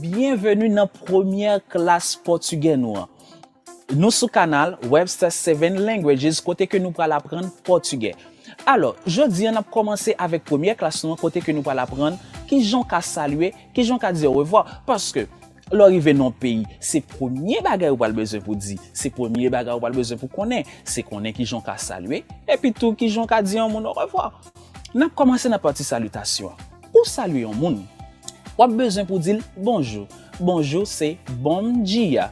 Bienvenu nan premier klas portugè nou an. Nou sou kanal Webster 7 Languages kote ke nou pral apren portugè. Alors, jodi an ap komanse avèk premier klas nou an kote ke nou pral apren ki jon ka salue, ki jon ka di revo. Paske, lor ive nan peyi, se premier bagay ou pal bezè pou di, se premier bagay ou pal bezè pou konen, se konen ki jon ka salue, epi tou ki jon ka di an moun an revo. An ap komanse nan parti salutasyon an. Ou saluyon moun? Wap bezon pou dil bonjou? Bonjou se bomjiya.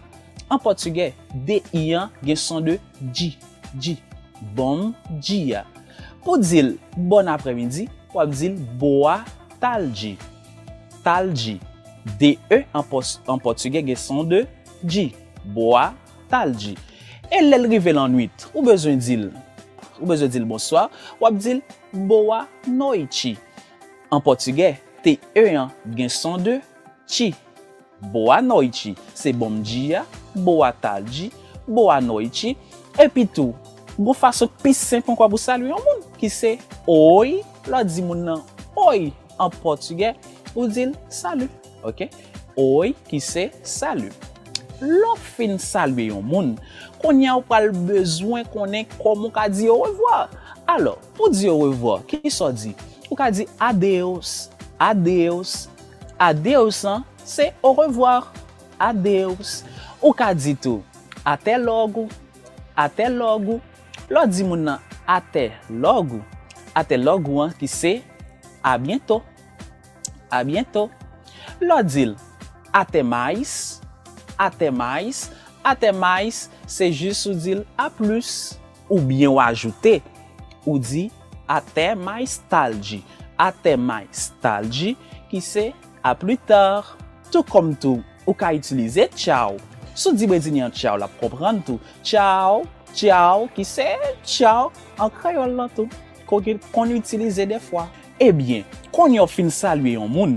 An portuge, de iyan gesonde di. Di, bomjiya. Pou dil bon apremidi, wap dil boa talji. Talji. De e an portuge gesonde di. Boa talji. E lel rive lan nwit, ou bezon dil bonsoa, wap dil boa noichi. An portuge, te e yon gen son de chi. Bo anoy chi. Se bomji ya, bo atalji, bo anoy chi. Epi tou, bo faso pis sen kon kwa bo salwe yon moun. Ki se, oi, la di moun nan oi. An portuge, ou din salwe. Ok? Oi, ki se, salwe. Lo fin salwe yon moun, kon yon pal bezwen konen kon mou ka di yon revoa. Alo, pou di yon revoa, ki so di? Ou ka di adeos, adeos, adeos an, se ou revoar, adeos. Ou ka di tou, ate logo, ate logo. Lo di mounan, ate logo, ate logo an, ki se, a bientou, a bientou. Lo di, ate mais, ate mais, ate mais, se jisou di a plus. Ou bien ou ajoute, ou di. Ate mai stalji. Ate mai stalji. Ki se, a pluitar. Tou kom tou, ou ka itilize tchaw. Sou dibe di nyan tchaw la, popran tou. Tchaw, tchaw, ki se, tchaw. An krayon lan tou, koni itilize defwa. Ebyen, koni yo fin salwe yon moun.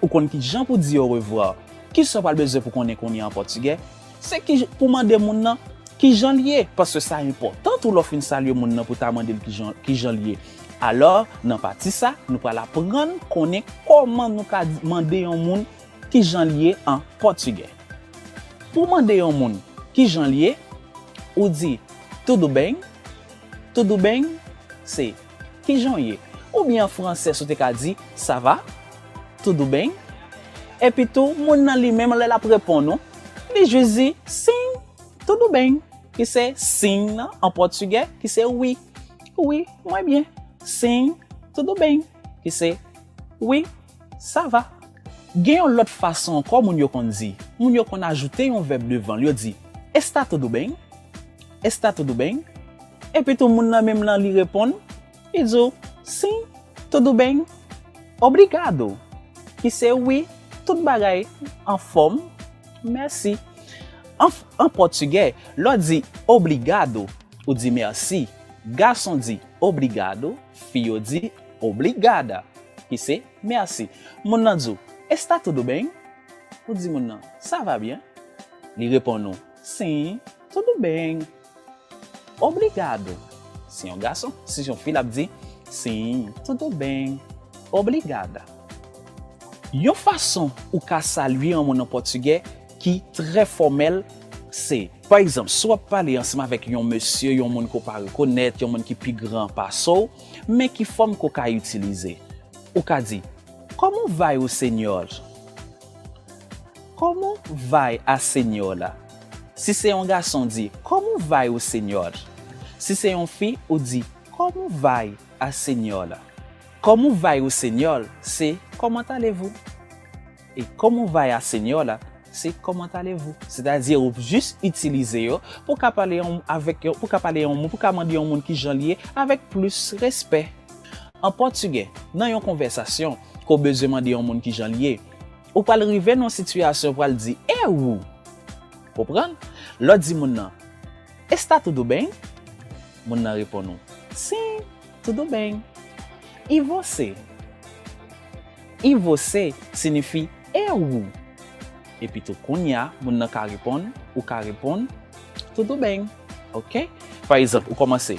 Ou koni ki jan pou di yo revwa. Ki so pal beze pou koni koni an potige. Se ki pou mande moun nan. Kijan liye, paswe sa yon po, tan tou lo fin sal yon moun nan pou ta mande yon kijan liye. Alo, nan pati sa, nou pa la pran konen koman nou ka mande yon moun kijan liye an potuge. Pou mande yon moun kijan liye, ou di, tout dou beng, tout dou beng, se, kijan liye. Ou byan franse sote ka di, sa va, tout dou beng. E pi tou, moun nan li menman la la prepon nou, li je zi, si, tout dou beng. Ki se, sin nan, an portugè, ki se, oui, oui, mwenye, sin, tout dou bèn. Ki se, oui, sa va. Gen yon lot fason kon moun yo kon di, moun yo kon ajoute yon veb devan. Lyo di, esta tout dou bèn, esta tout dou bèn, epi tou moun nan mèm nan li repon, ki zo, sin, tout dou bèn, obrigado. Ki se, oui, tout bagay, an fòm, mèsi. An portugè, lò di obbligado ou di mersi. Gason di obbligado, fiyo di obbligada. Ki se mersi. Mounan djou, esta todo ben? Ou di mounan, sa va bien? Li repon nou, si, todo ben. Obbligado. Si yon gason, si yon filap di, si, todo ben. Obbligada. Yon fason ou ka salvi an mounan portugè, ki tre formel se. Par exemple, sou ap pale ansima vek yon monsye, yon moun ko pa rekonet, yon moun ki pi gran pa sou, me ki form ko ka yotilize. Ou ka di, komon vay ou senyor? Koman vay a senyor la? Si se yon gason di, komon vay ou senyor? Si se yon fi ou di, komon vay a senyor la? Koman vay ou senyor? Se, komon tale vou? E komon vay a senyor la? se komant alevou. Se da di ou jist itilize yo pou ka pale yon moun pou ka mandi yon moun ki jan liye avèk plus respè. An portugè, nan yon konversasyon ko beze mandi yon moun ki jan liye ou pal rive nou situasyon pou al di e wou. Pou pran? Lò di moun nan Est-ta tout dou bèn? Moun nan repon nou Si, tout dou bèn. Ivo se Ivo se signifi e wou. epi tou konya, moun nan ka repon, ou ka repon, toutou beng. Ok? Par exemple, ou koman se?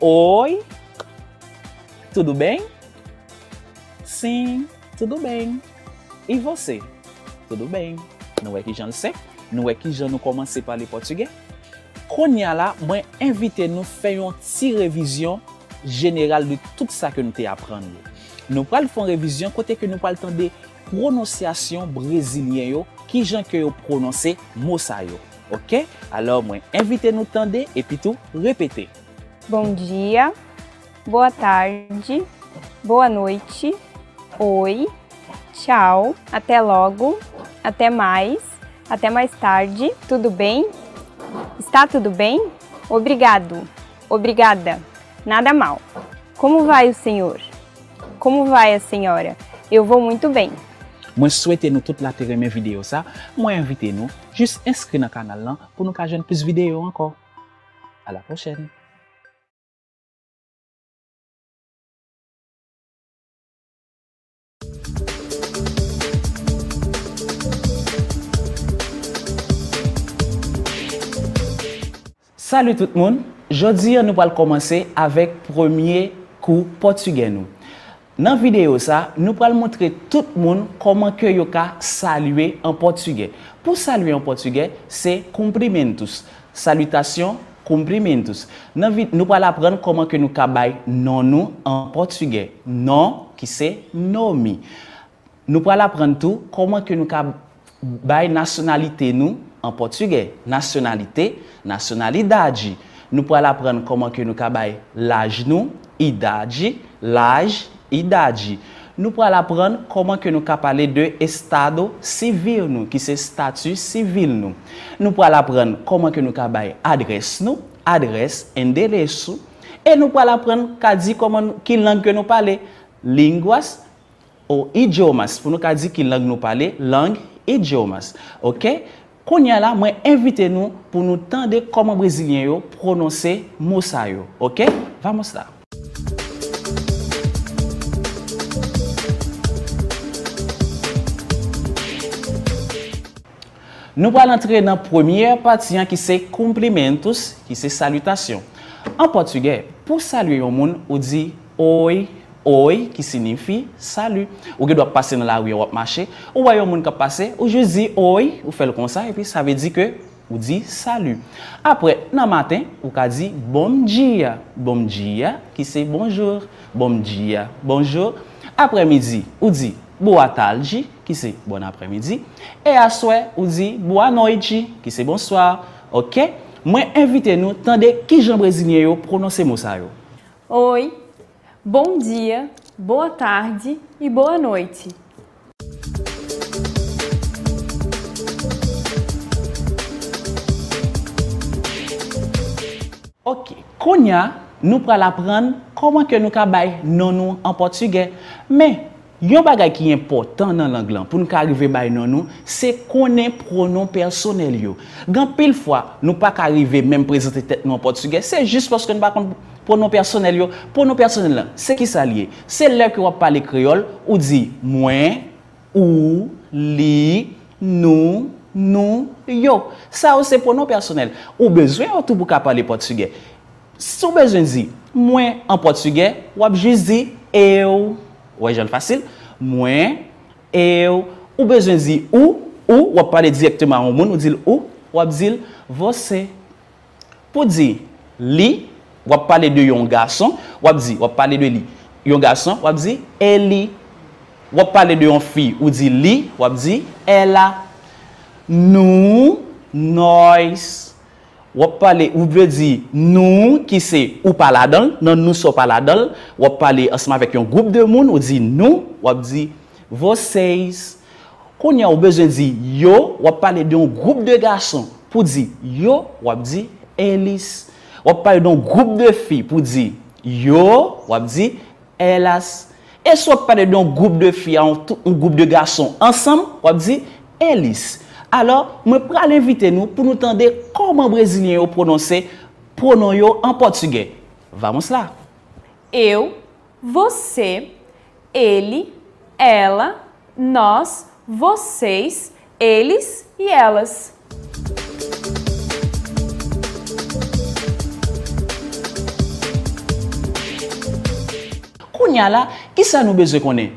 Oy! Toutou beng? Sin! Toutou beng! Ivo se? Toutou beng! Nou wek ki jan se? Nou wek ki jan nou koman se pale potuge? Konya la, mwen invite nou fayon ti revizyon general de tout sa ke nou te apren. Nou pal fon revizyon kote ke nou pal tande prononciation brezilien yo ki jan ke yo prononse yo. Ok? Alors mwen invite nou tende epi tou repete. Bom dia, boa tarde, boa noite, oi, tchau, até logo, até mais, até mais tarde, tudo bem? Está tudo bem? Obrigado, obrigada, nada mal. Como vai o senhor? Como vai a senhora? Eu vou muito bem. Mwen souwete nou tout la teri men videyo sa, mwen invite nou, jist inskri nan kanal lan pou nou ka jen plus videyo anko. A la pochene. Salut tout moun, jodi an nou pal komanse avèk premier kou potugè nou. Nan videyo sa, nou pal montre tout moun koman ke yo ka salue en Portugè. Po salue en Portugè, se koumprimentous. Salutasyon, koumprimentous. Nou pal apren koman ke nou ka bay nonou en Portugè. Non ki se nomi. Nou pal apren tou koman ke nou ka bay nasyonalite nou en Portugè. Nasyonalite, nasyonalidade. Nou pal apren koman ke nou ka bay laj nou, idade, laj. Idadji, nou pral apren koman ke nou ka pale de estado sivil nou, ki se statu sivil nou. Nou pral apren koman ke nou ka bay adres nou, adres, enderesou. E nou pral apren ki lang ke nou pale lingwas ou idyomas. Poun nou ka di ki lang nou pale lang, idyomas. Ok, koun ya la mwen evite nou pou nou tande koman brezilyen yo prononse mousa yo. Ok, vamos la. Nou pal antre nan premier patiyan ki se komplementos, ki se salutasyon. An portugè, pou salu yon moun, ou di oi, oi, ki sinifi salu. Ou ge dwa pase nan la ouye wap mache, ou waye yon moun ka pase, ou je di oi, ou fe l konsa, epi sa ve di ke ou di salu. Apre nan maten, ou ka di bomdjiya, bomdjiya, ki se bonjour, bomdjiya, bonjour. Apre midi, ou di salu. Boa talji, ki se bon apremidi. E aswe ou di boa noiti, ki se bon soar. Ok? Mwen invite nou tande ki jen brezinyen yo prononse mousa yo. Oi, bon dia, boa tarde, e boa noiti. Ok, konya nou pral apren koman ke nou kabay non nou an potsyge. Men. Yon bagay ki yon portan nan langlan pou nou ka arrive bay nan nou, se konen pronon personel yo. Gan pil fwa nou pa ka arrive menm prezente tet nou an portugay, se jist poske nou pa kon pronon personel yo. Pronon personel lan, se ki sa liye? Se lèk yo wap pale kriol ou di mwen, ou, li, nou, nou, yo. Sa ou se pronon personel. Ou bezwen ou tou pou ka pale portugay. Sou bezwen di mwen an portugay, wap jis di eo. Ouwe, jen fasil. Mwen, e ou. Ou bezen zi ou, ou, wap pale direktman an moun. Ou zil ou, wap zil vose. Po zi li, wap pale de yon gason. Wap zi, wap pale de li. Yon gason, wap zi, e li. Wap pale de yon fi, ou zi li. Wap zi, e la. Nou, noyse. Wap pale oubezi nou ki se ou pala don, nan nou so pala don. Wap pale asma vek yon goup de moun ouzi nou wap di voseyis. Koun ya oubezen di yo wap pale di yon goup de gason pou di yo wap di elis. Wap pale yon goup de fi pou di yo wap di elas. E so pale yon goup de fi an goup de gason ansam wap di elis. Alo, mwen pral evite nou pou nou tende koman brezilyen yo prononse pronon yo an potyge. Vamons la. Eu, vose, eli, ela, nos, voses, eles, y e elas. Kounyala, ki sa nou beze konen?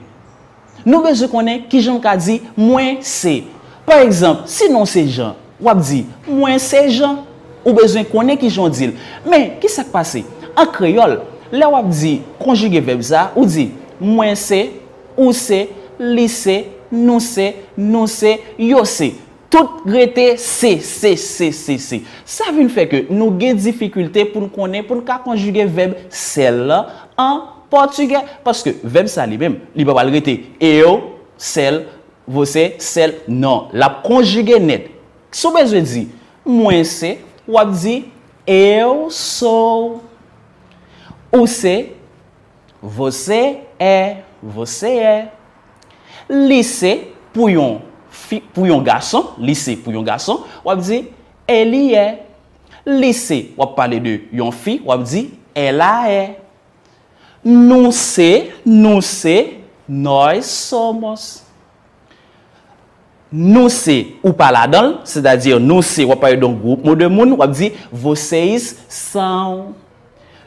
Nou beze konen ki jan ka di mwen se. Par exemple, si non se jan, wap di, mwen se jan. Ou bezwen konen ki jan dil. Men, ki sak pase? An kreyol, la wap di, konjuge veb za, ou di, mwen se, ou se, li se, non se, non se, yo se. Tout rete se, se, se, se, se. Sa vune feke nou gen difikulte pou nou konen pou nou ka konjuge veb sel la an portuge. Paske veb sa li bem, li bebal rete eyo, sel, sel. Vose sel nan. La konjige net. Soubezwe di, mwen se, wap di, e ou sou. Ou se, vose e, vose e. Li se, pou yon fi, pou yon gason, li se, pou yon gason, wap di, e li e. Li se, wap pale de yon fi, wap di, e la e. Nou se, nou se, noi somos. Nou se ou pala don, se da diyo nou se wap pale don goup moun de moun, wap diye voseyis san.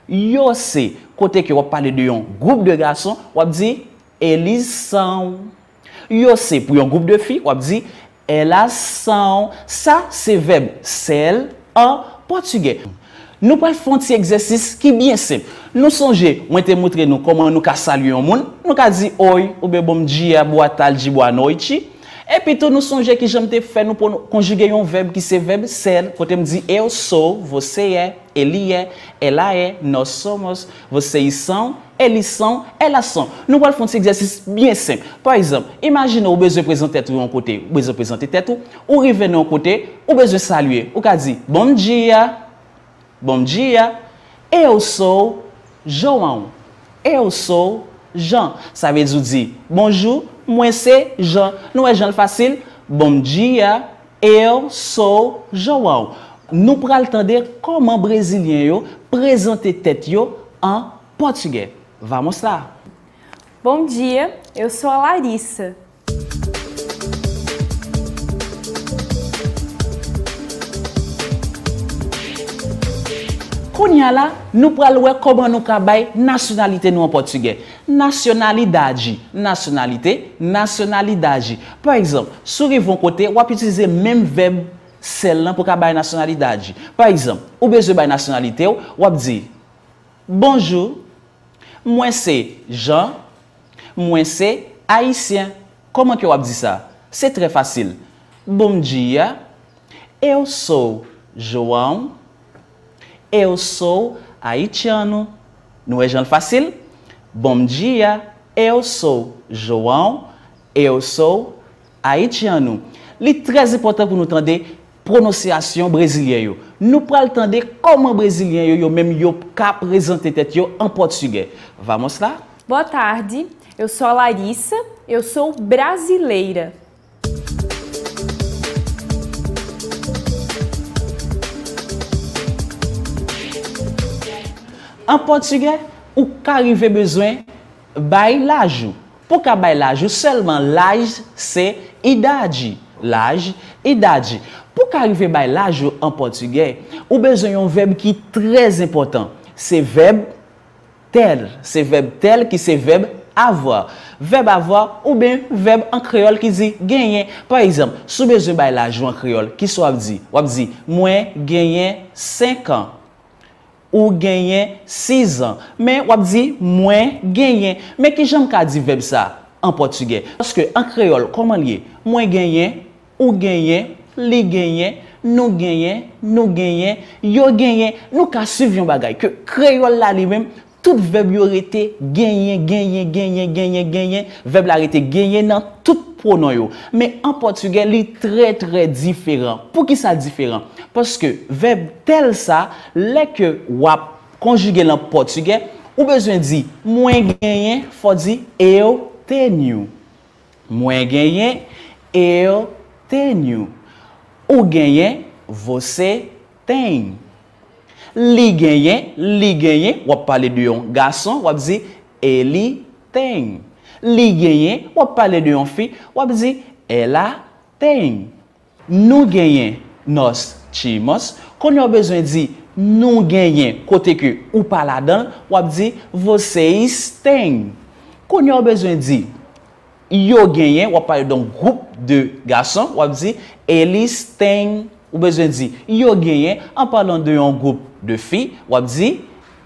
Yo se kote ki wap pale de yon goup de gason, wap diye elis san. Yo se pou yon goup de fi, wap diye elas san. Sa se veb sel an portuge. Nou pa yon fon tiye egzersis ki bien se. Nou sonje, mwen te moutre nou koman nou ka salu yon moun. Nou ka diye oy, ou be bom diye, bo atal, diye bo anoy tiye. E pito nou sonje ki janm te fe nou pou nou konjige yon veb ki se veb sel. Kote m di, eu sou, vose e, eli e, ela e, nos somos, vose yi san, eli san, ela san. Nou wal fonte se egzersis bien sen. Po a izan, imagina ou bezwe prezante tetu yon kote, bezwe prezante tetu, ou rivene yon kote, ou bezwe salye. Ou kazi, bon diya, bon diya, eu sou, joan, eu sou. Jan, sa vez ou di, bonjou, mwen se, jan. Nou e jan l'fasil, bon diya, eu sou João. Nou pral tende koman brezilien yo prezante tet yo an potige. Vamo sa. Bon diya, eu sou a Larissa. O nyala, nou pralwe koman nou kabay nasyonalite nou an Portugè. Nasyonalidade. Nasyonalite. Nasyonalidade. Par exemple, sou rivon kote, wap itize menm veb sel lan pou kabay nasyonalidade. Par exemple, oubeze bay nasyonalite ou, wap di bonjou mwen se jan mwen se aisyen. Koman ki wap di sa? Se tre fasil. Bonjia eu sou joan Eu sou haitiano. Não é João fácil? Bom dia, eu sou João. Eu sou haitiano. Li très important pour nous entendre prononciation brésilienne. Nous Nós entendre comment brésilien yo, yo même yo ka présenter tête yo en portugais. Vamos lá? Boa tarde. Eu sou a Larissa. Eu sou brasileira. An portugè, ou kari ve bezwen bay lajou. Pou ka bay lajou, selman laj se idadi. Laj, idadi. Pou ka ri ve bay lajou an portugè, ou bezwen yon veb ki trez important. Se veb tel. Se veb tel ki se veb avwa. Veb avwa ou ben veb an kriol ki zi genyen. Par exemple, sou bezwen bay lajou an kriol ki sou ap zi. Ou ap zi, mwen genyen senk an. Ou genyen, 6 an. Men wap di, mwen genyen. Men ki janm ka di veb sa, an portugay. Paske an kreol, koman liye, mwen genyen, ou genyen, li genyen, nou genyen, nou genyen, yo genyen. Nou ka suvyon bagay, ke kreol la li men, tout veb yo rete genyen, genyen, genyen, genyen, genyen, veb la rete genyen nan tout. Po nou yo. Me an Portugè li tre tre diferan. Po ki sa diferan? Poske, veb tel sa, leke wap konjuge lan Portugè, ou bezwen di, mwen genyen, fwa di, eyo tenyou. Mwen genyen, eyo tenyou. Ou genyen, vose tenyou. Li genyen, li genyen, wap pale di yon gason, wap di, e li tenyou. Li genyen, wap pale de yon fi, wap zi, ela teng. Nou genyen, nos chimos. Kon yon bezwen zi, nou genyen, kote ke ou pala dan, wap zi, voseis teng. Kon yon bezwen zi, yo genyen, wap pale don group de gason, wap zi, elis teng. Ou bezwen zi, yo genyen, an pale de yon group de fi, wap zi,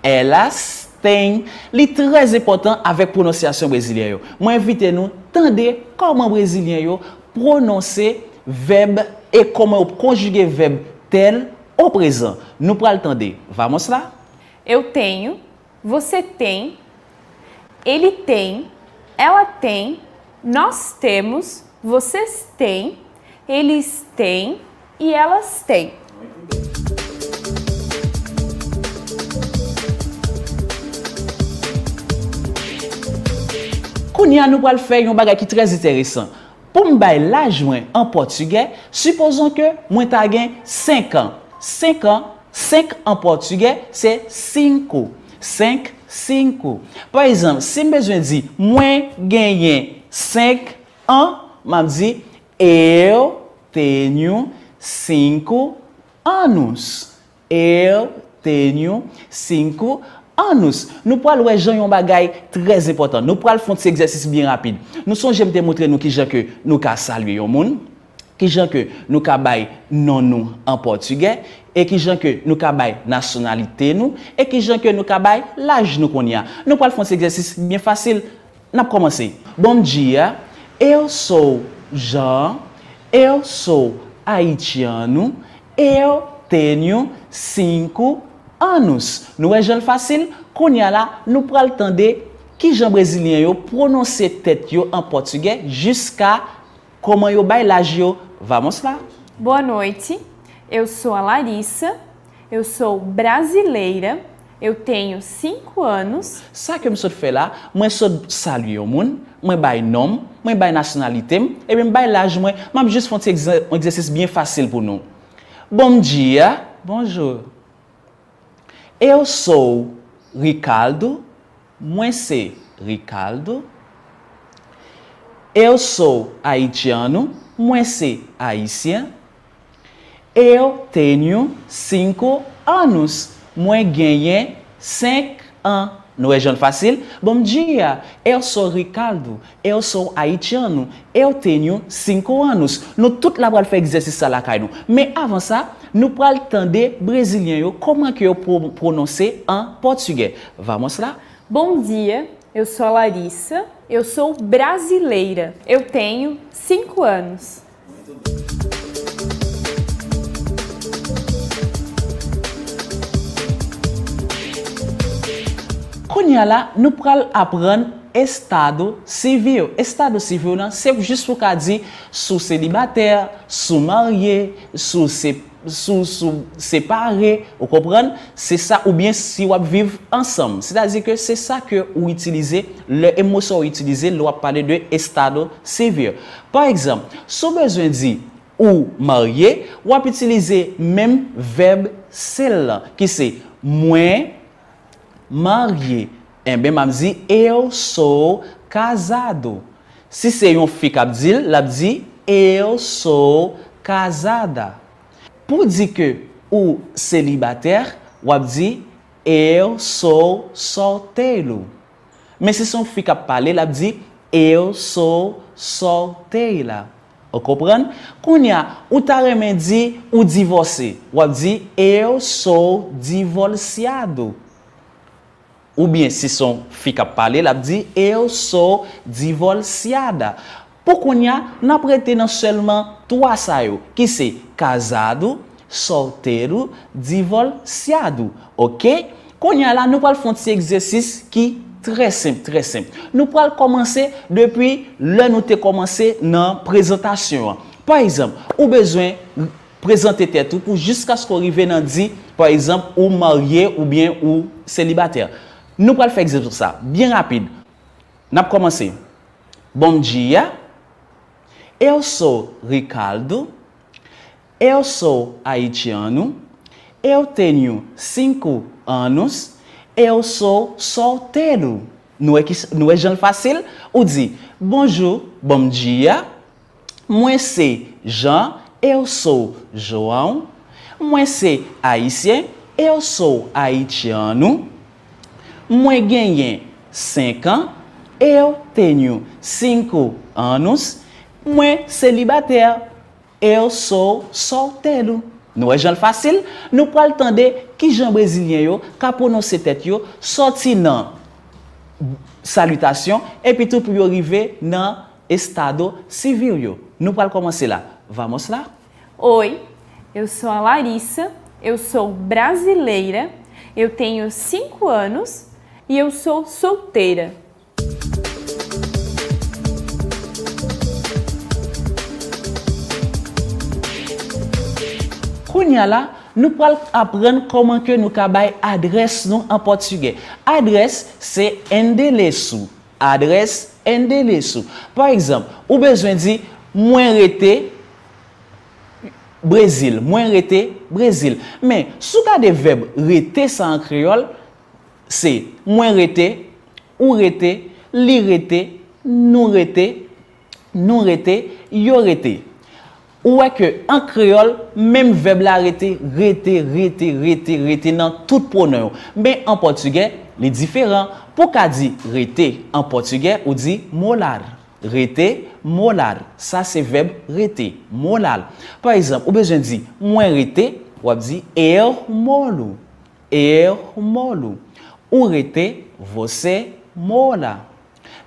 elas teng. Stein, li trez epotan avek pronosyasyon brezilyen yo. Mwen evite nou, entender como brezilyen yo prononse verbo e como conjugue konjuge tel ou presente. Nou pral tende. Vamos lá? Eu tenho, você tem, ele tem, ela tem, nós temos, vocês têm, eles têm e elas têm. Kouni an nou pal fe yon baga ki trez itere san. Pou m bay lajwen an Portuge, suposon ke mwen ta gen 5 an. 5 an, 5 an Portuge, se 5. 5, 5. Par exemple, si m bezwen di mwen genyen 5 an, mam di, El tenyon 5 anous. El tenyon 5 anous. Anous, nou pral wè jan yon bagay trèz important. Nou pral fonte se egzèsis bie rapide. Nou son jem te moutre nou ki jan ke nou ka salwe yon moun. Ki jan ke nou ka bay non nou an Portugè. E ki jan ke nou ka bay nasyonalite nou. E ki jan ke nou ka bay laj nou kon ya. Nou pral fonte se egzèsis bie fasil. Nap komanse? Bon diya, eu sou jan, eu sou haitianou, eu tenyou sinkou. Anous, nou rejen fasil, konya la nou pral tende ki jan brezilian yo prononse tet yo an portugè Jiska koman yo bay laj yo Vamons la Boa noite, eu sou a Larissa Eu sou brasileira Eu tenyo 5 anous Sa kem sou fe la, mwen sou salu yo moun Mwen bay nom, mwen bay nasyonalitem E mwen bay laj mwen, mwen jous fonte yon egzesis bien fasil pou nou Bom dia, bonjou Eu sou Ricardo. Monsieur Ricardo. Eu sou haitiano. Monsieur Haitien. Eu tenho cinco anos. Moi ganhei cinco anos. Não é João Fácil? Bom dia, eu sou Ricardo, eu sou haitiano, eu tenho 5 anos. Nós todos lá para fazer exercício lá, Caio. Mas avant ça, nous pral entender brasileiro como é que eu prononcer em português. Vamos lá? Bom dia, eu sou a Larissa, eu sou brasileira, eu tenho 5 anos. Konya la, nou pral apren estado sivyo. Estado sivyo nan, sep jis pou ka di sou selibater, sou marye, sou separe, ou kopren, se sa ou bien si wap viv ansam. Se da zi ke se sa ke ou itilize, le emosyo ou itilize, l wap pane de estado sivyo. Par exemple, sou bezwen di ou marye, wap itilize menm verb sel la, ki se mwen. Marye, eh enbe mam zi, eu sou kazado. Si se yon fik ap zil, lap zi, eu sou kazada. Po zi ke ou selibater, wap zi, eu sou sortelo. Men si son fik ap pale, lap zi, eu sou sortela. Ou kopran? Koun ya, ou taremen zi, ou divorse, wap zi, eu sou divorseado. Ou bien, si son fika pale, la ap di, Eyo sou divol siada. Po konya, nan prete nan selman 3 sayo. Ki se, kazadou, sorterou, divol siadou. Ok? Konya la, nou pal fonte se egzesis ki tre simple, tre simple. Nou pal komanse depi lè nou te komanse nan prezentasyon. Par exemple, ou bezwen prezante tetou pou jiska sko rive nan di, par exemple, ou marye ou bien ou selibater. Nou pal fe gize sou sa. Bien rapide. Nap koman se. Bon dia. Eu sou Rikaldo. Eu sou Haitiano. Eu tenyo 5 anous. Eu sou soltero. Nou e, e jenl fasil. Ou dize. Bonjour. Bon dia. Mwen se Jean. Eu sou João. Mwen se Aisyen. Eu sou Haitiano. mwen genyen 5 eu e yo tenyo 5 anous, mwen selibater, e yo sou soltero. Nou e jan l fasil, nou pral tende ki jan brezilyen yo, ka prononse tet yo, soti nan salutasyon, epi tou pou yo rive nan estado sivil yo. Nou pral komanse la. Vamos lá? Oi, eu sou a Larissa, eu sou brasileira, eu tenho 5 anos E yo sou solteira. Kounyala, nou pral apren koman ke nou kabay adres nou an portugè. Adres, se endele sou. Adres, endele sou. Par exemple, ou bezwen di, mwen rete, brésil. Mwen rete, brésil. Men, sou ka de veb rete sa an kriol... Se mwen rete, ou rete, li rete, nou rete, nou rete, yo rete. Ou e ke an kreol, menm veb la rete, rete, rete, rete, rete nan tout pounen ou. Men an Portugè, li diferan. Po ka di rete an Portugè, ou di molal. Rete, molal. Sa se veb rete, molal. Par exemple, ou bejen di mwen rete, ou ap di eyer molou. Eyer molou. Ou rete, vose mola.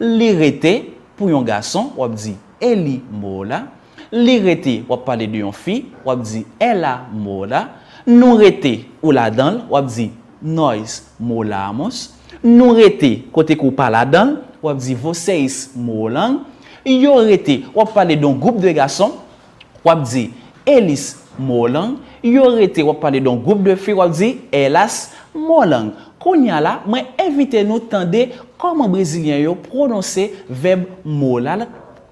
Li rete, pou yon gason, wap di, eli mola. Li rete, wap pale di yon fi, wap di, ela mola. Nou rete, ou la dan, wap di, nois molamos. Nou rete, kote kou pa la dan, wap di, vose is molan. Yo rete, wap pale don goup de gason, wap di, elis molan. Yo rete, wap pale don goup de fi, wap di, elas molan. konya la mwen evite nou tende koman brezilyen yo prononse veb mou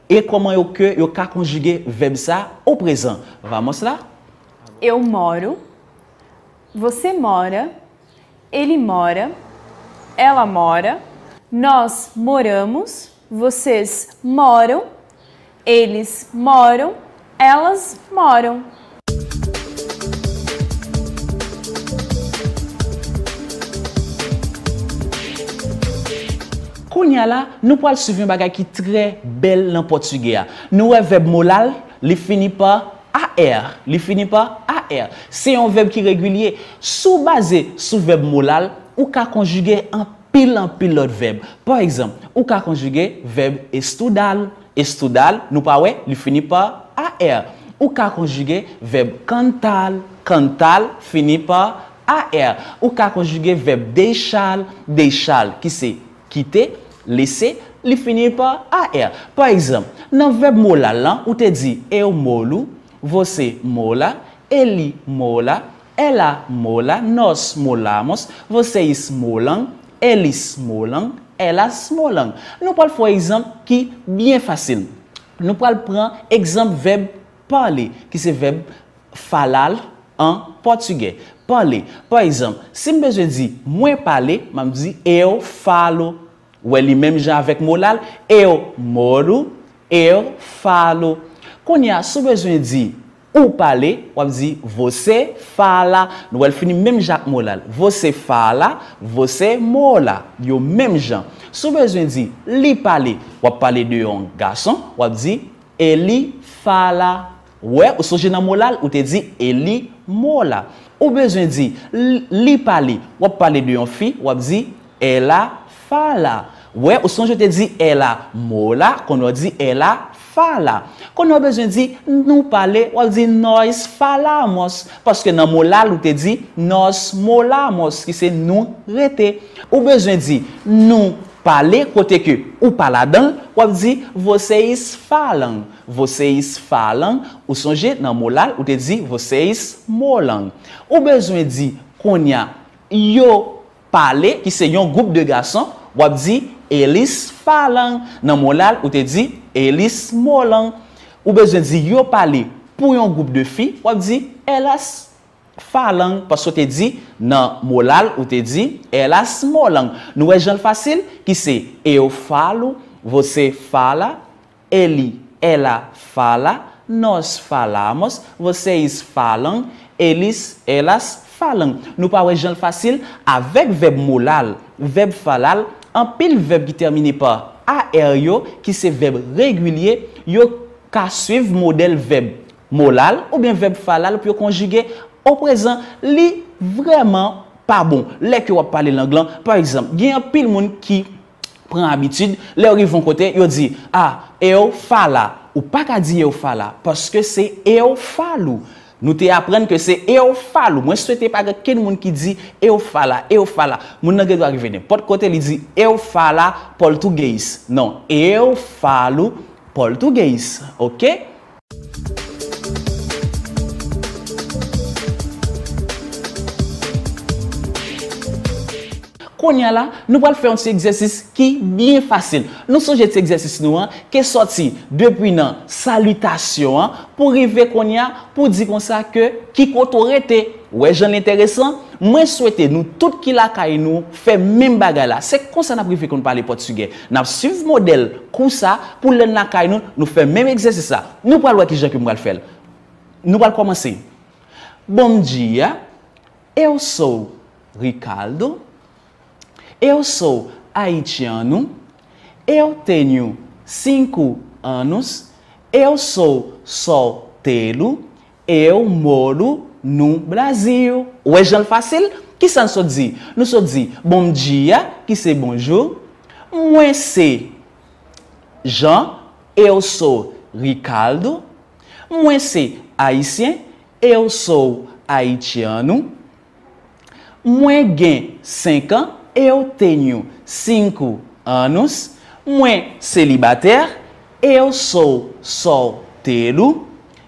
e koman yo ke yo ka konjuge veb sa ou prezan. Vamos la? Eu moro, você mora, ele mora, ela mora, nós moramos, vocês moram, eles moram, elas moram. Pounya la, nou pa al suvin baga ki tre bel lan Portugya. Nou e veb molal, li fini pa a-er. Li fini pa a-er. Se yon veb ki regulye, sou base sou veb molal, ou ka konjuge an pil an pil lot veb. Par exemple, ou ka konjuge veb estoudal. Estoudal, nou pa we, li fini pa a-er. Ou ka konjuge veb kantal. Kantal, fini pa a-er. Ou ka konjuge veb deichal. Deichal, ki se kite. Lese, li finir pa a e. Par exemple, nan veb mola lan, ou te di eu molou, vose mola, eli mola, ela mola, nos molamos, vose is molan, eli smolan, ela smolan. Nou pal fwa exemple ki byen fasil. Nou pal pran exemple veb pale, ki se veb falal an portugè. Pale, par exemple, si mbeje di mwe pale, mam di eu falo pale. Wè li mèm jan avèk molal Eyo morou Eyo falou Kon ya sou bezwen di Ou pale Wap di Vose fala Nou wèl fini mèm jan molal Vose fala Vose mola Yo mèm jan Sou bezwen di Li pale Wap pale di yon gason Wap di Eli fala Wè ou souje nan molal Ou te di Eli mola Ou bezwen di Li pale Wap pale di yon fi Wap di Ela mola Fala. Ouè, ou sonje te di ela mola, kon nou di ela fala. Kon nou bezwen di nou pale, wap di nous falamos. Paske nan molal ou te di nous molamos, ki se nou rete. Ou bezwen di nou pale, kote ke ou paladan, wap di vous seis falang. Vous seis falang. Ou sonje nan molal ou te di vous seis molang. Ou bezwen di kon ya yo pale, ki se yon goup de gason. Wap di, elis falan. Nan molal, ou te di, elis molan. Ou bezwen di, yo pale pou yon goup de fi, wap di, elas falan. Paso te di, nan molal, ou te di, elas molan. Nou wè e jenl fasil, ki se, Eyo falu, vose fala, eli, ela fala, Nos falamos, vose is falan, elis, elas falan. Nou pa wè jenl fasil, avek veb molal, veb falal, pil veb ki termine pa ar yo ki se veb regulye yo ka suiv model veb molal ou bien veb falal pou yo konjige ou prezen li vreman pa bon le ki wap pale langlan par exemple, gen yon pil moun ki pren abitud, le orifon kote yo di, a, ah, eo fala ou pa ka di eo fala paske se eo falou Nou te apren ke se eu falo. Mwen sou te paga ken moun ki di eu fala, eu fala. Moun nan gredwa ki vene. Pot kote li di eu fala poltugeis. Non, eu falo poltugeis. Ok? Konya la, nou pal fè yon ti egzèsis ki bien fasil. Nou souje ti egzèsis nou an, ke soti depi nan salutasyon an, pou rive konya, pou di kon sa ke, ki koto rete. Ouè, jen l'interesan, mwen souwete nou tout ki lakay nou, fè mèm bagay la. Se kon sa nan privi kon pali potugè. Nan souv model kon sa, pou lè nan lakay nou, nou fè mèm egzèsis la. Nou pal wè ki jen ki mwal fèl. Nou pal komanse. Bon diya, e ou sou, Rikaldo, Eu sou haitiano. Eu tenho cinco anos. Eu sou solteiro. Eu moro no Brasil. Ou é já fácil? que são só di? Não só di, bom dia, Que se bonjour. Mwen se Jean, eu sou Ricardo. Mwen se Haitien, eu sou Haitiano. Mwen gen 5 an, Eu tenyo 5 anous, mwen selibater, eu sou sol telou,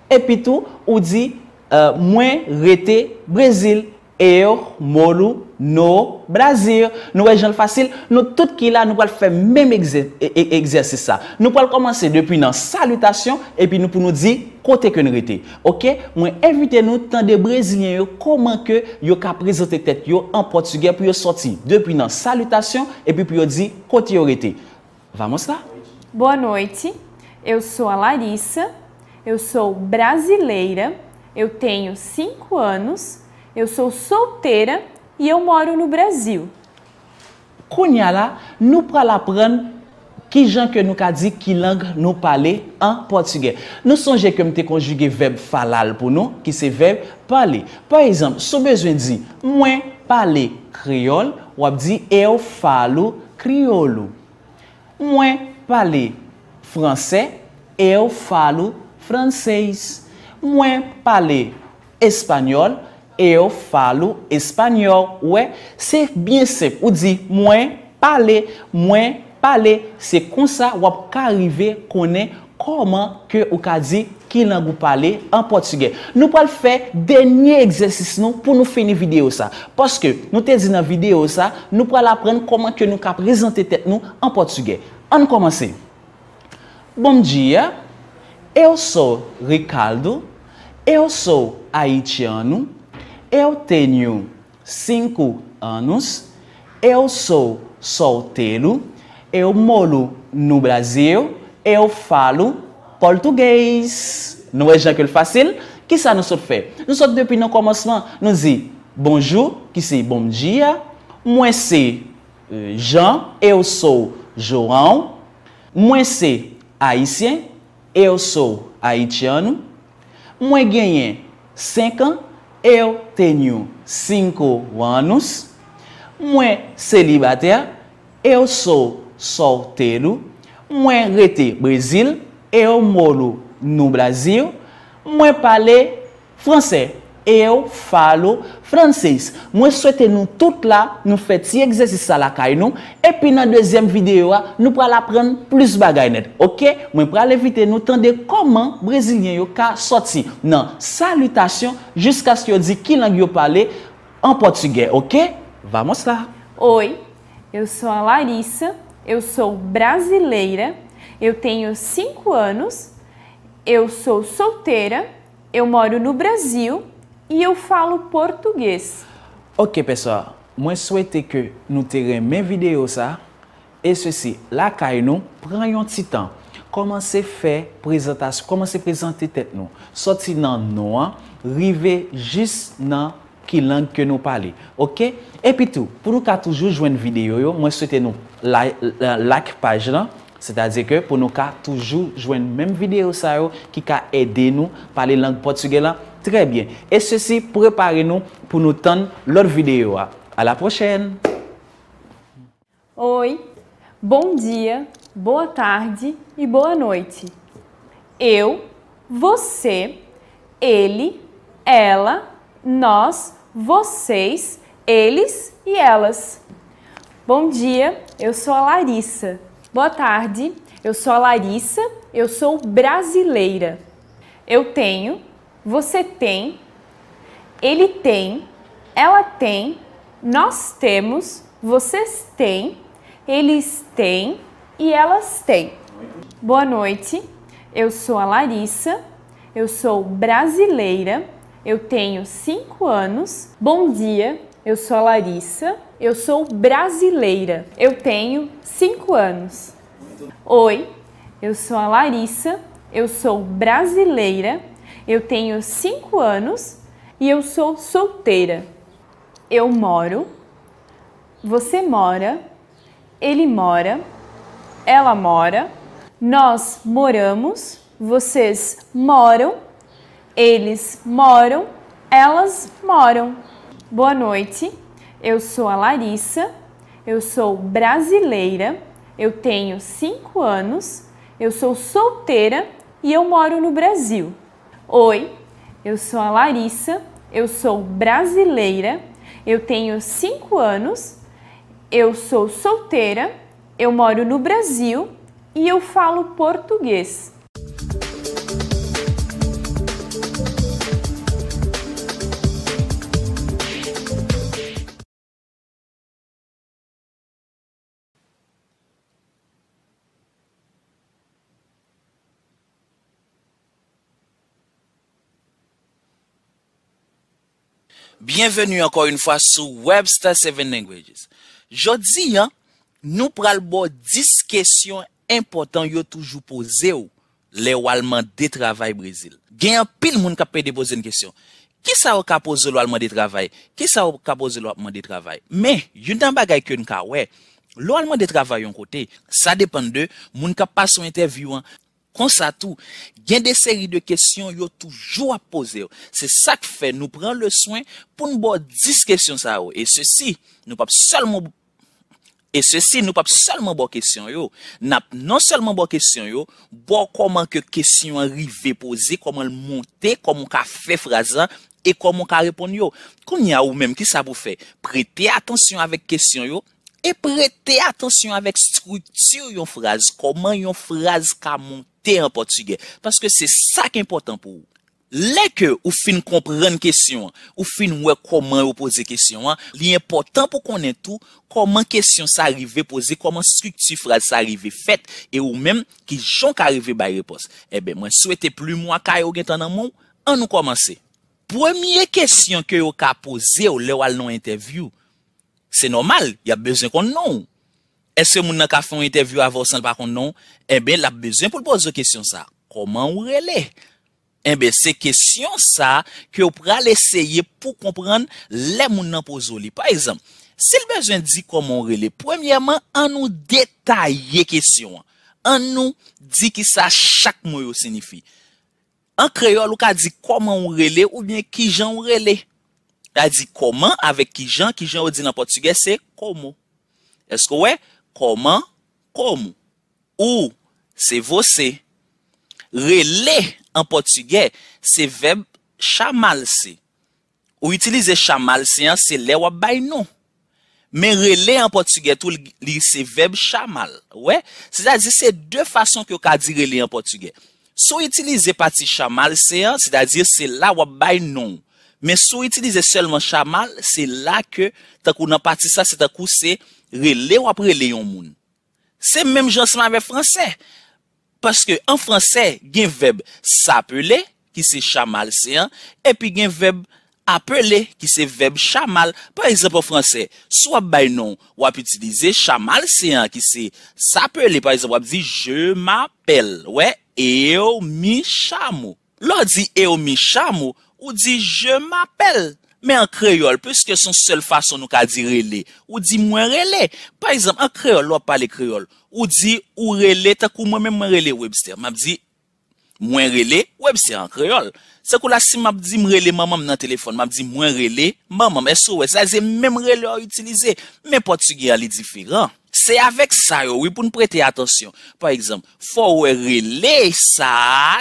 epi tou ou di euh, mwen rete brezil, eu molou. Nou Brazil, nou regional fasil, nou tout ki la nou kwa l fèm mèm egzersi e, e, sa. Nou kwa l komanse depi nan salutasyon, epi nou pou nou di kote kwen rete. Ok? Mwen evite nou tan de Brezilyen yo koman ke yo ka prezote tet yo an Portugal pou yo soti. Depi nan salutasyon, epi pou yo di kote kwen rete. Vamos la? Boa noite, yo sou a Larissa, yo sou brasileira, yo tenyo 5 anos, yo sou solteira, Yon e moro nou Brazil. Kounyala, nou pral apren ki jan ke nou ka di ki lang nou pale an Portugè. Nou sonje kem te konjuge veb falal pou nou ki se veb pale. Par exemple, sou bezwen di mwen pale Kriol, wap di eu falo Kriolu. Mwen pale Fransè, eu falo Fransèis. Mwen pale Espanyol, wap di eu falo Kriolu. E yo falou Espanyol. Ou e, se bin sep ou di mwen pale, mwen pale. Se kon sa wap ka rive konen koman ke ou ka di ki langou pale an Portugay. Nou pal fe denye egzesis nou pou nou fe ni video sa. Poske nou te di nan video sa, nou pal apren koman ke nou ka prezante tek nou an Portugay. An koman se. Bon dia. E yo sou Rikaldo. E yo sou Haitianou. Eu tenho cinco anos. Eu sou solteiro. Eu moro no Brasil. Eu falo português. Não é já que é fácil? Que ça nous fait? Nous sommes depuis le começo. nous disons bonjour, que bom dia. Moi c'est eh, Jean, eu sou João. Moi c'est haïtien, eu sou haitiano. Moi ganhei 5 ans, eu tenho cinco anos, mwen celibater, eu sou solteiro, mwen rete Brasil. eu moro no Brasil, mwen pale francês eu falo francês. Moi souhaite nous toutes là, nous fait si à la caille nous et puis dans deuxième vidéo nous pour apprendre plus OK? Moi pour inviter nous tendre comment brésilien yo ka sorti. Non, salutation jusqu'à ce que dit qui langue yo parler en portugais, OK? Vamos lá. Oi, eu sou a Larissa, eu sou brasileira, eu tenho 5 anos, eu sou solteira, eu moro no Brasil E yo falo Portugese. Ok, peswa. Mwen souwete ke nou tere men video sa. E sosi, la kay nou, pran yon titan. Koman se fe prezentasyon, koman se prezante tet nou. Soti nan nou an, rive jis nan ki lang ke nou pale. Ok? E pi tou, pou nou ka toujou jwen video yo, mwen souwete nou like paj lan. C'est-à-dire que pour nous ka toujours jouer même vidéo ça qui ka aider nous parler langue portugaise là très bien. Et ceci préparez-nous pour nous tendre l'autre vidéo. À la prochaine. Oi. Bom dia, boa tarde e boa noite. Eu, você, ele, ela, nós, vocês, eles e elas. Bom dia, eu sou a Larissa. Boa tarde, eu sou a Larissa, eu sou brasileira. Eu tenho, você tem, ele tem, ela tem, nós temos, vocês têm, eles têm e elas têm. Boa noite, eu sou a Larissa, eu sou brasileira, eu tenho 5 anos. Bom dia, eu sou a Larissa, eu sou brasileira. Eu tenho 5 anos. Oi, eu sou a Larissa, eu sou brasileira, eu tenho 5 anos e eu sou solteira. Eu moro, você mora, ele mora, ela mora, nós moramos, vocês moram, eles moram, elas moram. Boa noite, eu sou a Larissa, eu sou brasileira, eu tenho 5 anos, eu sou solteira e eu moro no Brasil. Oi, eu sou a Larissa, eu sou brasileira, eu tenho 5 anos, eu sou solteira, eu moro no Brasil e eu falo português. Bienvenu anko yon fwa sou Webstar 7 Languages. Jodi yon nou pral bo 10 kesyon important yo toujou pose ou le walman de travay Brezil. Gen yon pil moun ka pe depoze yon kesyon. Ki sa wak ka pose lwalman de travay? Ki sa wak ka pose lwalman de travay? Me, yon damba gay ke yon ka we. Lwalman de travay yon kote, sa depen de moun ka pa son intervywan. Kon sa tou, gen de seri de kesyon yo toujou ap pose yo. Se sak fe nou pren le swen pou nou bo 10 kesyon sa yo. E se si nou pap solman e bo kesyon yo. Non solman bo kesyon yo, bo koman ke kesyon yon rive pose, koman l monte, koman ka fe frazan, e koman ka repon yo. Kon ya ou menm ki sa pou fe. Prete atensyon avek kesyon yo, e prete atensyon avek struktur yon fraz. Koman yon fraz ka monte. Tè an portugè. Paske se sa ki important pou ou. Lè ke ou fin komprene kesyon an. Ou fin wè koman ou pose kesyon an. Li important pou konen tou. Koman kesyon sa arrive pose. Koman struktifral sa arrive fet. E ou menm ki jon ka arrive bay repos. Ebe mwen souwete plu mwa kaya ou gen tan nan moun. An nou komanse. Premier kesyon ke ou ka pose ou lè ou al nan interview. Se normal. Ya bezen kon nan ou. Eske moun nan ka foun interview avosan pa kon non? Ebe, eh la bezwen pou l'pozo kesyon sa. Koman ou rele? Ebe, se kesyon sa ki ou pral eseye pou kompran le eh moun nan pozo li. Par exemple, se l bezwen di koman ou rele, premiyeman, an nou detaye kesyon an. An nou di ki sa chak mou yo signifi. An kreyol ou ka di koman ou rele ou bien ki jan ou rele. A di koman avèk ki jan, ki jan ou di nan potuge se komo. Esko wè? Koman, kom, ou, se vo se. Rele, en portugè, se veb chamal se. Ou itilize chamal se, se le wabay nou. Men rele en portugè, tou li se veb chamal. Ouè, se da di se de fason ki yo ka di rele en portugè. Sou itilize pati chamal se, se da di se la wabay nou. Men sou itilize selman chamal, se la ke, ta kou nan pati sa, se ta kou se, Rele wap rele yon moun. Se menm jansman ve Fransè. Paske en Fransè gen veb sapele ki se chamal se an. Epi gen veb apele ki se veb chamal. Par exemple Fransè, swa baynon wap itilize chamal se an ki se sapele. Par exemple wap di je m'apel. Ouè, eyo mi chamo. Lo di eyo mi chamo ou di je m'apel. Men an kreyol, peske son sel fason nou ka di rele, ou di mwen rele. Par exemple, an kreyol, lwa pale kreyol, ou di ou rele, takou mwen mwen rele Webster. Map di mwen rele Webster an kreyol. Sakou la si map di mwen rele mamam nan telefon, map di mwen rele mamam SOS. Aze mwen rele a utilize, men portugye a li diferan. Se avèk sa yo, wè pou nou prete atonsyon. Par exemple, fò wè rele sa,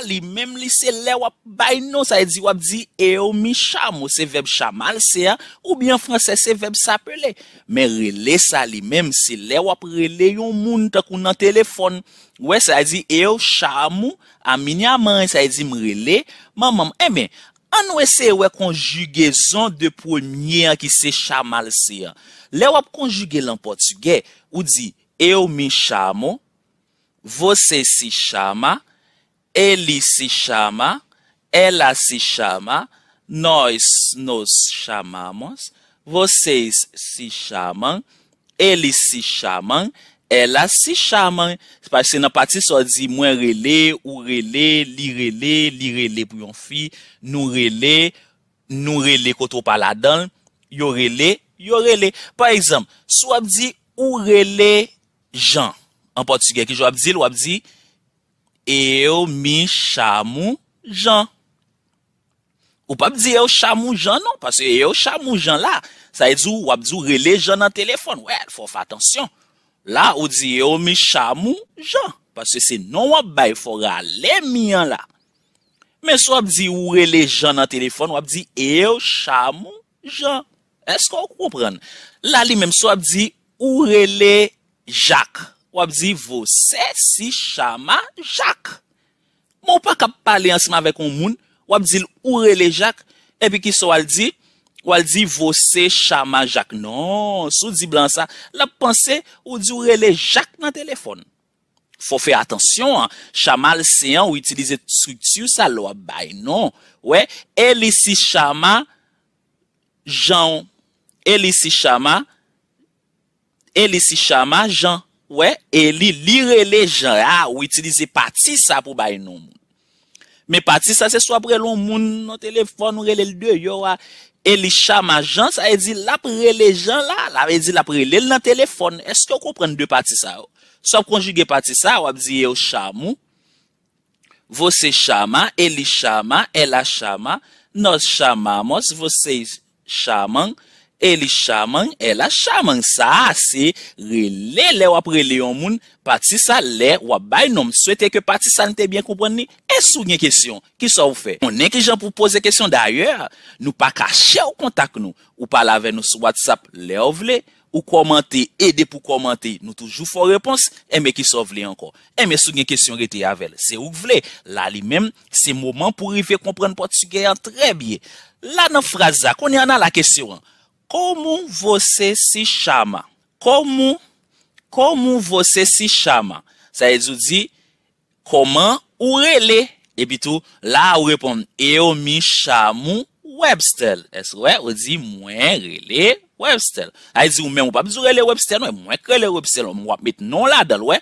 li mèm li se le wap bay nou. Sa yè e di wap di eyo mi chamou. Se veb chamal se ya, ou byan fransè se veb sa apelè. Mè rele sa li mèm se le wap rele yon moun takoun nan telefon. Wè sa yè e di eyo chamou, aminyaman, sa yè e di mrele. Mè mè, an wè se wè konjugezon de pounye ki se chamal se ya. Le wap konjuge lan Portugè ou di Eu mi chamo, vose si chama, eli si chama, ela si chama, noy nos chamamos, vose si chaman, eli si chaman, ela si chaman. Se nan pati so di mwen rele, ou rele, li rele, li rele pou yon fi, nou rele, nou rele koto pala dan, yo rele. Yo rele, par exemple, sou wap di ou rele jan. An portugè ki jou wap di, l wap di, eyo mi chamou jan. Ou pa bi di eyo chamou jan nou, parce eyo chamou jan la. Sa e di ou wap di ou rele jan nan telefon. Ouè, fò fò atensyon. La ou di eyo mi chamou jan. Parce se non wap bay fò gale mi yan la. Men sou wap di ou rele jan nan telefon, wap di eyo chamou jan. Esko ou koupren? La li menm sou ap di, Ou rele Jacques. Ou ap di, Vose si chama Jacques. Moun pa kap pale ansima vek ou moun, Ou ap di, Ou rele Jacques. Epi ki sou al di, Ou al di, Vose chama Jacques. Non, sou di blan sa. La panse ou di, Ou rele Jacques nan telefon. Fou fe atensyon. Chama al seyan ou itilize struktur sa lo ap bay. Non. Ou e, El si chama, Jean Jacques. Eli si chama. Eli si chama jan. Ah, ou e li li re le jan. Ou iti li se pati sa pou bay noum. Me pati sa se so apre loun moun nan telefone. Ou re le l de yo wa. Ah, Eli chama jan. Sa e di la pre le le jan la. La ve di la pre le le nan telefone. Eske ou kon pren de pati sa ou. So ap konjuge pati sa ou. Ab zi yo chamou. Vose chama. Eli chama. Ela chama. Nos chama mos. Vose chaman. Vose chaman. E li chaman, e la chaman. Sa ase, re le le wap re le yon moun. Patisa le wap bay nom. Swete ke patisa li te bien koupran ni? E sou nye kesyon? Ki sa ou fe? Onen ki jan pou pose kesyon da ayer. Nou pa kache ou kontak nou. Ou pale ave nou sou WhatsApp le ou vle. Ou komante, ede pou komante. Nou toujou fò repons. E me ki sa ou vle ankon. E me sou nye kesyon re te yavel. Se ou vle. La li men, se mouman pou rife kompran potisige an tre bie. La nan frazak, onen an la kesyon an. Komou vose si chama? Komou? Komou vose si chama? Sa e zou di, Koman ou rele? E bitou, la ou repon, Eyo mi chamou webstel. E sou we? Ou di, mwen rele webstel. A e zi ou men ou pap zi rele webstel, Mwen krele webstel, Mwen wap bit nou la dal we,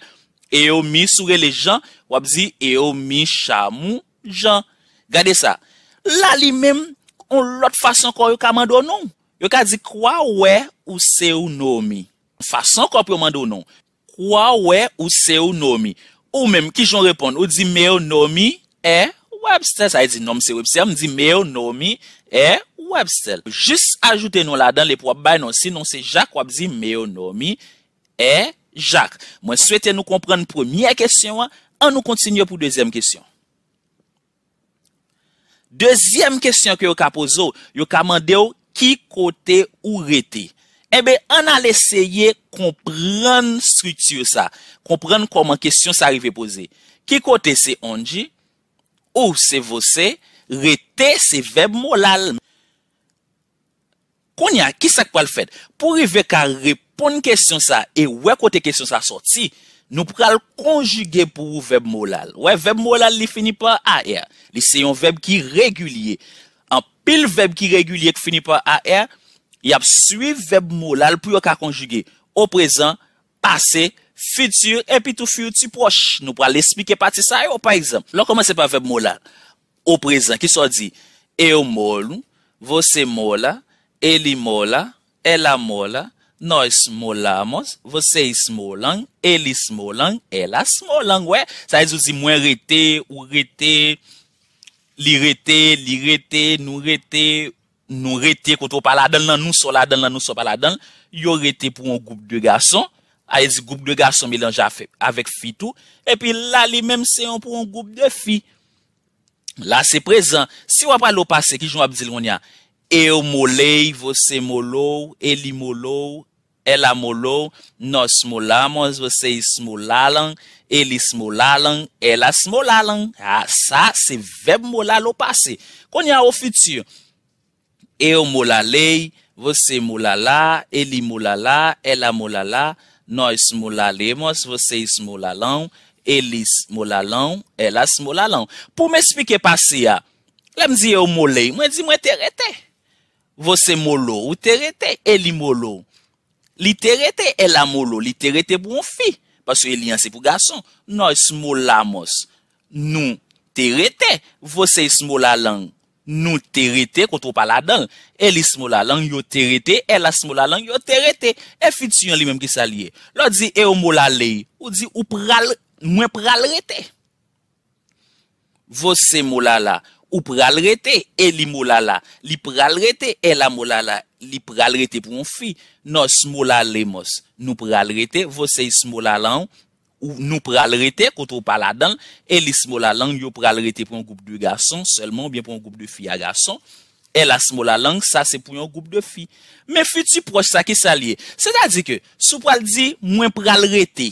Eyo mi sou rele jan, Wap zi, eyo mi chamou jan. Gade sa, La li men, On lot fason kon yo kamando nou, Yo ka di kwa wè ou se ou nomi. Fason kwa preman de ou non. Kwa wè ou se ou nomi. Ou menm ki joun repon. Ou di me ou nomi e webstel. Sa e di nomi se ou webstel. Ou di me ou nomi e webstel. Jus ajoute nou la dan le pou ap bay non. Sinon se jak wap di me ou nomi e jak. Mwen swete nou komprenn premye kesyon an. An nou kontinyo pou dezyem kesyon. Dezyem kesyon ki yo ka pozo. Yo ka mande ou. Ki kote ou rete? Ebe, an al eseye kompren strutur sa. Kompren koman kestyon sa rive pose. Ki kote se onji? Ou se vose? Rete se veb molal. Konya, ki sak pa l fèt? Po rive ka repon kestyon sa, e we kote kestyon sa sorti, nou pral konjige pou veb molal. We, veb molal li fini pa ayer. Li seyon veb ki regulye. An pil veb ki regulye ki fini pa a er, yap suiv veb molal pou yo ka konjuge. Ou prezant, pase, futur, epi tou futur, tu proche. Nou pral esplike pati sa yo, par exemple. Lò koman se pa veb molal? Ou prezant, ki so di, Eyo molu, vose mola, eli mola, ela mola, noy smolamos, vose is molan, eli smolan, ela smolan, wey. Sa e zo zi mwen rete, ou rete, Li rete, li rete, nou rete, nou rete, koto pala adan lan, nou so la adan lan, nou so pala adan. Yo rete pou an goup de gason, a ezi goup de gason me lanja avek fi tou. E pi la li menm se an pou an goup de fi. La se prezant. Si yo apal lo pase ki joun ap zil moun ya, e yo molay, vose molou, e li molou, e la molou, nos molamos, vose is molalang, Elis molalan, elas molalan. Ha, sa, se veb molalo pase. Konya ou futi? E ou molalei, vose molala, eli molala, ela molala, noy smolalemos, vose is molalan, elis molalan, elas molalan. Po m espike pase ya, la m zi e ou molalei, mwen zi mwen terete. Vose molou ou terete, eli molou. Li terete, ela molou, li terete bon fi. Bas yo e li anse pou gason. Noy smolamos nou terete. Vosey smolalan nou terete. Kontro pa la dan. E li smolalan yo terete. E la smolalan yo terete. E fiti yon li menm ki sa liye. Lo di e o molale. Ou di ou pral, mwen pralrete. Vosey molala ou pralrete. E li molala li pralrete. E la molala ilalete. Li pral rete pou yon fi, nou smola le mos. Nou pral rete, vo se yi smola lan, ou nou pral rete, koutou pala dan, e li smola lan, yo pral rete pou yon goup de gason, selman ou bien pou yon goup de fi a gason, e la smola lan, sa se pou yon goup de fi. Men fi ti proj sa ki sa liye. Se ta di ke, sou pral di, mwen pral rete.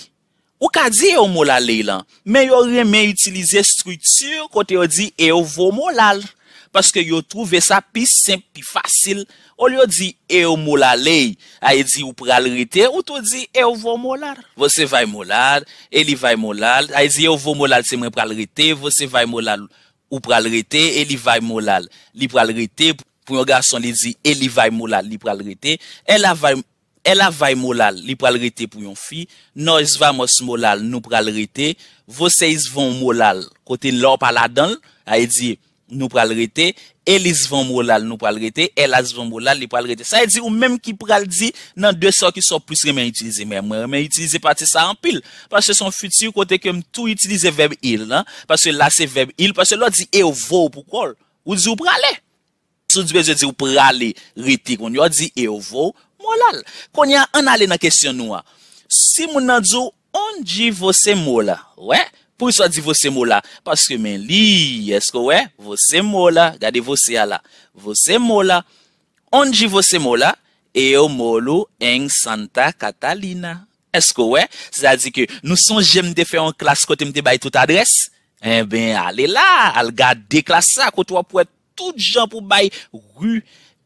Ou ka di yo mola le lan, men yo remen utilize strutur, kote yo di, e yo vo mola le. Paske yo trove sa pis, sempli, fasil. O yo di, e yo molal e yi. A ye di, ou pral rite. Ou tou di, e yo vo molal. Vose va molal, e li va molal. A ye di, e yo vo molal, semen pral rite. Vose va molal, ou pral rite. E li va molal, li pral rite. Pou yon gason li di, e li va molal, li pral rite. E la va molal, li pral rite pou yon fi. No yis vamo molal, nou pral rite. Vose yis von molal, kote lor pala don. A ye di, e yo molal. Nou pral rete, e li zvan mwo lal nou pral rete, e la zvan mwo lal li pral rete. Sa e di ou menm ki pral di nan eh, de so ki so pwis remen itilize menm. Mwen remen itilize pati sa anpil. Pwase son futu kote kem tou itilize verb il. Pwase la se verb il, pwase lo di e ou vou pou kol. Ou di ou pral le. Sou di beze di ou pral le rete kon yo di e ou vou mwo lal. Kon ya an ale nan kesyon nou a. Si moun nan di ou on di vou se mwo la. Wè. Pou yiswa di vose mou la? Paske men li, esko we, vose mou la, gade vose ya la, vose mou la, on di vose mou la, e yo mou lou en Santa Catalina. Esko we? Se sa di ke nou son jem de fe yon klas kote mte bay tout adres? En eh ben ale la, al gade de klas sa kote wapwet tout jan pou bay ru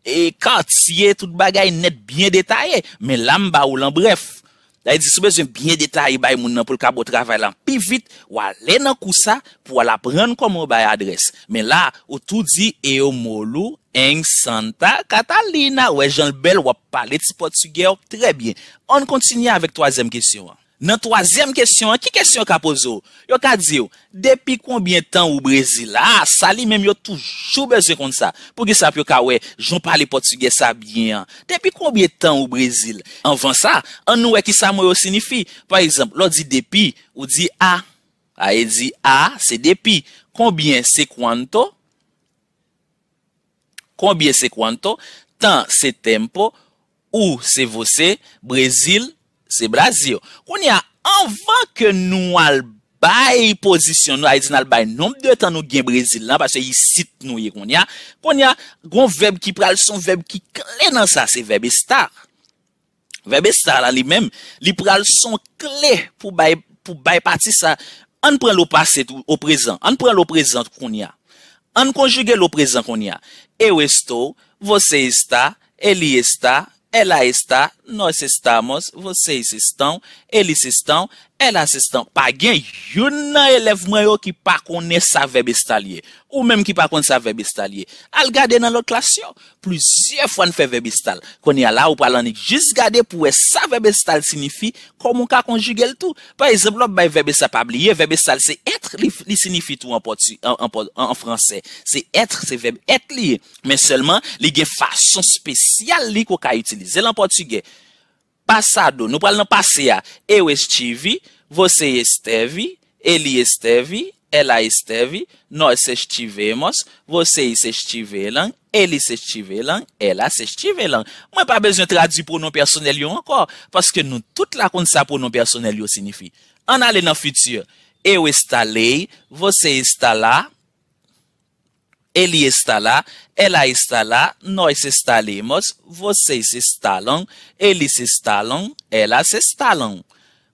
e katye tout bagay net bien detaye, men lamba ou lambref. Da yi disbez yon bine detay yi bay moun nan pou l ka bo travay lan pi vit, wale nan kousa pou wale apren kon mou bay adres. Men la, ou tou di Eomolu, Eng, Santa, Katalina, wè jan l bel wap pale ti Portugal, tre bie. On kontinye avèk toazèm kesyon an. Nan troazèm kèsyon, ki kèsyon ka pozo? Yo ka diyo, depi konbien tan ou brezil? Ah, sa li menm yo toujou beze kon sa. Pou ki sap yo ka we, joun ah pali portugè sa byen. Depi konbien tan ou brezil? Anvan sa, an nou e ki sa mwen yo sinifi. Par exemple, lò di depi, ou di a. A e di a, se depi. Konbien se kwanto? Konbien se kwanto? Tan se tempo? Ou se vose? Brezil? Se Brazio. Koun ya, anvan ke nou al bayi posisyon nou, ay di nan al bayi, nom de tan nou gen Brezil lan, paswe yi sit nou ye koun ya, koun ya, goun veb ki pral son, veb ki kle nan sa, se veb esta. Veb esta la li menm, li pral son kle pou bayi pati sa. An pren lo paset ou prezant, an pren lo prezant koun ya. An konjuge lo prezant koun ya. E ou esto, vose esta, eli esta, ela esta, e ou esta, No esestamos, vose esestan, el esestan, el asestan. Pa gen, yon nan elevman yo ki pa kone sa vebe estalye. Ou menm ki pa kone sa vebe estalye. Al gade nan lot klasyon. Plusye fwa n fe vebe estal. Kone ala ou palanik. Jis gade pou e sa vebe estal signifi komon ka konjuge l tou. Pa esemblop, bay vebe sa pa bliye. Vebe estal se etre li signifi tou en fransè. Se etre se vebe etliye. Men selman, li gen fason spesyal li ko ka itilize. El an portugè. Pasado, nou pal nan pase ya. Eu estive, vosey esteve, eli esteve, ela esteve, noy se estivemos, vosey se estive lan, eli se estive lan, ela se estive lan. Mwen pa bezon tradize pronon personel yo anko, paske nou tout la kon sa pronon personel yo signifi. An ale nan fitye, eu estalei, vosey estala, Eli estala, ela estala, noy se estalemos, vosey se estalon, eli se estalon, ela se estalon.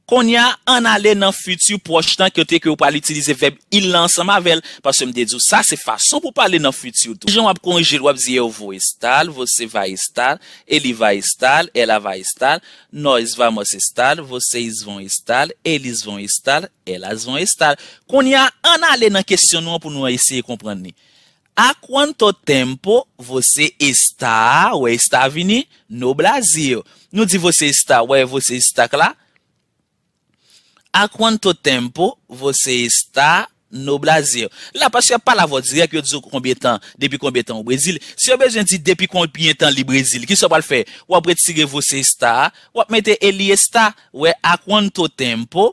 Kon ya an ale nan futu poch tanke yo teke ou pa li itilize veb ilan sa mavel, pa se mde dzu sa se fason pou pale nan futu tou. Kon je wap zi yo vou estal, vosey va estal, eli va estal, ela va estal, noy vamo se estal, vosey zvon estal, eli zvon estal, ela zvon estal. Kon ya an ale nan kesyonon pou nou a eseye kompran ney. A kwanto tempo vose esta, wey, esta vini, no blazir. Nou di vose esta, wey, vose esta kala. A kwanto tempo vose esta, no blazir. La pasya pala vò, direk yo dizou koumbye tan, depi koumbye tan ou brezil. Se yo bejen di depi koumbye tan li brezil, ki so pa l fè? Ou apretire vose esta, ou apmete elie esta, wey, a kwanto tempo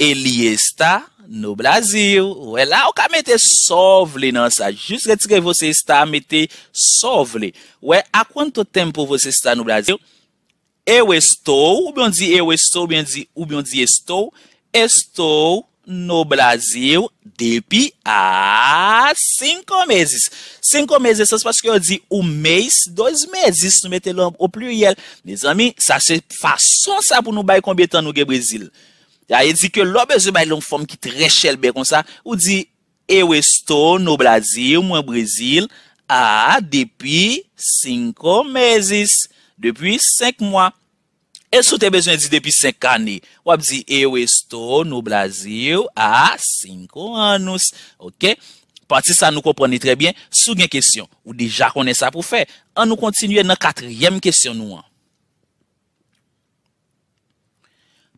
elie esta. Nou brasil, wè la w ka mette sovle nan sa. Jus re ti kèy vòse sta mette sovle. Wè, a kwanto tempo vòse sta nou brasil? Eu estou, ou biyon di, ou biyon di, ou biyon di, ou biyon di, estou. Estou nou brasil depi a 5 meses. 5 meses, sa se pas kèy wè di, 1 mes, 2 meses. Nou mette lom, ou pli ou yel. Nèzè mi, sa se fason sa pou nou bay konbetan nou gè brasil. Ya yè e di ke lò bezon bay loun fòm ki tre chèl bè kon sa, ou di, e wè sto nou Brazil mwen Brazil a depi 5 mèzis, depi 5 mwa. E sou te bezon di depi 5 anè, wè bi di, e wè sto nou Brazil a 5 anous. Ok, pati sa nou kompreni tre bè, sou gen kèsyon, ou deja konè sa pou fè, an nou kontinuyè nan katryèm kèsyon nou an.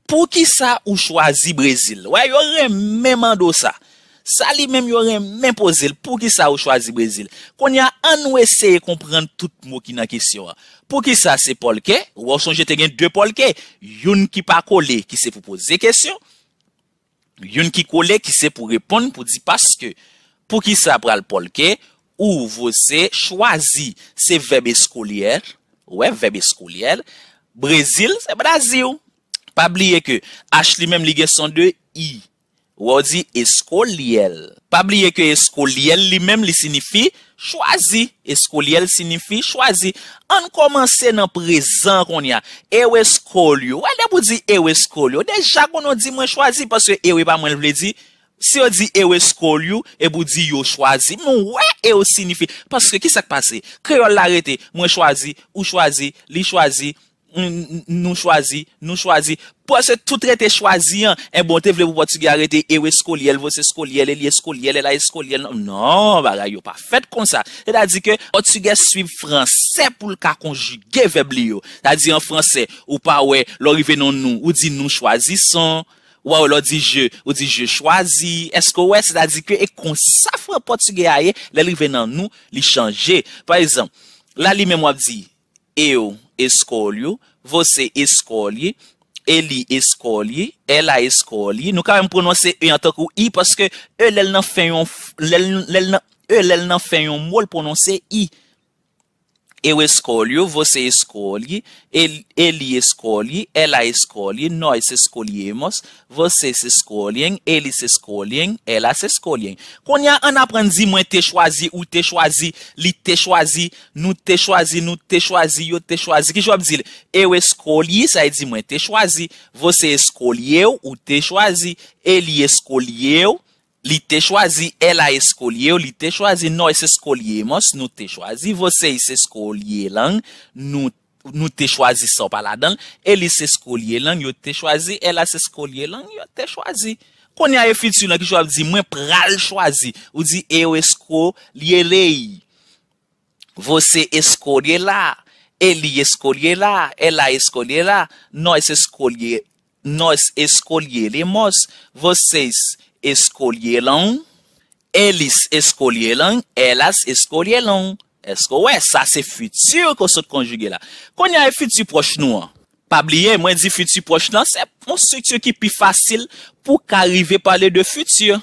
Pou ki sa ou chwazi Brezil? Ouè, yorè men mando sa. Sa li men, yorè men pozil. Pou ki sa ou chwazi Brezil? Kon ya an ou eseye komprende tout mou ki nan kesyon. Pou ki sa se polke? Ou woson jete gen de polke? Yon ki pa kole, ki se pou poze kesyon. Yon ki kole, ki se pou repon, pou di paske. Pou ki sa pral polke? Ou vose chwazi se vebe skolier? Ouè, vebe skolier. Brezil, se Brazil. Pa bliye ke H li menm li geson de I. Ou ou di eskoliel. Pa bliye ke eskoliel li menm li sinifi chwazi. Eskoliel sinifi chwazi. An komanse nan prezan kon ya. Ewe skol yo. Ou e de pou di ewe skol yo? Deja kon ou di mwen chwazi. Paske ewe pa mwen vle di. Si ou di ewe skol yo, e pou di yo chwazi. Mwen ou e o sinifi. Paske ki sak pase? Kyo larete mwen chwazi, ou chwazi, li chwazi. Nou chwazi, nou chwazi. Po se tout rete chwazi an, en eh bonte vle pou potuge arete, ewe skoliel, vose skoliel, elie skoliel, elaye skoliel. Non, non ba rayo, pa fet kon sa. Se da di ke, potuge swib franse pou lka konjuge vebli yo. Da di an franse, ou pa we, lorive nan nou, ou di nou chwazi son, ou a ou lor di je, ou di je chwazi. Esko we, se da di ke, e kon sa fwe potuge aye, lorive nan nou, li chanje. Par exemple, la li memwa di, eyo, eskol yo, vo se eskol ye, e li eskol ye, e la eskol ye, nou karem prononse e yantak ou i, paske e lel nan fè yon, lel nan, e lel nan fè yon mol prononse i. Eu escolho, você escolhe, ele, ele escolhe, ela escolhe, nós escolhemos, vocês escolhem, eles escolhem, elas escolhem. Quando an aprendzi mwen te choisi ou te choisi, li te choisi, nou te choisi, nou te choisi, yo te choisi, Que job zil? Eu escolhi, ça e di mwen te você escolheu, ou te choisi, ele escolheu, Li te chwazi, ela eskolye. Ou li te chwazi, noy se skolyemos. Nou te chwazi, vosey se skolye lan. Nou te chwazi so pala dan. Eli se skolye lan, yo te chwazi. Ela se skolye lan, yo te chwazi. Kone a efitsi lan ki chwazi, mwen pral chwazi. Ou di, eu eskolye lei. Vosey eskolye la. Eli eskolye la. Ela eskolye la. Noy se skolye, noy se skolye lemos. Vosey se skolye. Eskolye lan, elis eskolye lan, elas eskolye lan. Esko, wey, sa se futur kon sot konjuge la. Kon ya e futur proche nou an. Pabliye, mwen di futur proche lan, se mons futur ki pi fasil pou ka rive pale de futur.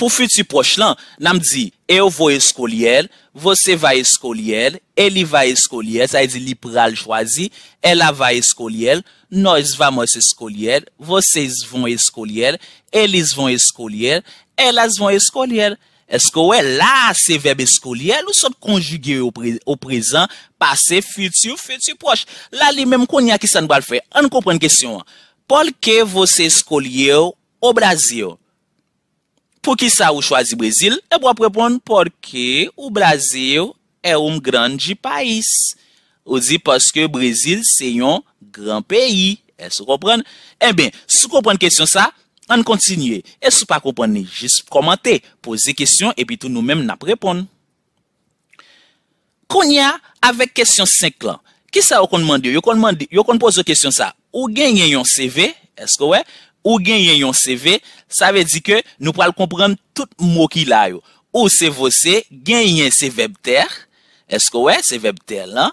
Po futu poch lan, nanm di, Eyo vo eskolier, vose va eskolier, Eli va eskolier, sa yi e di liberal chwazi, Ela va eskolier, noyz vamo eskolier, Voses von eskolier, elis von eskolier, Elas von eskolier. Esko we, e la se vebe eskolier, nou son konjugye ou prezen, pase futu, futu poch. La li menm konya ki san wal fe. An kon pren kesyon. Pol ke vose eskolier ou brazi ou? Po ki sa ou chwazi Brezil, e pou ap repon porke ou Brezil e oum gran di pais. Ou zi poske Brezil se yon gran peyi. E sou kompren? E ben, sou kompren kesyon sa, an kontinye. E sou pa kompren, jis komante, pose kesyon, epi tou nou menm nap repon. Kon ya, avek kesyon 5 lan. Ki sa ou kon mandi? Yo kon mandi, yo kon pose kesyon sa. Ou genye yon CV, esko we? Ou genye yon CV, esko we? Ou genyen yon CV, sa ve di ke nou pral komprenn tout mwok ilay yo. Ou CV se, genyen CV pter, esko we, CV pter la.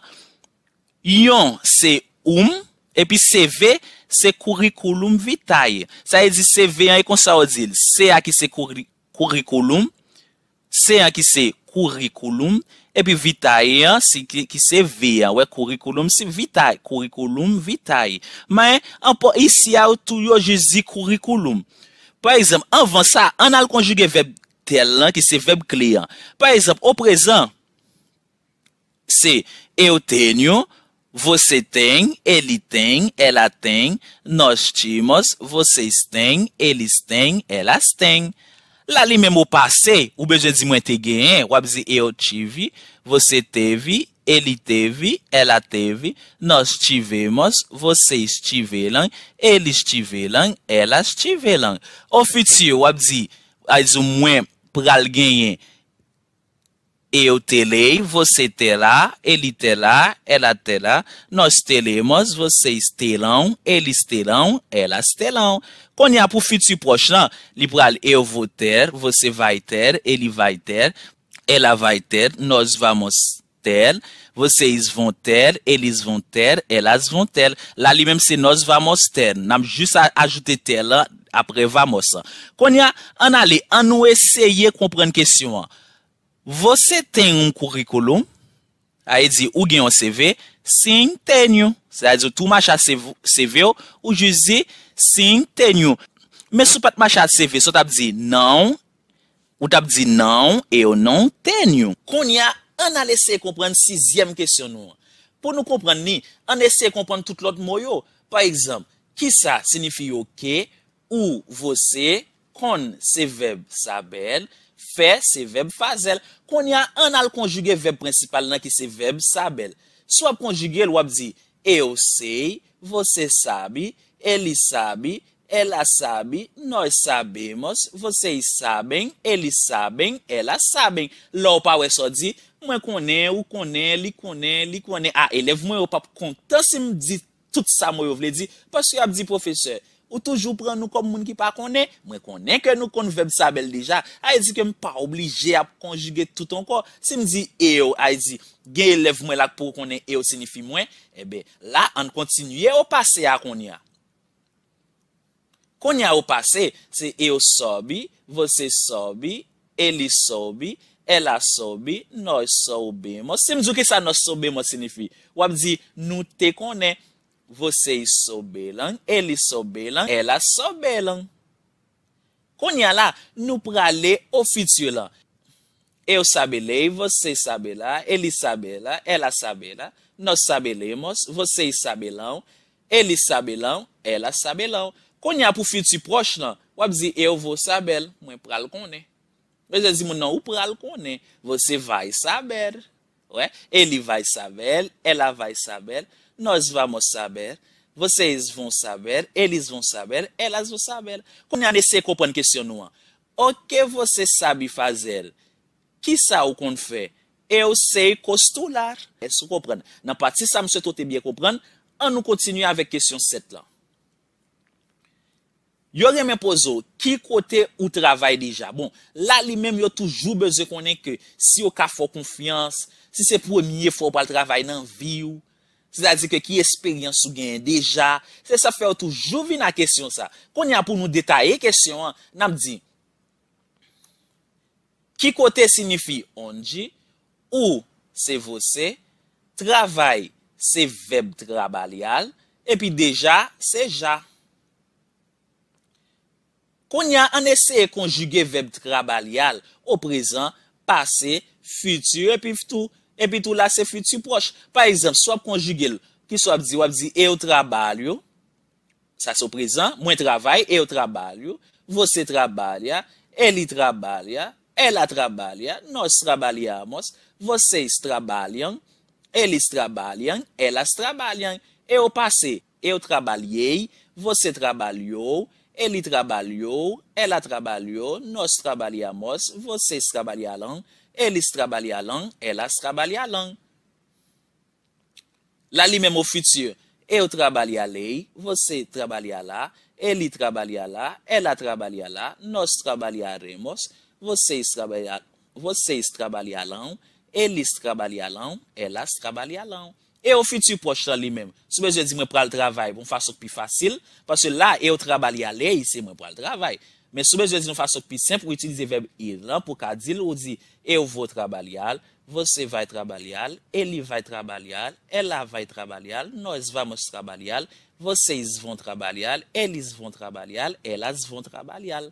Yon se um, epi CV se kurikulum vitae. Sa e di CV yon e konsa odil, se a ki se kurikulum, se a ki se kurikulum vitae. Epi vitaye, si ki se ve, ou e kurikulum, si vitaye. Kurikulum, vitaye. Men, an po isi a ou tou yo jezi kurikulum. Par exemple, an van sa, an al konjuge veb telan, ki se veb kliyan. Par exemple, e ou prezan, se eu tenyo, vose ten, eli ten, ela ten, nos timos, voses ten, elis ten, elas ten. La li menm ou pase, ou beje di mwen te genyen, wap zi, e yo ti vi, vose te vi, eli te vi, ela te vi, nos ti vemos, vose is ti ve lan, eli is ti ve lan, ela is ti ve lan. Ou fiti, wap zi, a izu mwen pral genyen. E yo tele, vose tela, eli tela, ela tela, nos telemos, vose is telan, elis telan, elas telan. Konya, pou fiti proxan, li pral, e yo vo tel, vose vai tel, eli vai tel, ela vai tel, nos vamo tel, vose is von tel, elis von tel, elas von tel. La li menm se nos vamo tel, nam jis ajoute tel apre vamo sa. Konya, an ale, an nou eseye kompren kesyon an. Vose ten yon kourikoulou, aye di ou gen yon seve, sin ten yon. Se aye di ou tou macha seve ou, ou ju zi, sin ten yon. Men sou pat macha seve, sou tap di nan, ou tap di nan, e ou nan, ten yon. Kon ya, an a lese kompren si ziyem kesyon nou. Po nou kompren ni, an lese kompren tout lot mou yo. Par exemple, ki sa, sinifi yo ke, ou, vose, kon, se veb, sa bel, Fè, se veb fazel. Kon ya an al konjuge veb prensipal nan ki se veb sabel. E se wap konjuge, l wap di, Eyo sei, vose sabi, eli sabi, ela sabi, noy sabemos, vosey saben, eli saben, ela saben. Lo wap awe so di, mwen konen, ou konen, li konen, li konen. A, elev mwen wap ap kontan se mdi tout sa mwen wav le di. Pas yo wap di profeseur. Ou toujou pren nou kom moun ki pa konen? Mwen konen ke nou kon veb sabel dija. Ay zi ke m pa oblije ap konjige tout anko. Se m zi, eyo, ay zi, gen elev mwen lak pou konen, eyo sinifi mwen. Ebe, eh la, an kontinye ou pase a konen. Konen ou pase, se, eyo sobi, vose sobi, eli sobi, ela sobi, noy sobi mwen. Se m zi ki sa noy sobi mwen sinifi, wap zi, nou te konen. Vose yi sobelan, el yi sobelan, ela sobelan. Kon ya la, nou prale ofitio lan. Eu sabelei, vose sabela, el yi sabela, ela sabela. Nos sabelemos, vose yi sabelan, el yi sabelan, ela sabelan. Kon ya pou fiti proche lan, wap zi, eu vou sabel, mwen pral konen. Mwen zi zi moun nan ou pral konen. Vose vay sabel. Ele vay sabel, ela vay sabel. Noz vamo sabel, vosey zvon sabel, eliz von sabel, elaz von sabel. Konen ane sey kopan kesyon nou an. Ok, vosey sabi fazel, ki sa ou konen fe? E ou sey kostou lar? E sou kopan. Nan pati sa mse to te bie kopan, an nou kontinu avèk kesyon set lan. Yore men pozo, ki kote ou travay dija? Bon, la li men yo toujou beze konen ke si yo ka fò konfians, si se promye fò pal travay nan vi ou, Se la di ke ki esperyans ou gen deja, se sa fè ou toujou vi nan kesyon sa. Kon ya pou nou detaye kesyon an, nan di. Ki kote signifi onji, ou se vose, travay se veb trabalyal, epi deja se ja. Kon ya an ese konjuge veb trabalyal, ou prezan, pase, futur, epi vtou. Epi tout la se fiti proche. Par exemple, so ap konjigel. Ki so ap di, wap di, e yo trabalyo. Sa so prezan, mwen travay, e yo trabalyo. Vose trabalyo, e li trabalyo, e la trabalyo. Nos trabalyamos, vosey s trabalyon. E li s trabalyon, e la s trabalyon. E yo pase, e yo trabalyey, vosey trabalyo. E li trabalyo, e la trabalyo. Nos trabalyamos, vosey s trabalyalan. Eli se trabale a lan, ela se trabale a lan. La li menm ou futur. Eu trabale a lei, vose trabale a la. Eli trabale a la, ela trabale a la. Nos trabale a remos, vose se trabale a lan. Eli se trabale a lan, ela se trabale a lan. E ou futur pou chan li menm. Soube je di mwen pral travay, mwen fason pi fasil. Pase la, eu trabale a lei, se mwen pral travay. Men soubez yo di nou fasyon pi semp pou itilize veb ilan pou ka dil ou di E ou vou trabalyal, vose va e trabalyal, eli va e trabalyal, ela va e trabalyal, nou e zvamos trabalyal, vose yi zvon trabalyal, eli zvon trabalyal, ela zvon trabalyal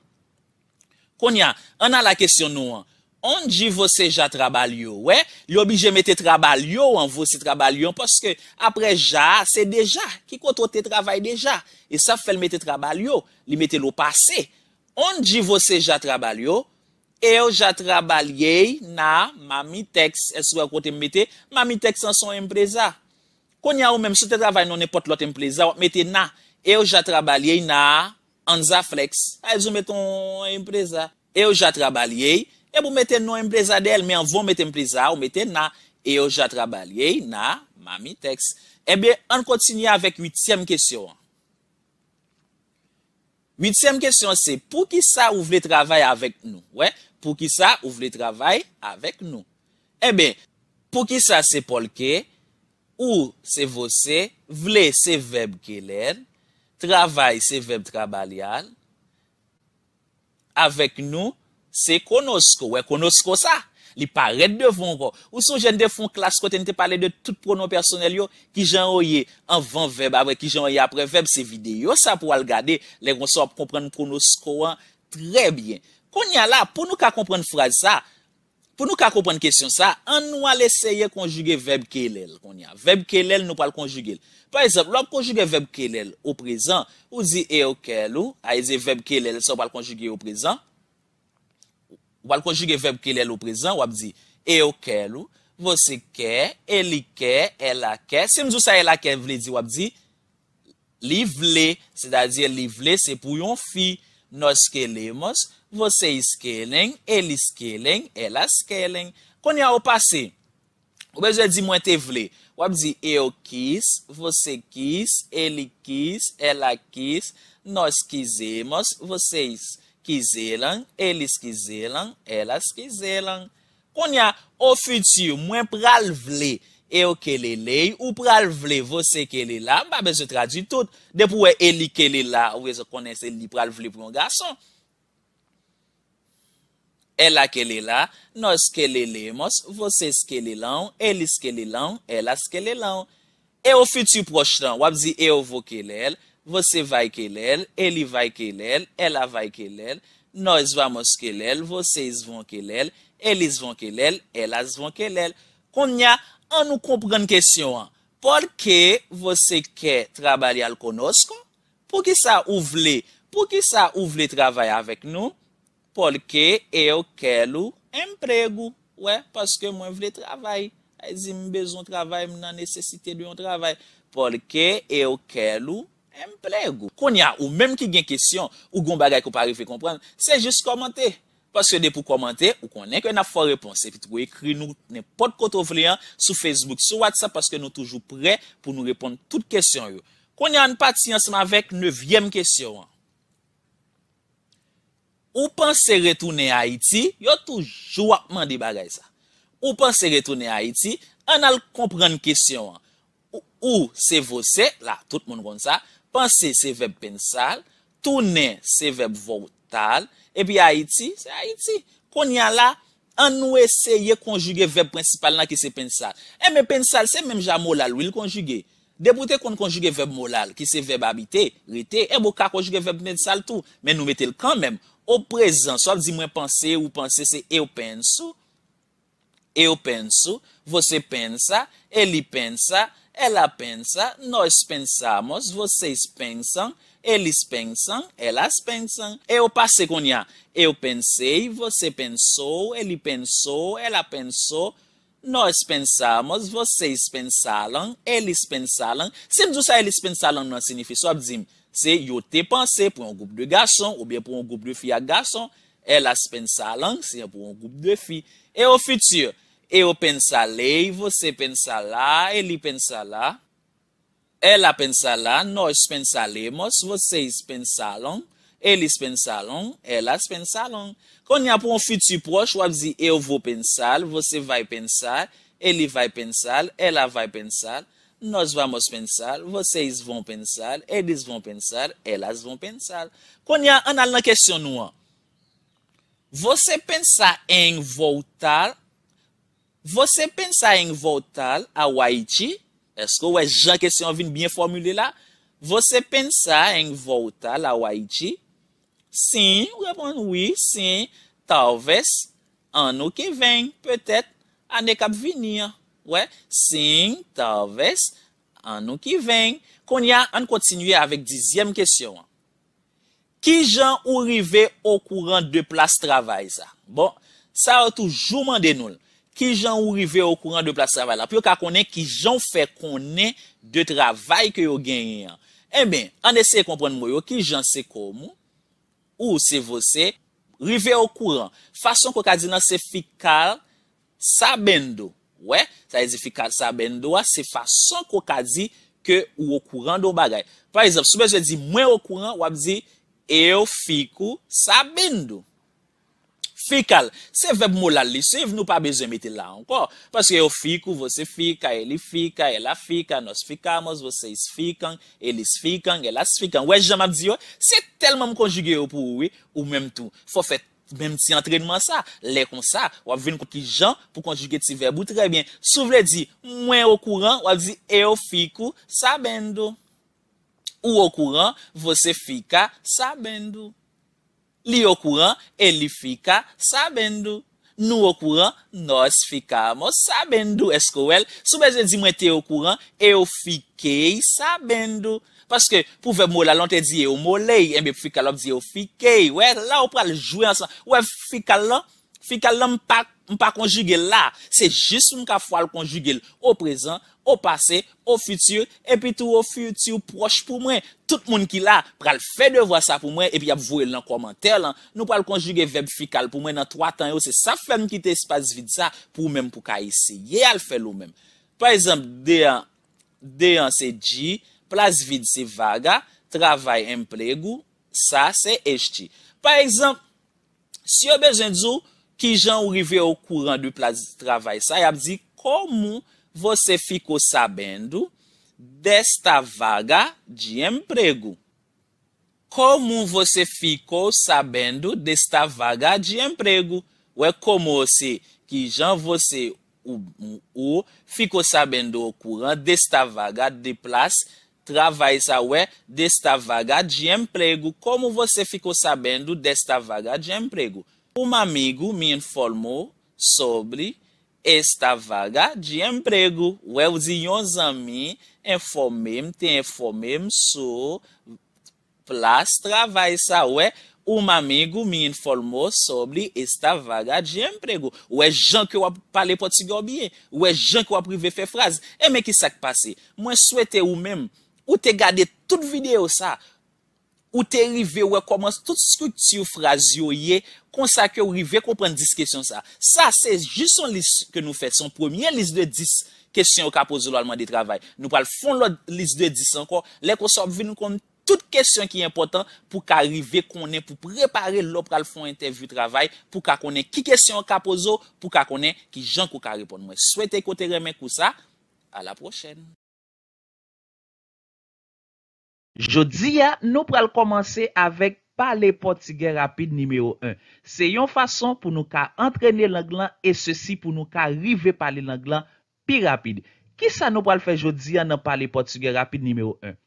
Konya, an a la kesyon nou an On di vose ja trabalyo, we, li obije mette trabalyo an, vose trabalyon Poske apre ja, se deja, ki koto te trabaly deja E safel mette trabalyo, li mette lo pase On di vose ja trabalyo, e yo ja trabalyey na mami teks. E sou akote mbete, mami teks an son yon preza. Konya ou mèm, sou te trabalyo nou ne pot lot yon preza, wak mbete na. E yo ja trabalyey na anza flex. A ah, yon mbete yon preza. E yo ja trabalyey, e pou mbete nou yon preza del, mè an vou mbete yon preza, wak mbete na. E yo ja trabalyey na mami teks. E eh be, an kontinye avèk yut siyem kesyon. Midsem kesyon se, pou ki sa ou vle travay avèk nou? Wè, pou ki sa ou vle travay avèk nou? Ebe, pou ki sa se polke, ou se vose, vle se veb keler, travay se veb trabalyan, avèk nou se konosko. Wè, konosko sa. Li paret devon ro. Ou sou jende fon klas kote, nite pale de tout pronon personel yo, ki jan oye anvan veb apre, ki jan oye apre veb se videyo. Sa pou al gade, legon so ap kompren pronos kouan trebyen. Konya la, pou nou ka kompren fraj sa, pou nou ka kompren kesyon sa, an nou al eseye konjuge veb ke lel. Veb ke lel nou pal konjuge. Par exemple, lop konjuge veb ke lel ou prezant, ou zi e okel ou, a e zi veb ke lel sou pal konjuge ou prezant, Wap di, yo e kelo, vose ke, eli ke, ela ke. Se m di e e sa, ela ke, vle di, wap di, li vle. Se da di, li vle se pou yon fi. Noz kelemos, vose is kelen, elis kelen, elas kelen. Kon ya wopase, wap di, yo kis, vose kis, eli kis, ela kis, noz kizemos, vose is kizemos. Kizè lan, elis kizè lan, elas kizè lan. Kon ya, o futu mwen pral vle, eo kele le, ou pral vle, vose kele la, ba be se tradu tout. Depou e, eli kele la, ou e se konen se li pral vle pou yon gason. Ela kele la, nos kele le, mos vose skele lan, elis skele lan, elas skele lan. E o futu proj lan, wap zi, eo vo kele el, Vose vay ke lèl, eli vay ke lèl, ela vay ke lèl, noy zvamos ke lèl, vose izvon ke lèl, eli zvon ke lèl, ela zvon ke lèl. Koumnya, an nou kompren kèsyon an. Porke vose ke trabari al konos kon? Pouke sa ou vle? Pouke sa ou vle trabay avèk nou? Porke e yo ke lou empreg ou? Ouè, paske mwen vle trabay. A zi mbezon trabay, mnen nesesite lyon trabay. Porke e yo ke lou? Konya ou menm ki gen kesyon Ou goun bagay ko pari fe kompran Se jist komante Paske de pou komante Ou konen ke na fò repons Se fit pou ekri nou Nè pot koto vli an Sou Facebook, sou Whatsapp Paske nou toujou pre Pou nou repon tout kesyon yo Konya an pati ansman vek Nevyem kesyon Ou pan se retounen a iti Yo toujou apman di bagay sa Ou pan se retounen a iti An al kompran kesyon Ou se vose La tout moun kon sa Pense se veb pensal. Tounen se veb votal. E pi a iti, se a iti. Kon yan la, an nou eseye konjuge veb prinsipal nan ki se pensal. E men pensal, se men jan molal, wil konjuge. Deboute kon konjuge veb molal, ki se veb habite, rite. E mou ka konjuge veb pensal tou. Men nou metel kan men. Ou prezen, sol di mwen pense ou pense se e ou pensou. E ou pensou. Vose pensa. E li pensa. Ela pensa, nou es pensamos, vose es pensan, el is pensan, ela es pensan. E ou pase kon ya. Eu pensei, vose pensou, el i pensou, ela pensou, nou es pensamos, vose es pensalan, el is pensalan. Simdou sa el is pensalan nan sinifi so ap zim. Se yo te pense pou an goup de gason ou bien pou an goup de fi a gason, ela es pensalan, se ya pou an goup de fi. E ou future. Eu pensale, vose pensala, eli pensala, ela pensala, nos pensalemos, voses pensalon, elis pensalon, elas pensalon. Kon ya pou an fiti poch wavzi, eu vou pensal, vose vay pensal, eli vay pensal, ela vay pensal, nos vamos pensal, voses voun pensal, eles voun pensal, elas voun pensal. Kon ya an al nan kesyon nou an, vose pensal en voutar... Vose pen sa yon votal a wa iti? Esko wè, jan kesyon vin bien formule la? Vose pen sa yon votal a wa iti? Sin, wèpon, wè, sin, tarves, an nou ki vèn. Petèt, an e kap vinir. Wè, sin, tarves, an nou ki vèn. Kon ya, an kontinuye avèk dizyèm kesyon. Ki jan ou rive o kouran de plas travay sa? Bon, sa wè toujou mande nou lè. Ki jan ou rive ou kouran de plase travay la? Pyo ka konen ki jan ou fe konen de travay ke yo genyen? En eh ben, an dese yon kompon mwoyo, ki jan se kom? Ou se vose, rive ou kouran. Fason kou ka di nan se fikal sabendo. Ou e, sa e zi fikal sabendo a, se fason kou ka di ke ou kouran do bagay. Par exemple, soube se di mwen ou kouran, wap zi, e yo fiko sabendo. Fikal, se veb mou la lisiv, nou pa beze meti la anko. Paske yo fikou, vose fika, eli fika, ela fika, nos fikamos, vose is fikang, eli is fikang, ela is fikang. Ou e jama di yo, se telman m konjuge yo pou ou, ou mem tou. Fofet, mem ti antrenman sa, le kon sa, wap ven kou ki jan pou konjuge ti vebu trebyen. Sou vle di, mwen yo kouran, wap di, yo fikou sabendo. Ou yo kouran, vose fika sabendo. Li yo kouran, e li fika sabendo. Nou yo kouran, nos fika mo sabendo. Esko wel, soubezen di mwen te yo kouran, e yo fikey sabendo. Paske pou ve mou la lante di yo mou lei, enbe pou fika la mwen di yo fikey. Wè, la ou pral jouye ansan. Wè, fika lan, fika lan pat. M pa konjuge la, se jist m ka fwa l konjuge l o prezant, o pase, o futur, epi tou o futur proche pou mwen. Tout moun ki la, pral fè devwa sa pou mwen, epi ap vwou el nan komantèl. Nou pral konjuge veb fikal pou mwen nan 3 tan yo, se sa fèm ki te espaz vide sa pou mèm pou ka yise. Ye al fè lou mèm. Par exemple, deyan, deyan se di, plaz vide se vaga, travay emplegu, sa se eshti. Par exemple, si yo bezendzou... que jan ou rive courant kouran du plas travay sa, yap você ficou sabendo desta vaga de emprego? Como você ficou sabendo desta vaga de emprego? Ou é como você que já você ou, ou ficou sabendo o courant desta vaga de place, trabalho ou é desta vaga de emprego? Como você ficou sabendo desta vaga de emprego? Ou mamigou mi informou sobre esta vaga di emprego. Ouè, ou zi yon zan mi informem, te informem sou plas travay sa. Ouè, ou mamigou mi informou sobre esta vaga di emprego. Ouè, jan ki wap pale poti gobyen. Ouè, jan ki wap rive fe fraz. E men ki sak pase? Mwen swete ou men, ou te gade tout videyo sa. Ou te rive we komans tout skruti ou frazi ou ye, konsak yo rive kon pren dis kesyon sa. Sa se jis son lis ke nou fet, son promyen lis de dis kesyon yo ka pozo lo alman de travay. Nou pral fon lo lis de dis ankon, lek ou sa ven nou kon tout kesyon ki important pou ka rive konen, pou prepare lo pral fon interview travay, pou ka konen ki kesyon yo ka pozo, pou ka konen ki jan ko ka repon. Mwen swete kote remen kousa, alaproshen. Jodi ya nou pral komanse avèk pale portige rapide nimeyo 1. Se yon fason pou nou ka antrenye langlan e se si pou nou ka rive pale langlan pi rapide. Ki sa nou pral fè jodi ya nan pale portige rapide nimeyo 1?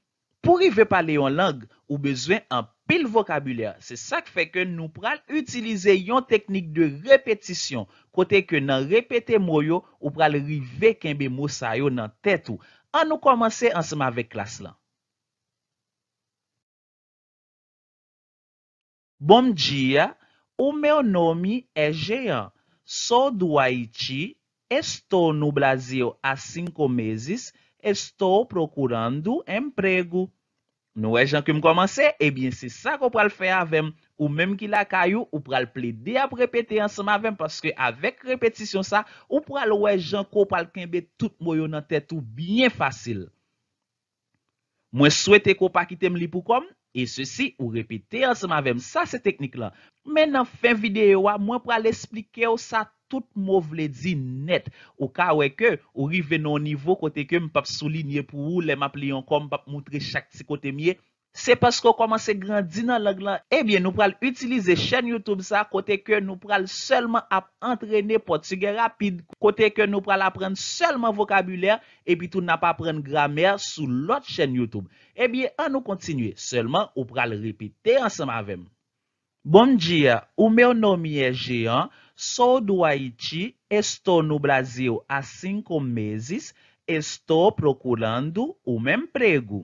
Pou rive pale yon lang ou bezwen an pil vokabulè. Se sak fè ke nou pral utilize yon teknik de repetisyon kote ke nan repete mroyo ou pral rive kembe mousa yo nan tèt ou. An nou komanse ansèm avèk klas lan. Bom diya, eh ou mè o nomi e jeyan. So dwa iti, esto nou blazi yo a 5 mezis, esto prokurendu empregou. Nou wè jan kèm komanse, e bie si sa ko pral fè avèm. Ou mèm ki la kayou, ou pral ple de ap repete ansama avèm. Paske avèk repetisyon sa, ou pral wè jan ko pral kèmbe tout mò yo nan tètou bie fasil. Mwen swete ko pa kitèm li pou kom? E se si, ou repite ansa mavem sa se teknik la. Men nan fin videyo a, mwen pral explike ou sa tout mou vle di net. Ou ka weke, ou riven nou nivou kote ke m pap souline pou ou, le map li yon kom, m pap moutre chak ti kote miye. Se pasko koman se grandina la glan, ebyen eh nou pral utilize chen YouTube sa kote ke nou pral selman ap entrene potige rapide. Kote ke nou pral apren selman vokabuler, ebyen tou na pa apren gramer sou lot chen YouTube. Ebyen eh an nou kontinye, selman ou pral repite ansam avem. Bon diya, ou meu nomi e jean, sou do Haiti, esto nou Brazil a 5 meses, esto prokulando ou men pregu.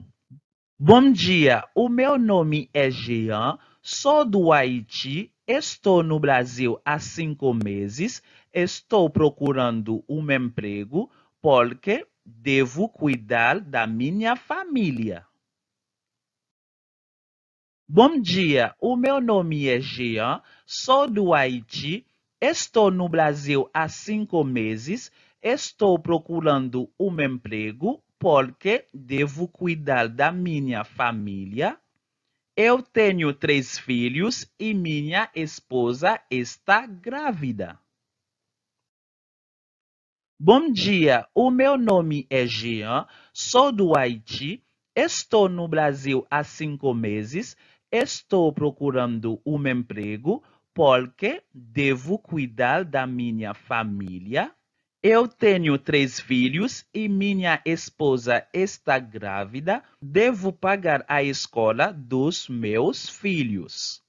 Bom dia, o meu nome é Jean, sou do Haiti, estou no Brasil há cinco meses, estou procurando um emprego porque devo cuidar da minha família. Bom dia, o meu nome é Jean, sou do Haiti, estou no Brasil há cinco meses, estou procurando um emprego porque devo cuidar da minha família. Eu tenho três filhos e minha esposa está grávida. Bom dia, o meu nome é Jean, sou do Haiti, estou no Brasil há cinco meses, estou procurando um emprego porque devo cuidar da minha família. Eu tenho três filhos e minha esposa está grávida. Devo pagar a escola dos meus filhos.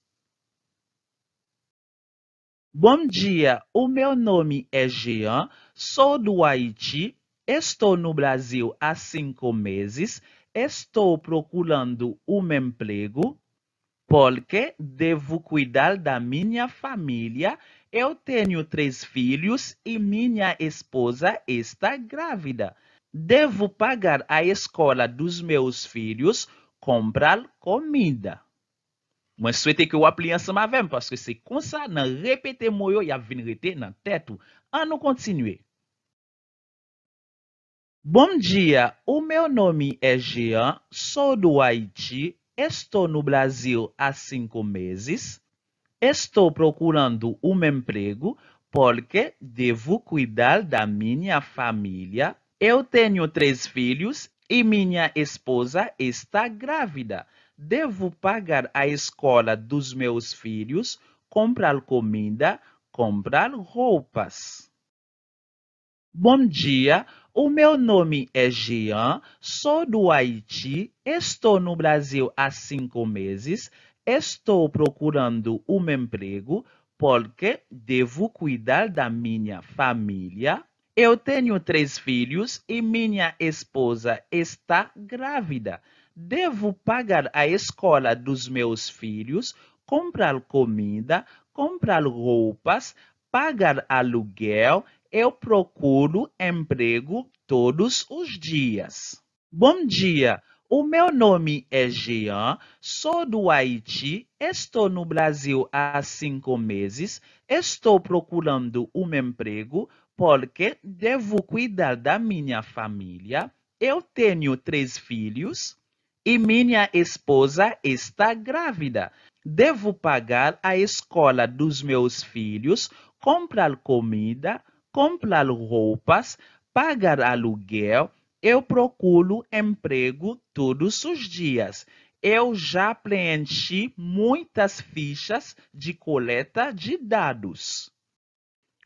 Bom dia, o meu nome é Jean, sou do Haiti, estou no Brasil há cinco meses, estou procurando um emprego porque devo cuidar da minha família eu tenho três filhos e minha esposa está grávida. Devo pagar a escola dos meus filhos, comprar comida. Mwen swete que wap li ansama vem, porque se konsa não repete e a vinrete na tet Vamos continuar. Bom dia, o meu nome é Jean, sou do Haiti, estou no Brasil há cinco meses. Estou procurando um emprego porque devo cuidar da minha família. Eu tenho três filhos e minha esposa está grávida. Devo pagar a escola dos meus filhos, comprar comida, comprar roupas. Bom dia, o meu nome é Jean, sou do Haiti, estou no Brasil há cinco meses. Estou procurando um emprego porque devo cuidar da minha família. Eu tenho três filhos e minha esposa está grávida. Devo pagar a escola dos meus filhos, comprar comida, comprar roupas, pagar aluguel. Eu procuro emprego todos os dias. Bom dia! O meu nome é Jean, sou do Haiti, estou no Brasil há cinco meses, estou procurando um emprego porque devo cuidar da minha família. Eu tenho três filhos e minha esposa está grávida. Devo pagar a escola dos meus filhos, comprar comida, comprar roupas, pagar aluguel eu procuro emprego todos os dias. Eu já preenchi muitas fichas de coleta de dados.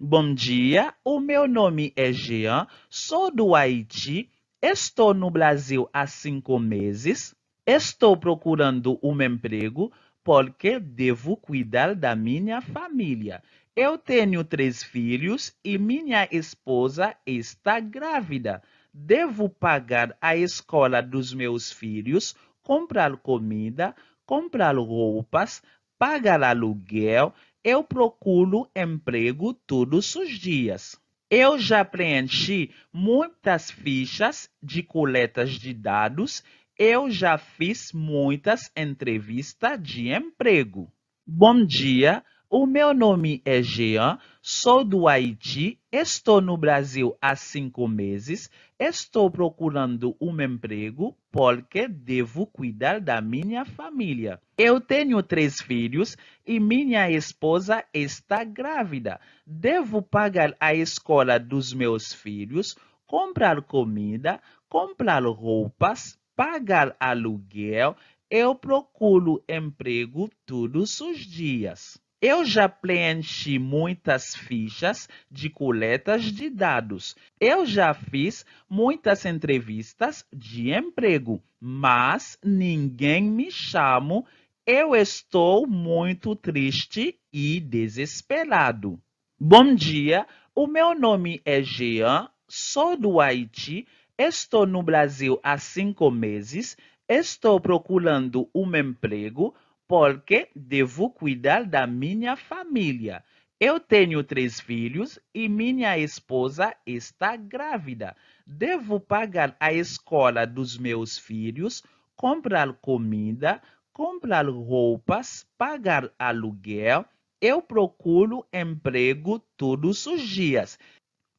Bom dia, o meu nome é Jean, sou do Haiti, estou no Brasil há cinco meses, estou procurando um emprego porque devo cuidar da minha família. Eu tenho três filhos e minha esposa está grávida devo pagar a escola dos meus filhos, comprar comida, comprar roupas, pagar aluguel. Eu procuro emprego todos os dias. Eu já preenchi muitas fichas de coletas de dados. Eu já fiz muitas entrevistas de emprego. Bom dia, o meu nome é Jean, sou do Haiti, estou no Brasil há cinco meses, estou procurando um emprego porque devo cuidar da minha família. Eu tenho três filhos e minha esposa está grávida. Devo pagar a escola dos meus filhos, comprar comida, comprar roupas, pagar aluguel. Eu procuro emprego todos os dias. Eu já preenchi muitas fichas de coletas de dados. Eu já fiz muitas entrevistas de emprego, mas ninguém me chama. Eu estou muito triste e desesperado. Bom dia, o meu nome é Jean, sou do Haiti, estou no Brasil há cinco meses, estou procurando um emprego porque devo cuidar da minha família. Eu tenho três filhos e minha esposa está grávida. Devo pagar a escola dos meus filhos, comprar comida, comprar roupas, pagar aluguel. Eu procuro emprego todos os dias.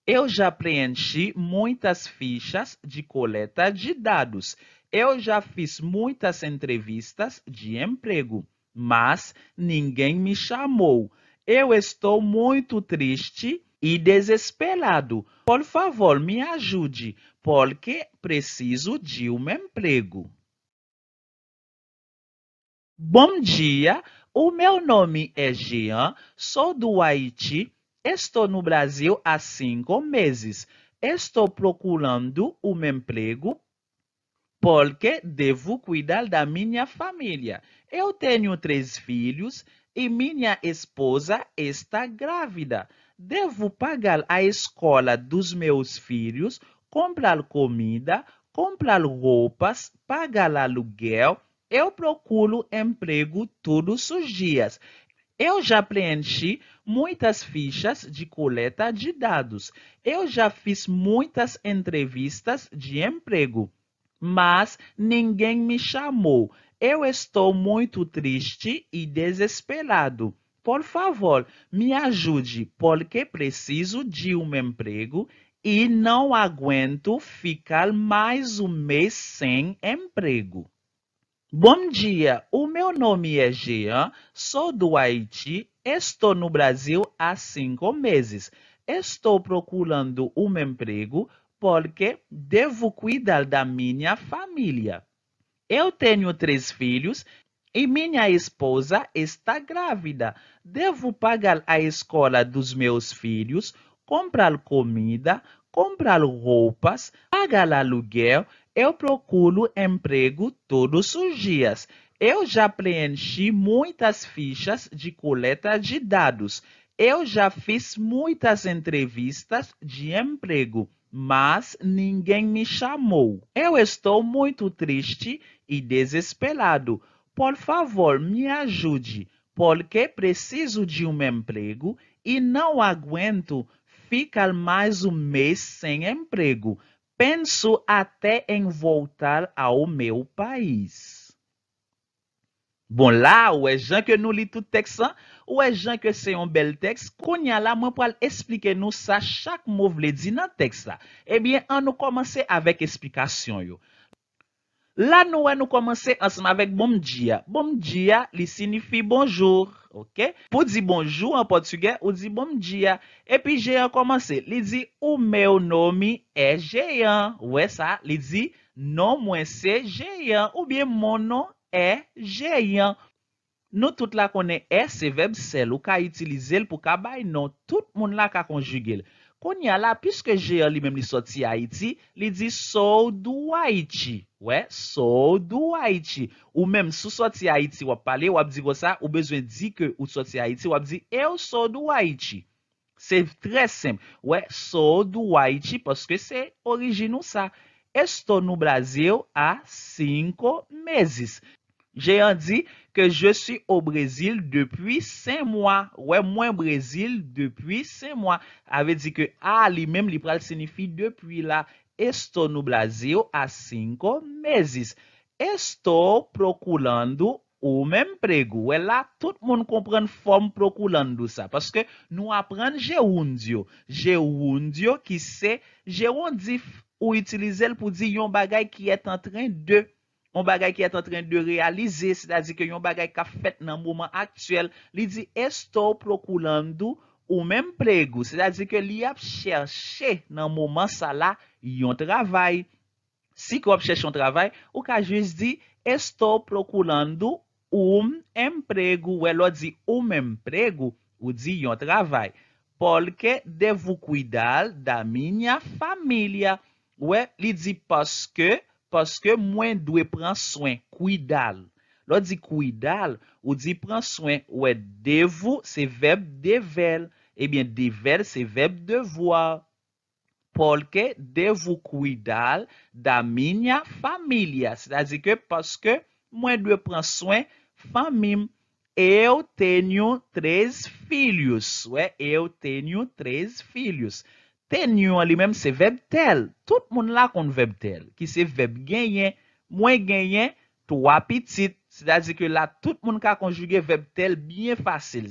Eu já preenchi muitas fichas de coleta de dados. Eu já fiz muitas entrevistas de emprego, mas ninguém me chamou. Eu estou muito triste e desesperado. Por favor, me ajude, porque preciso de um emprego. Bom dia, o meu nome é Jean, sou do Haiti, estou no Brasil há cinco meses. Estou procurando um emprego porque devo cuidar da minha família. Eu tenho três filhos e minha esposa está grávida. Devo pagar a escola dos meus filhos, comprar comida, comprar roupas, pagar aluguel. Eu procuro emprego todos os dias. Eu já preenchi muitas fichas de coleta de dados. Eu já fiz muitas entrevistas de emprego mas ninguém me chamou. Eu estou muito triste e desesperado. Por favor, me ajude, porque preciso de um emprego e não aguento ficar mais um mês sem emprego. Bom dia, o meu nome é Jean, sou do Haiti, estou no Brasil há cinco meses. Estou procurando um emprego porque devo cuidar da minha família. Eu tenho três filhos e minha esposa está grávida. Devo pagar a escola dos meus filhos, comprar comida, comprar roupas, pagar aluguel. Eu procuro emprego todos os dias. Eu já preenchi muitas fichas de coleta de dados. Eu já fiz muitas entrevistas de emprego mas ninguém me chamou. Eu estou muito triste e desesperado. Por favor, me ajude, porque preciso de um emprego e não aguento ficar mais um mês sem emprego. Penso até em voltar ao meu país. Bon la, wè jen ke nou li tout tekst an, wè jen ke se yon bel tekst. Konya la, mwen pou al explike nou sa, chak mou vle di nan tekst la. Ebyen, an nou komanse avèk eksplikasyon yo. La nou wè nou komanse ansan avèk bom dia. Bom dia, li sinifi bonjou, ok? Pou di bonjou an potugè, ou di bom dia. E pi jen yon komanse, li di ou mè ou nomi e jen yon. Wè sa, li di non mwen se jen yon. Ou byen moun non. E jeyen. Nou tout la konen e se veb sel. Ou ka itilize el pou kabay non. Tout moun la ka konjige el. Kon ya la, piske jeyen li menm li soti a iti, li di sou du wa iti. Ou menm sou soti a iti wap pale, wap digo sa, ou bezwen di ke ou soti a iti, wap di, e ou sou du wa iti? Se tre sem. Ou, sou du wa iti, poske se orijinou sa. E sto nou Brazil a 5 mezis. Je yon di ke je si ou Brezil depuy sen mwa. Ouè, mwen Brezil depuy sen mwa. Ave di ke a li mem li pral sinifi depuy la. Estou nou Blazio a 5 mezis. Estou prokoulandou ou men pregou. Ouè la, tout moun kompren fom prokoulandou sa. Paske nou apren Jeoun Dio. Jeoun Dio ki se Jeoun Dif ou itilize l pou di yon bagay ki et antren de. yon bagay ki et entren de realize, se da zi ke yon bagay ka fet nan mouman aktuel, li di, esto prokulando oum emprego, se da zi ke li ap chershe nan mouman sa la yon travay. Si ko ap chershe yon travay, ou ka jiz di, esto prokulando oum emprego, ou e lo di, oum emprego, ou di yon travay, polke devu kouidal da minya familya, ou e li di, poske, Paske mwen dwe pran soen. Kouidal. Lo di kouidal ou di pran soen. Ouè, devou se veb devel. Ebyen, devel se veb devoua. Polke devou kouidal da minya familya. Se dazi ke paske mwen dwe pran soen famim. Eyo tenyo trez filyous. Eyo tenyo trez filyous. Tenyon li menm se veb tel. Tout moun la kon veb tel. Ki se veb genyen, mwen genyen, to apitit. Se da di ke la, tout moun ka konjuge veb tel biye fasil.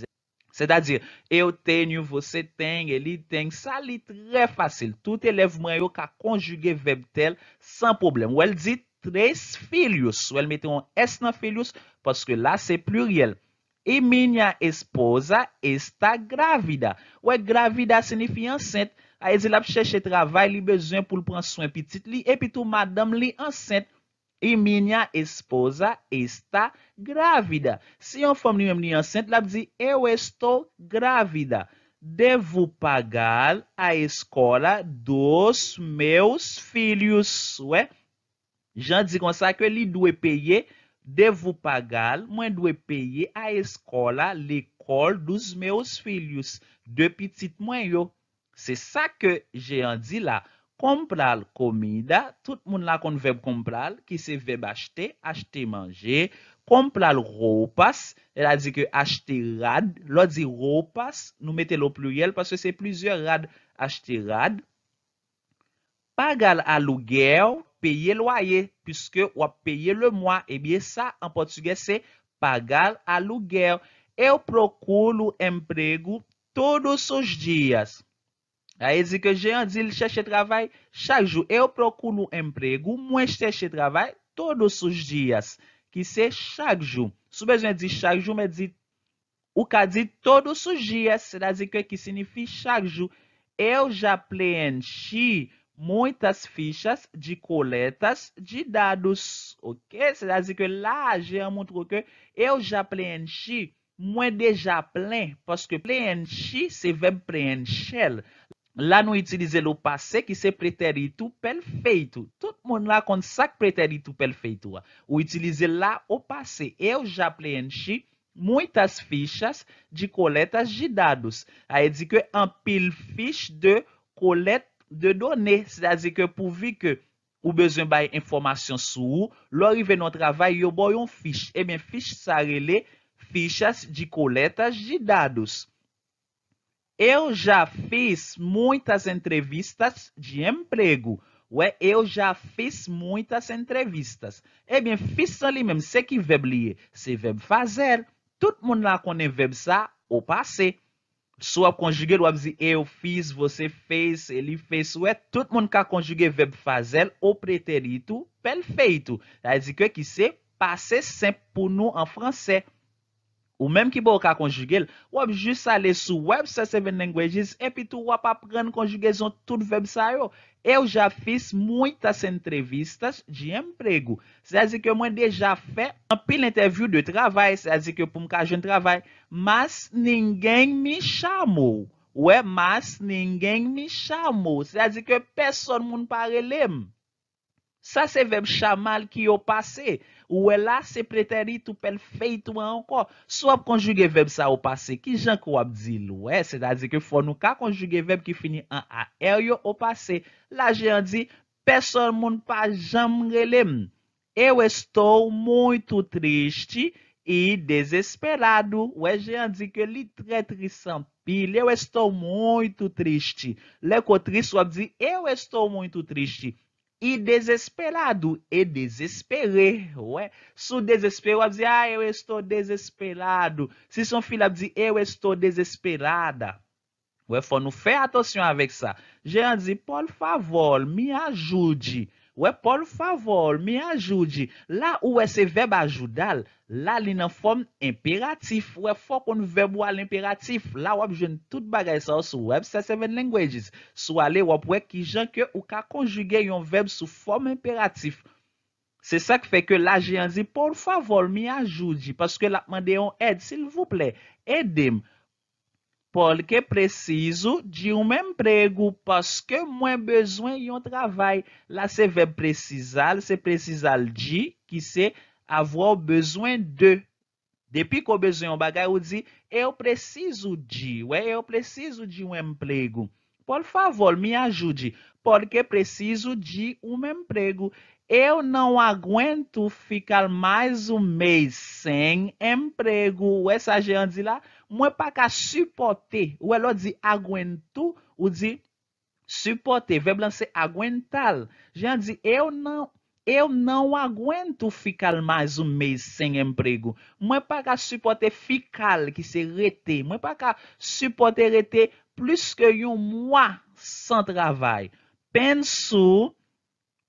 Se da di, eyo tenyon, vose teng, e li teng, sa li tre fasil. Tout elev mwen yo ka konjuge veb tel san problem. Ou el di tres filios. Ou el mette yon esna filios, paske la se pluriel. E minya esposa esta gravida. Ou e gravida senifi an senti. A e zi lap chèche travay li bezyen pou l pran swen pitit li. E pi tou madame li ansent. E mènya esposa esta gravida. Si yon fòm li mèm li ansent, lap zi, e wèsto gravida. De voupagal a eskola dos mèous filyous. Ouè, jan zi konsa ke li dwe peye. De voupagal mwen dwe peye a eskola l'ekol dos mèous filyous. De pitit mwen yo. Se sa ke jen di la, kompral komida, tout moun la kon veb kompral, ki se veb achte, achte manje, kompral roupas, el a di ke achte rad, lo di roupas, nou mette lo pluyel parce se plizye rad, achte rad, pagal alugel, peye lo aye, puisque wap peye le mwa, e eh bie sa, an potugye se, pagal alugel. Eu prokou lou emprego todos os diyas. Aí diz que Jean diz ele cherche trabalho chaque jour. Eu procuro um emprego, mas cherche trabalho todos os dias. Que se chaque jour. Se você diz chaque jour, me diz o que diz todos os dias. Será que que significa chaque jour? Eu já preenchi muitas fichas de coletas de dados, ok? Será que lá já mostrou que eu já preenchi, moi déjà plein, parce que preenchi, c'est verbo preencher. La nou itilize lo pase ki se preteritu pel feyto. Tout moun la kont sak preteritu pel feyto wa. Ou itilize la o pase. Eu ja prehenchi mouitas fichas di koletas di dadous. A e di ke an pil fich de kolet de done. Se da zi ke pou vi ke ou bezon baye informasyon sou. Loi ive nou travay yo boyon fich. E men fich sa rele fichas di koletas di dadous. Eu já fiz muitas entrevistas de emprego. Ué, eu já fiz muitas entrevistas. Eh é bien, fiz ali mesmo. sei é que verbo lié, se verbo fazer. Todo mundo lá connaît verbo sa, ou passé. Sua conjuguer, ou dizer eu fiz, você fez, ele fez. Ué, todo mundo que conjugue verbo fazer ou pretérito perfeito. Quer tá dizer que é que se passé simple pour em francês. Ou menm ki bo ka konjigel, wap jis ale sou website Seven Languages, epi tou wap apren konjigel zon tout website yo. Eu ja fis mwitas entrevistas di emprego. Se a zi ke mwen deja fe, an pil interview de travay, se a zi ke pou mka jen travay, mas ningen mi chamo. Ou e mas ningen mi chamo, se a zi ke peson moun pare lem. Sa se veb chamal ki yo pase. Ou e la se preterit ou pel feito an kon. So ap konjuge veb sa ou pase. Ki jan kou ap zil ou e? Eh? Se da zi ke fon nou ka konjuge veb ki fini an a. El er yo ou pase. La jan di, peson moun pa jam relem. Eu estou mouyto tristi e dezesperado. Ou e jan di ke li tre trisampil. Eu estou mouyto tristi. Le kou tris ou ap zi, eu estou mouyto tristi. I dezesperado e dezespere. Ou e, sou dezesper, ou a dizi, a, eu estou dezesperado. Si son fila dizi, eu estou dezesperada. Ou e, fon nou fè atosyon avek sa. Jean dizi, pol favol, mi ajude. Ouè, pol favor, mi ajou di. La ouè se veb ajou dal, la li nan fòm imperatif. Ouè, fò kon veb wò al imperatif. La wòp jen tout bagay sa wòp se seven languages. Sou alè wòp wè ki jen ke ou ka konjuge yon veb sou fòm imperatif. Se sa k fè ke la jen zi, pol favor, mi ajou di. Paske la mande yon ed, sil vouple, edem. porque preciso de um emprego, porque moi é besoin de um é trabalho. Lá você vai precisar, você precisa de, que se avoir besoin de. Depois que eu besoin é um bagulho, eu digo, eu preciso de, ué, eu preciso de um emprego. Por favor, me ajude, porque preciso de um emprego. Eu não aguento ficar mais um mês sem emprego. Essa gente lá, Mwen pa ka supporte, ou elo di agwento, ou di supporte, veblan se agwental. Jan di, eu nan e agwento fikal maz un mez sen emprego. Mwen pa ka supporte fikal ki se rete. Mwen pa ka supporte rete plus ke yon mwa san travay. Pensou...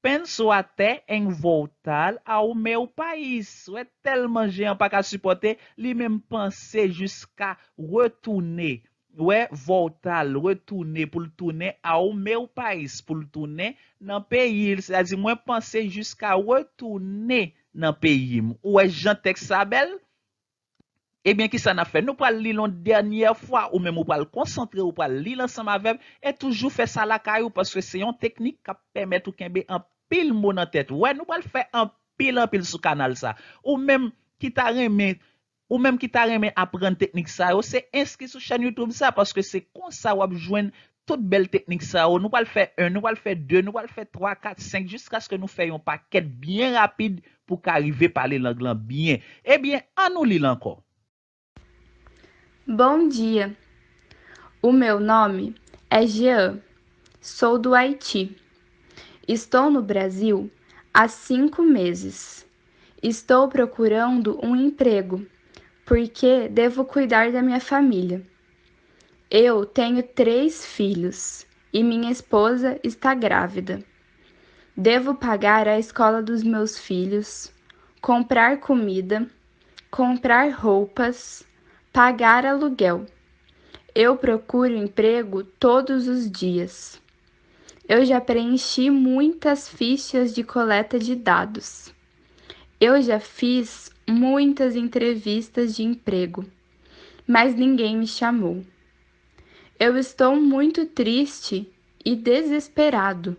pens ou ate en votal a ou me ou pais. Ou e telman jen an pa ka suporte, li men m'pense jiska retoune, ou e votal, retoune pou l'toune a ou me ou pais, pou l'toune nan peyi. Se la zi mwen m'pense jiska retoune nan peyi. Ou e jantek sa bel, e ben ki sa na fe? Nou pal li lon denye fwa, ou men mou pal koncentre, ou pal li lan sa ma veb, e toujou fe sa la kayou, paske se yon teknik ka pemet ou kenbe an pil moun an tèt. Ouè, nou bal fè an pil an pil sou kanal sa. Ou mèm ki ta remè, ou mèm ki ta remè apren teknik sa, ou se inskri sou chan YouTube sa, paske se konsa wap jwen tout bel teknik sa. Ou nou bal fè un, nou bal fè dè, nou bal fè 3, 4, 5, jiska ske nou fè yon pakèt bien rapide pou ka arrive pale langlan bien. Ebyen, eh anou li lankon. Bon diya. O meu nomi e Jean. Sou do Haitie. Estou no Brasil há cinco meses. Estou procurando um emprego porque devo cuidar da minha família. Eu tenho três filhos e minha esposa está grávida. Devo pagar a escola dos meus filhos, comprar comida, comprar roupas, pagar aluguel. Eu procuro emprego todos os dias eu já preenchi muitas fichas de coleta de dados. Eu já fiz muitas entrevistas de emprego, mas ninguém me chamou. Eu estou muito triste e desesperado.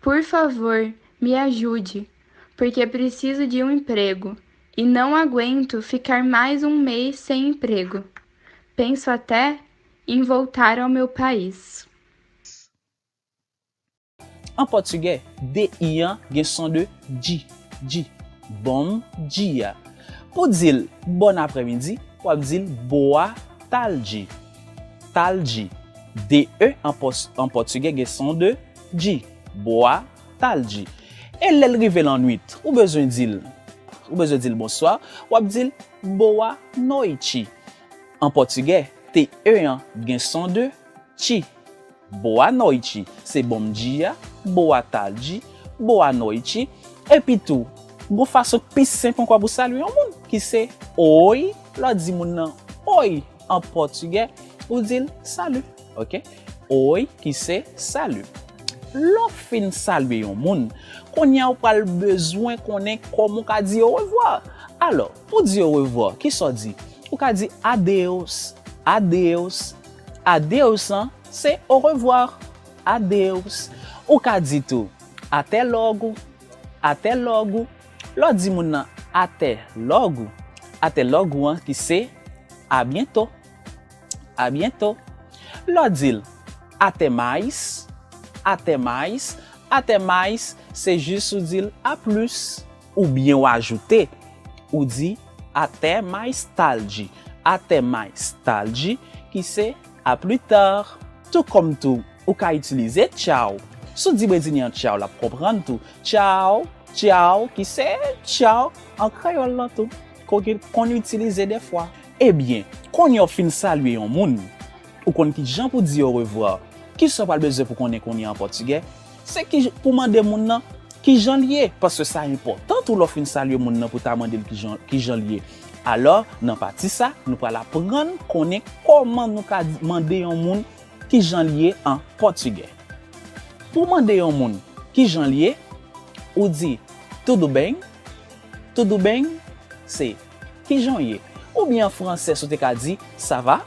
Por favor, me ajude, porque preciso de um emprego e não aguento ficar mais um mês sem emprego. Penso até em voltar ao meu país. An portuge, de i an gen son de ji. Ji. Bom ji ya. Po dil, bon apremidi, wap dil boa talji. Talji. De e an portuge gen son de ji. Boa talji. E lel rive lan nwit, ou bezon dil, ou bezon dil bon soa, wap dil boa noichi. An portuge, te e an gen son de chi. Boa noichi. Se bom ji ya, bom. Bo a talji, bo a noichi, epi tou, bo faso pis sen kon kon bo salwe yon moun. Ki se, oi, lo di moun nan, oi, an potuge, ou din, salwe, ok? Oi, ki se, salwe. Lo fin salwe yon moun, kon yan ou pal bezwen konen, kon mou ka di, o revoar. Alo, pou di o revoar, ki so di? Ou ka di, adeos, adeos, adeosan, se, o revoar, adeosan. Ou ka dito ate logo, ate logo. Lo di mounan ate logo, ate logo an ki se a bientou, a bientou. Lo dil ate mais, ate mais, ate mais se jisou dil a plus. Ou bien ou ajoute, ou di ate mais taldi, ate mais taldi ki se a plus tar. Tou kom tou, ou ka itilize tchaw. Sou dibe di ni an tchaw la, pou pran tou. Tchaw, tchaw, ki se tchaw, an krayon lan tou. Ko ki koni itilize de fwa. Ebyen, koni yo fin salye yon moun, ou koni ki jan pou di yo revwa, ki se pal beze pou koni koni an Portugay, se ki pou mande moun nan ki jan liye. Paske sa yon potant ou lo fin salye moun nan pou ta mande ki jan liye. Alo, nan pati sa, nou pa la pran koni koni koni nou ka mande yon moun ki jan liye an Portugay. Pou mande yon moun ki jan liye, ou di, tout dou beng, tout dou beng, se, ki jan liye. Ou byan franse sote ka di, sa va,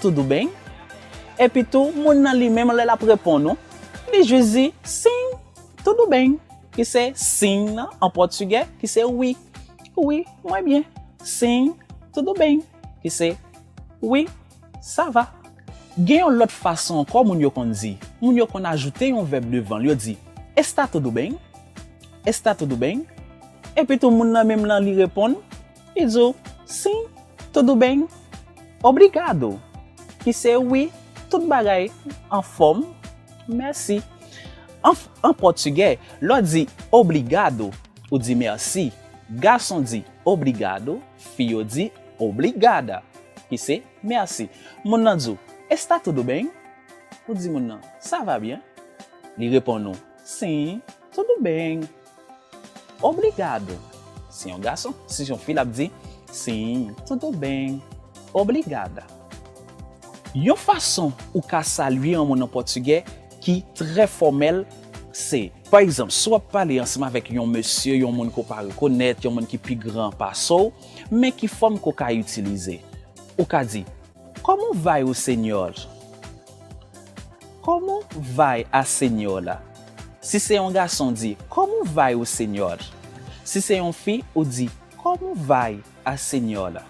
tout dou beng, epi tou, moun nan li mem le la prepon nou, li ju zi, sin, tout dou beng, ki se, sin nan, an potugè, ki se, oui, oui, mwen byen, sin, tout dou beng, ki se, oui, sa va. Gen yon lot fason kon moun yo kon di. Moun yo kon ajoute yon veb levan. Lyo di, Esta todo ben? Esta todo ben? Epe tou moun nan menm nan li repon. I djou, Si, todo ben. Obrigado. Ki se, oui, tout baray. En forme, merci. En portugè, lò di, Obrigado. Ou di, merci. Garson di, Obrigado. Fiyo di, Obrigada. Ki se, merci. Moun nan djou, Est-ta todo ben? Ou di moun nan, sa va bien? Li repon nou, si, todo ben. Obligado. Si yon gason, si yon fil ap di, si, todo ben. Obligada. Yon fason ou ka salvi yon moun nan Portugè, ki tre formel, se. Par exemple, sou ap pale ansima vek yon monsye, yon moun ko pa rekonet, yon moun ki pi gran pa sou, men ki form ko ka yi utilize. Ou ka di, KOMO VAI O SENYOL? KOMO VAI A SENYOLA? SI SE YON GASON DI, KOMO VAI O SENYOL? SI SE YON FI O DI, KOMO VAI A SENYOLA?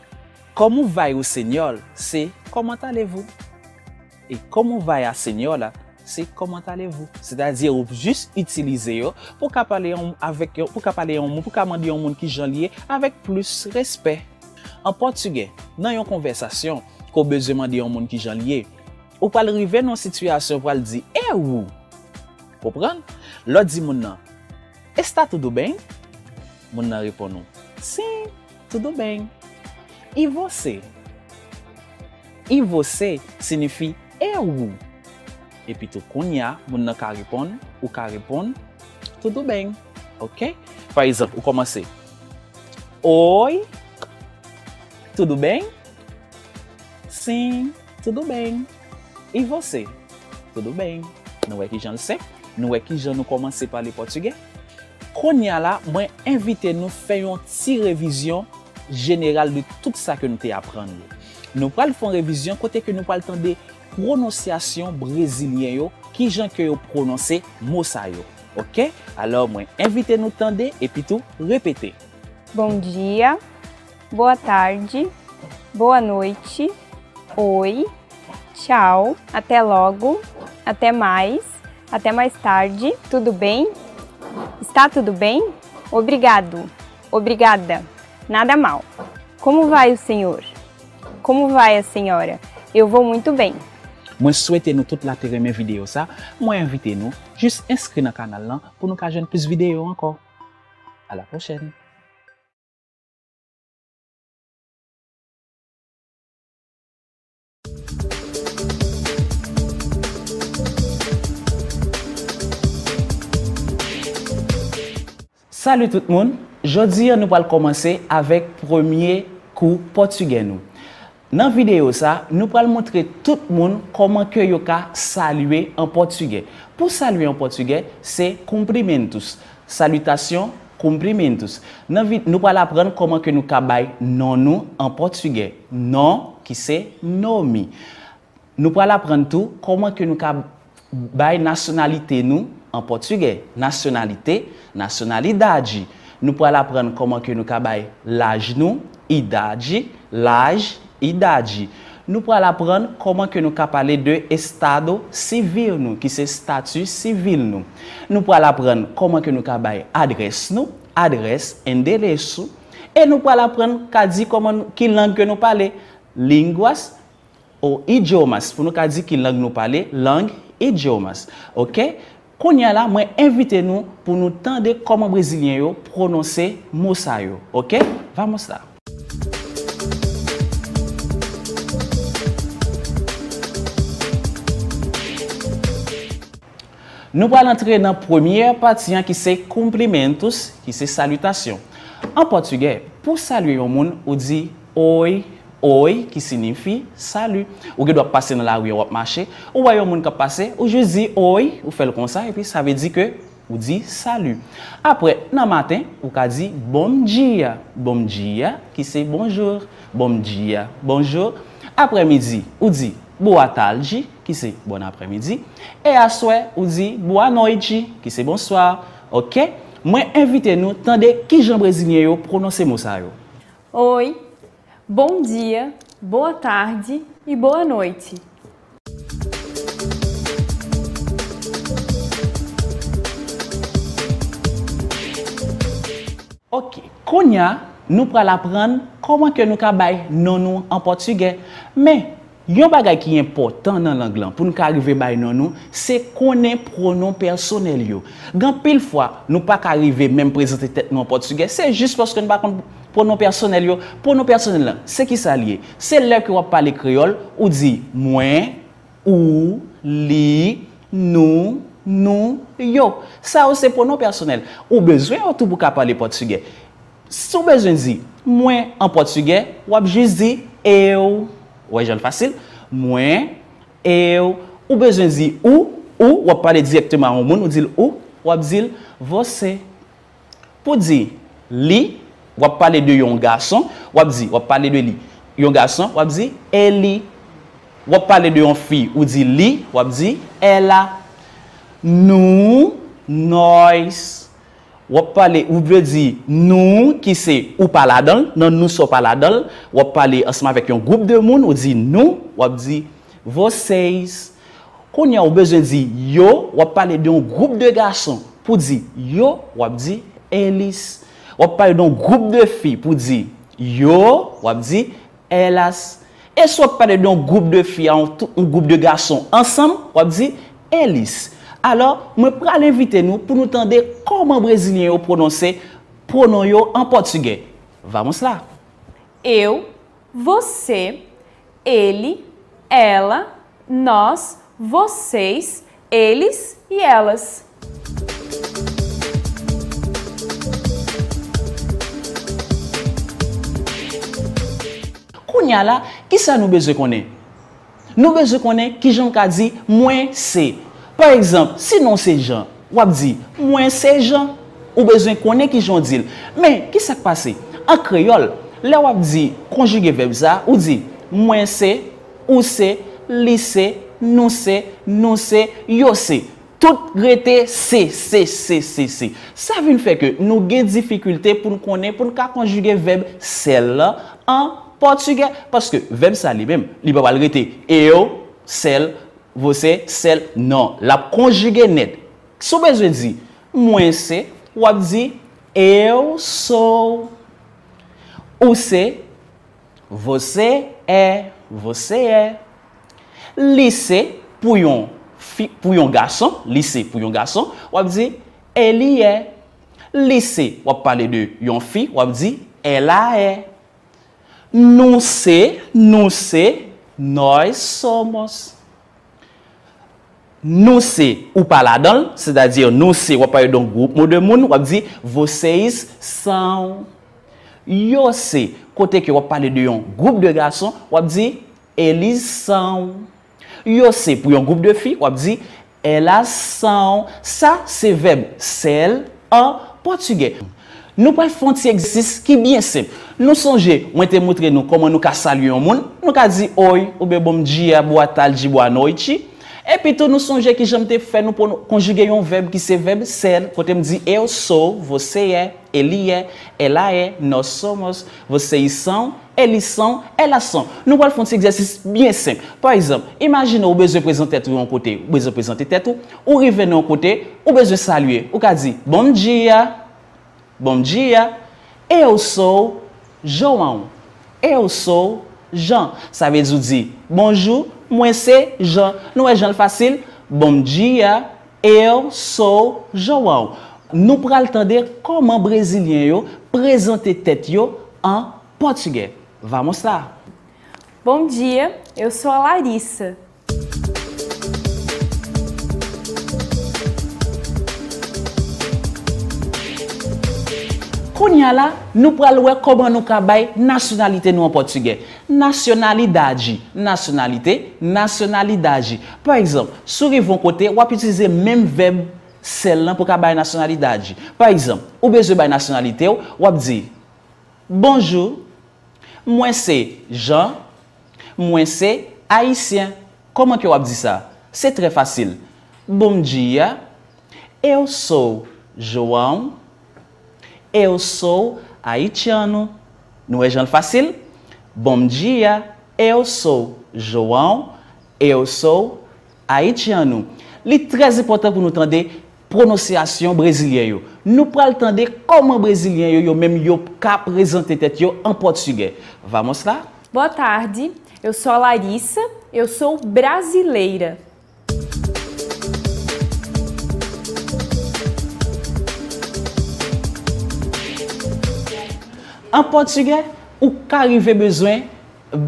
KOMO VAI O SENYOL? SE KOMO ANTA LEVOU? E KOMO VAI A SENYOLA? SE KOMO ANTA LEVOU? SE DADIR O JUST UTILIZE YO PO KAPALE YON MOU, PO KAPALE YON MOU, POU KAPALE YON MOU KI JANLIYE AVEK PLUS RESPEK. AN PORTUGE, NAN YON KONVERSASYON, Ko beze man di yon moun ki jan liye. Ou pal rive nou situasyon pou al di, E wou? Po pren? Lò di moun nan, E sta tout dou bèn? Moun nan repon nou, Si, tout dou bèn. I vo se? I vo se, Sinifi, E wou? E pi tou kon ya, Moun nan ka repon, Ou ka repon, Tout dou bèn. Ok? Par isap, Ou koman se? Oye, Tout dou bèn? Sèn, toudou bèn. E vò sè, toudou bèn. Nou wè ki jan lè sè, nou wè ki jan nou komanse palè potugè. Kon yal la, mwen invite nou fè yon ti revizyon general de tout sa ke nou te apran lè. Nou pal fòn revizyon kote ke nou pal tande pronosyasyon brezilyen yo, ki jan kè yo prononse mousa yo. Ok? Alo mwen invite nou tande epi tou repete. Bon diya, boa tarde, boa noite. oi, tchau, até logo, até mais, até mais tarde, tudo bem? Está tudo bem? Obrigado, obrigada, nada mal. Como vai o senhor? Como vai a senhora? Eu vou muito bem. Mwen souwete nou tout la tere men videyo sa, mwen invite nou, jist inskri nan kanal lan pou nou ka jen plus videyo anko. A la pochen! Salut tout moun, jodi an nou pal komanse avèk premier kou portugèn nou. Nan videyo sa, nou pal mountre tout moun koman ke yo ka salue an portugèn. Po salue an portugèn, se koumprimentous. Salutation, koumprimentous. Nou pal apren koman ke nou ka bay nanou an portugèn. Nan ki se nomi. Nou pal apren tou koman ke nou ka bay nasyonalite nou An potuge, nasyonalite, nasyonalidade. Nou pou al apren koman ke nou ka baye laj nou, idadi, laj, idadi. Nou pou al apren koman ke nou ka pale de estado sivil nou, ki se statu sivil nou. Nou pou al apren koman ke nou ka baye adres nou, adres, enderesou. E nou pou al apren ki lang ke nou pale, lingwas ou idyomas. Founou ka di ki lang nou pale, lang, idyomas. Ok? Koun ya la, mwen evite nou pou nou tande koman brezilyen yo prononse mousa yo. Ok? Vamons la. Nou pal antre nan premiye pati an ki se koumplementous, ki se salutasyon. An patuge, pou salue yon moun, ou di oi. Oye ki sinifi salu. Ou ge dwa pase nan la ouye wap mache, ou bayon moun ka pase, ou je di oye, ou fe l konsa, epi sa ve di ke, ou di salu. Apre nan maten, ou ka di bomdia. Bomdia ki se bonjour. Bomdia, bonjour. Apre midi, ou di boatalji ki se bonapre midi. E aswe, ou di boanojji ki se bonsoar. Ok, mwen invite nou tande ki jan brezinyen yo prononse mou sa yo. Oye. Bon dia, boa tarde, e boa noite. Ok, konya, nou pra la pran koman ke nou ka bay nanou non an portugè. Men, yon bagay ki yon potan nan langlan pou nou ka arrive bay nanou, non se konen pronon personel yo. Gan pil fwa, nou pa ka arrive men prezante tet nou an portugè, se jist poske nou pa kon... Pronoun personel yo. Pronoun personel lan. Se ki sa liye. Se lep ki wap pale kriol. Ou di. Mwen. Ou. Li. Nou. Nou. Yo. Sa ou se pronoun personel. Ou bezwen ou tou pou ka pale portugè. Se ou bezwen di. Mwen. An portugè. Wap jiz di. Eo. Ou e jol fasil. Mwen. Eo. Ou bezwen di. Ou. Ou. Wap pale direktman an moun. Ou dil ou. Wap dil. Vose. Po di. Li. Wap pale de yon gason, wap zi, wap pale de li. Yon gason, wap zi, e li. Wap pale de yon fi, wap zi, li, wap zi, e la. Nou, nois. Wap pale, wap zi, nou, ki se, ou pala don, nan nou so pala don. Wap pale asma vek yon goup de moun, wap zi, nou, wap zi, voseis. Koun ya ou bezen zi, yo, wap pale de yon goup de gason, pou zi, yo, wap zi, elis. wap pale don groub de fi pou di yo, wap di elas. E sou pale don groub de fi an un groub de gason ansam, wap di elis. Alo, mwen pral evite nou pou nou tende koman brezinyen yo prononse pronon yo an potyge. Vamons la. Eu, vose, eli, ela, nos, voses, elis, elas. Ou nya la, ki sa nou beze konen? Nou beze konen ki jan ka di mwen se. Par exemple, si nou se jan, wap di mwen se jan, ou beze konen ki jan dil. Men, ki sa k pase? An kreyol, la wap di konjuge veb za, ou di mwen se, ou se, li se, nou se, nou se, yo se. Tout grete se, se, se, se, se. Sa vin feke nou gen difikulte pou nou konen, pou nou ka konjuge veb se la, an kreyol. Portugè, paske vèm sa li bèm, li bèm al rete, eyo, sel, vose, sel, nan. La konjuge net. Soube zwe di, mwen se, wap di, eyo sou. Ose, vose e, vose e. Lise, pou yon fi, pou yon gason, lise pou yon gason, wap di, eli e. Lise, e. wap pale de yon fi, wap di, ela e. Nou se, nou se, noi somos. Nou se ou pala don, se da di nou se wap pale don goup modemoun wap di, voseis san. Yo se, kote ki wap pale don yon goup de gason, wap di, elis san. Yo se pou yon goup de fi, wap di, ela san. Sa, se veb sel an portugey. Nou pou al fonte se egzistis ki byen sep. Nou sonje, mwen te moutre nou koman nou ka salye yon moun. Nou ka zi, oi, oube bom dia, boa tal, di boa noiti. E pito, nou sonje ki janm te fe nou pou nou konjige yon verb ki se verb sel. Kote m di, eu sou, vose e, eli e, ela e, nos somos, vose yi san, eli san, ela san. Nou pou al fonte se egzistis byen sep. Par exemple, imagine oube zo prezante tetu yon kote, oube zo prezante tetu, oube vene yon kote, oube zo salye, ouka zi, bom dia, Bon diya, eu sou Joao. Eu sou Jean. Sa vez ou di, bonjou, mwen se Jean. Nou e Jean l'fasil, bon diya, eu sou Joao. Nou pral tende koman brezilien yo prezante tet yo an potige. Vamos la. Bon diya, eu sou a Larissa. nou pralouè koman nou kabay nasyonalite nou an Portugè. Nasyonalidade. Nasyonalite. Nasyonalidade. Par exemple, sou rivon kote, wap itize menm veb sel lan pou kabay nasyonalidade. Par exemple, oubezou bay nasyonalite ou, wap di Bonjour. Mwen se Jean. Mwen se Haitien. Koman ki wap di sa? Se tre fasil. Bon dia. Eu sou Joanne. Eu sou haitiano. Não é fácil? Bom dia, eu sou João. Eu sou haitiano. Li très important pour nous entendre prononciation brésilienne. Nous Nós entendre comment brésilien yo même yo ka présenter tête yo en portugais. Vamos lá? Boa tarde. Eu sou a Larissa. Eu sou brasileira. An portugè, ou ka rive bezwen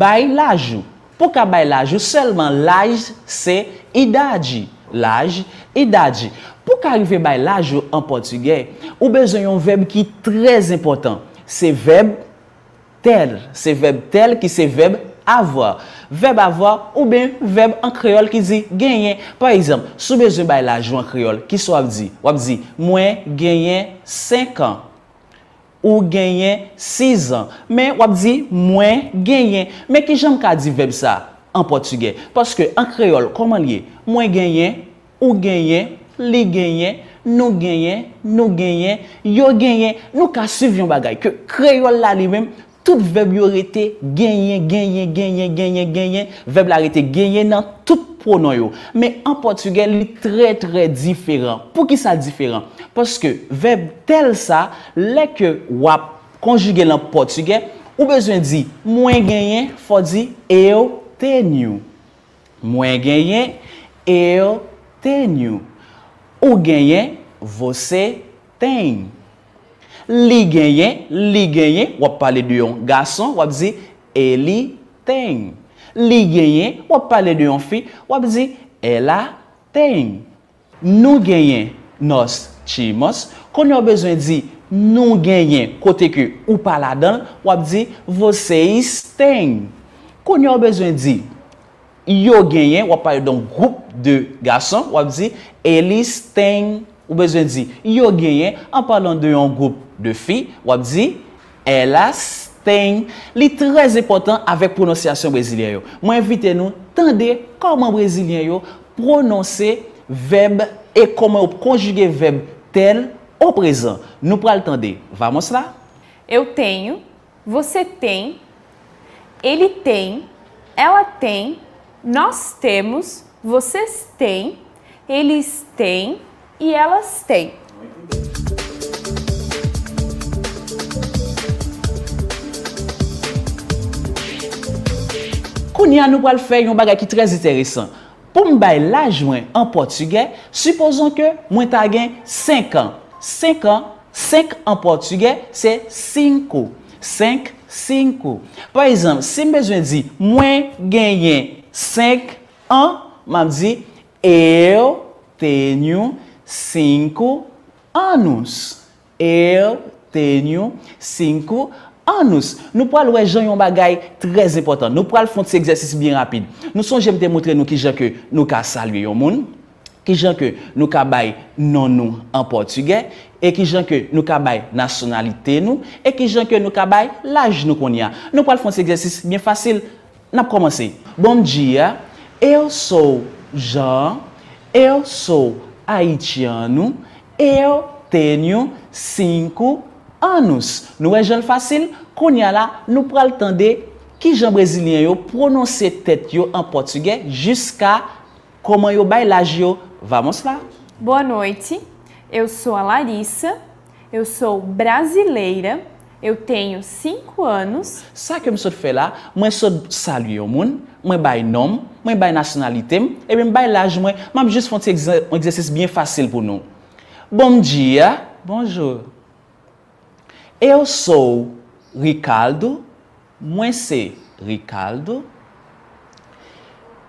bay lajou. Pou ka bay lajou, selman laj c'è idadi. Laj, idadi. Pou ka rive bay lajou an portugè, ou bezwen yon veb ki trez important. Se veb tel. Se veb tel ki se veb avwa. Veb avwa ou ben veb an kreol ki zi genyen. Par exemple, sou bezwen bay lajou an kreol ki sou ap zi. Ou ap zi, mwen genyen 5 an. Ou genyen, 6 an. Men wap di, mwen genyen. Men ki janm ka di veb sa, an portugay. Paske an kreol, koman liye? Mwen genyen, ou genyen, li genyen, nou genyen, nou genyen, yo genyen. Nou ka suvyon bagay, ke kreol la li bem, Tout veb yo rete genyen, genyen, genyen, genyen, genyen. Veb la rete genyen nan tout pronon yo. Men an portugè li tre tre diferan. Pou ki sa diferan? Paske veb tel sa, leke wap konjuge lan portugè, ou bezwen di mwen genyen, fò di eyo tenyou. Mwen genyen, eyo tenyou. Ou genyen, vò se tenyou. Li genyen, li genyen, wap pale di yon gason, wap zi, Eli ten. Li genyen, wap pale di yon fi, wap zi, Ela ten. Nou genyen, nos chimos. Kon yo bezwen zi, nou genyen, kote ki ou pala dan, wap zi, vos se is ten. Kon yo bezwen zi, yo genyen, wap pale di yon goup de gason, wap zi, Eli steng. Ou bezwen zi, yo genyen, an pale di yon goup, De fi, wap di, elas ten. Li trez epotan avek pronosyasyon brezilyen yo. Mwen evite nou tende koman brezilyen yo prononse veb e koman ou konjuge veb tel ou prezant. Nou pral tende. Vamos la? Eu ten, você tem, ele tem, ela tem, nós temos, vocês tem, eles tem, e elas tem. Pouni an nou pal fè yon baga ki trez iteresan. Pou m bay lajwen an Portugè, suposon ke mwen ta gen 5 an. 5 an, 5 an Portugè, se 5. 5, 5. Par exemple, se m bezwen di mwen genyen 5 an, m am di el tenyoun 5 anous. El tenyoun 5 anous. Anous, nou pral wè jan yon bagay trèz important. Nou pral font se egzèsis bie rapide. Nou son jèm te moutre nou ki jan ke nou ka salwe yon moun. Ki jan ke nou ka bay non nou an Portugè. E ki jan ke nou ka bay nasyonalite nou. E ki jan ke nou ka bay laj nou kon ya. Nou pral font se egzèsis bie fasil. Nap komanse. Bon diya, eu sou jan, eu sou Haitiano, eu tenyo 5 anous. Nou wè jan fasil? kon ya la nou pral tande ki jan brezilian yo prononse tet yo an portugè jiska koman yo baylaj yo. Vamons la. Boa noite. Eu sou a Larissa. Eu sou brasileira. Eu tenyo 5 anos. Sa kem sou fe la, mwen sou salu yo moun. Mwen bay nom. Mwen bay nasyonalitem. E mwen baylaj mwen. Mwen jis fonte yon egzese bie fasil pou nou. Bon diya. Bonjou. Eu sou... Rikaldo, mwen se Rikaldo.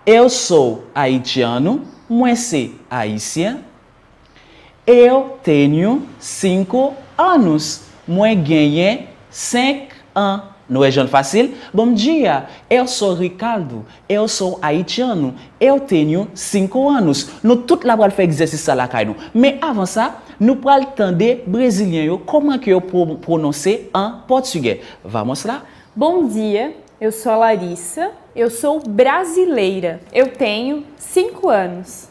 Eu sou Haitiano, mwen se Haitian. Eu tenyo 5 anous, mwen genye 5 an. Nou e joun fasil? Bom dia, eu sou Rikaldo, eu sou Haitiano, eu tenyo 5 anous. Nou tout labral fe egzersis sa la kay nou. Men avan sa... Nós pral tende brezilyen yo koman que yo prononse an portugè. Vamos lá? Bom dia, eu sou a Larissa, eu sou brasileira. Eu tenho 5 anos.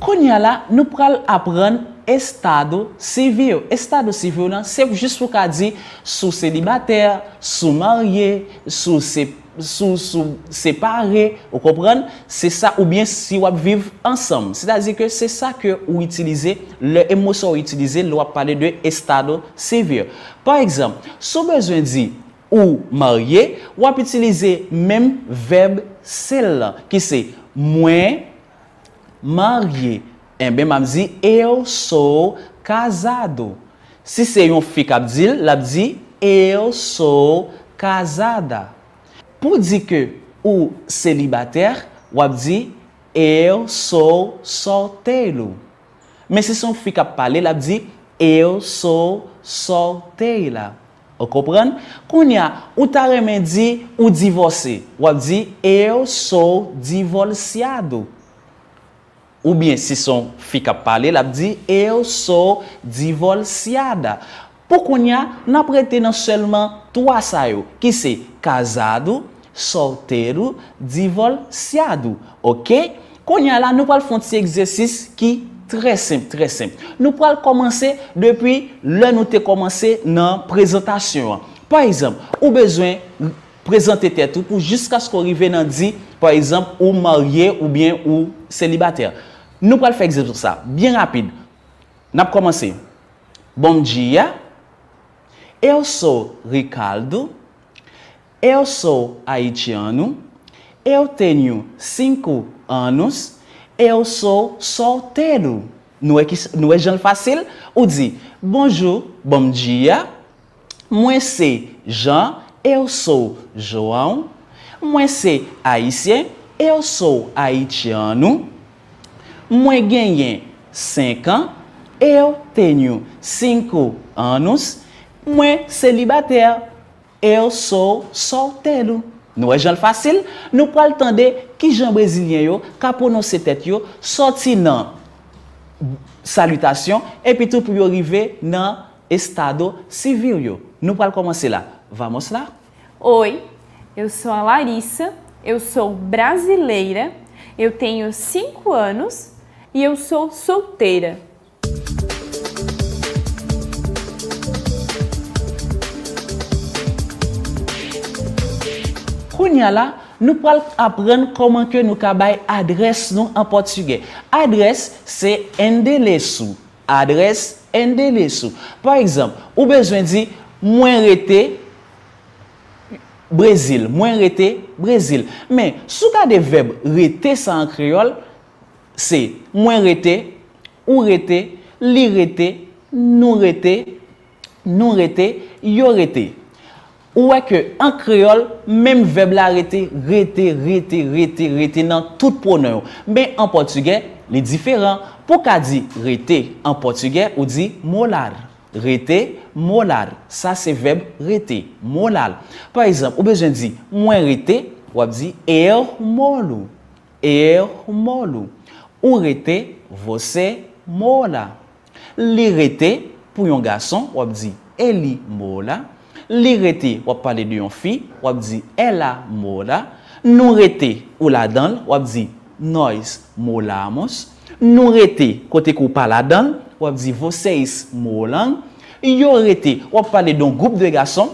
Konya la, nou pral apren estado sivil. Estado sivil nan, se jist pou ka di sou selibater, sou marye, sou sepil, sou separe, ou kompren, se sa ou bien si wap viv ansam. Se da zi ke se sa ke ou itilize, le emosyon ou itilize l wap pale de estado severe. Par ekzam, sou bezwen di ou marye, wap itilize menm verb sel la, ki se mwen marye. En eh ben mam zi, e yo sou kazado. Si se yon fik ap zil, lap zi, e yo sou kazada. Ou di ke ou selibater, wap di, Eu sou sortelo. Men si son fika pale, wap di, Eu sou sortela. Ou kopran? Koun ya, ou taremen di, ou divose, wap di, Eu sou divolseado. Ou bien, si son fika pale, wap di, Eu sou divolseada. Po koun ya, nan pretenan selman tou asayou, ki se kazado, Sorterou, divol, siadou. Ok? Konya la, nou pal fon tiye egzesis ki tre semp, tre semp. Nou pal komanse depi lè nou te komanse nan prezentasyon. Par exemple, ou bezwen prezante tetou pou jiska sko rive nan di, par exemple, ou marye ou bien ou selibater. Nou pal fe egzepsou sa. Bien rapide. Nap komanse. Bon diya. E ou so, Rikaldo. Eu sou Haitianou. Eu tenyo 5 anous. Eu sou solterou. Nou e, e jenl fasil? Ou dizi, bonjou, bon diya. Mwen se jan, eu sou joan. Mwen se haise, eu sou Haitianou. Mwen genyen 5 anous. Eu tenyo 5 anous. Mwen se libatèl. eu sou solteiro. Nou e jan fasil, nou pral tende ki jan brezilyen yo, ka prononse tet yo, soti nan salutasyon, epi tou pou yo rive nan estado civil yo. Nou pral komanse la. Vamos lá? Oi, eu sou a Larissa, eu sou brasileira, eu tenho 5 anos e eu sou solteira. Kounya la, nou pral apren koman ke nou kabay adres nou an portugè. Adres, se endele sou. Adres, endele sou. Par exemple, ou bezwen di mwen rete, brezil. Mwen rete, brezil. Men, sou ka de veb rete sa an kriol, se mwen rete, ou rete, li rete, nou rete, nou rete, yo rete. Ouè kè an kreol, mèm veb la rete, rete, rete, rete, rete nan tout pou nou. Mè an Portugè, li diferan. Pou ka di rete an Portugè, ou di molal. Rete, molal. Sa se veb rete, molal. Par exemple, ou bejè di mwen rete, wap di eyer molou. Eyer molou. Ou rete, vose molal. Li rete, pou yon gason, wap di eli molal. Li rete wap pale di yon fi, wap di ela mola. Nou rete ou la dan, wap di nois molamos. Nou rete kote kou pala dan, wap di voseis molan. Yo rete wap pale don goup de gason,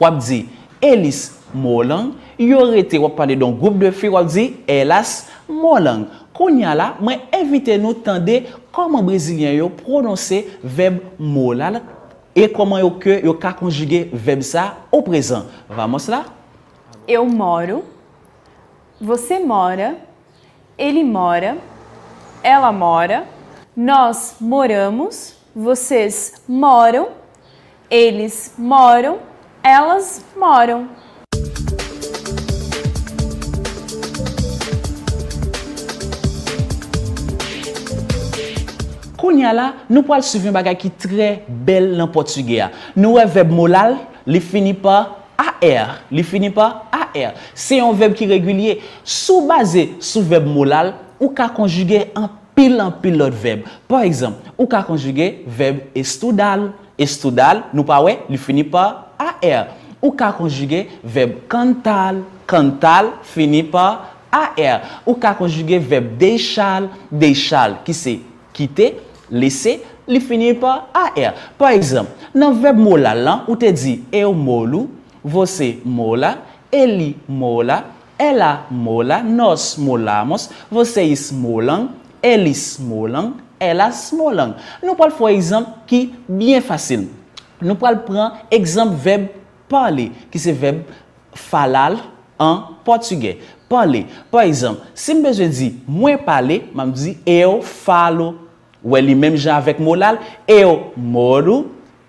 wap di elis molan. Yo rete wap pale don goup de fi, wap di elas molan. Kou nya la, mwen evite nou tande koman brezilyen yo prononse veb molan kwenye. E comment yo que yo ka conjuguer verbe ça au présent? Vamos lá? Eu moro. Você mora. Ele mora. Ela mora. Nós moramos. Vocês moram. Eles moram. Elas moram. Kounya la, nou pa al suvi mbaga ki tre bel nan Portugya. Nou e veb molal, li fini pa a-er. Li fini pa a-er. Se yon veb ki regulye, sou base sou veb molal, ou ka konjuge an pil an pil lot veb. Par exemple, ou ka konjuge veb estoudal. Estoudal, nou pa we, li fini pa a-er. Ou ka konjuge veb kantal. Kantal, fini pa a-er. Ou ka konjuge veb deichal. Deichal, ki se kite. Lise, li finye pa a er. Po esam, nan veb mola lan, ou te di eu molou, vose mola, eli mola, ela mola, nos molamos, vose is molang, eli smolang, ela smolang. Nou pal fo esam ki byen fasil. Nou pal pran esam veb pale, ki se veb falal an portugè. Po esam, si mbeje di mwe pale, mam di eu falo. Ou el li menm jan avèk molal, eyo morou,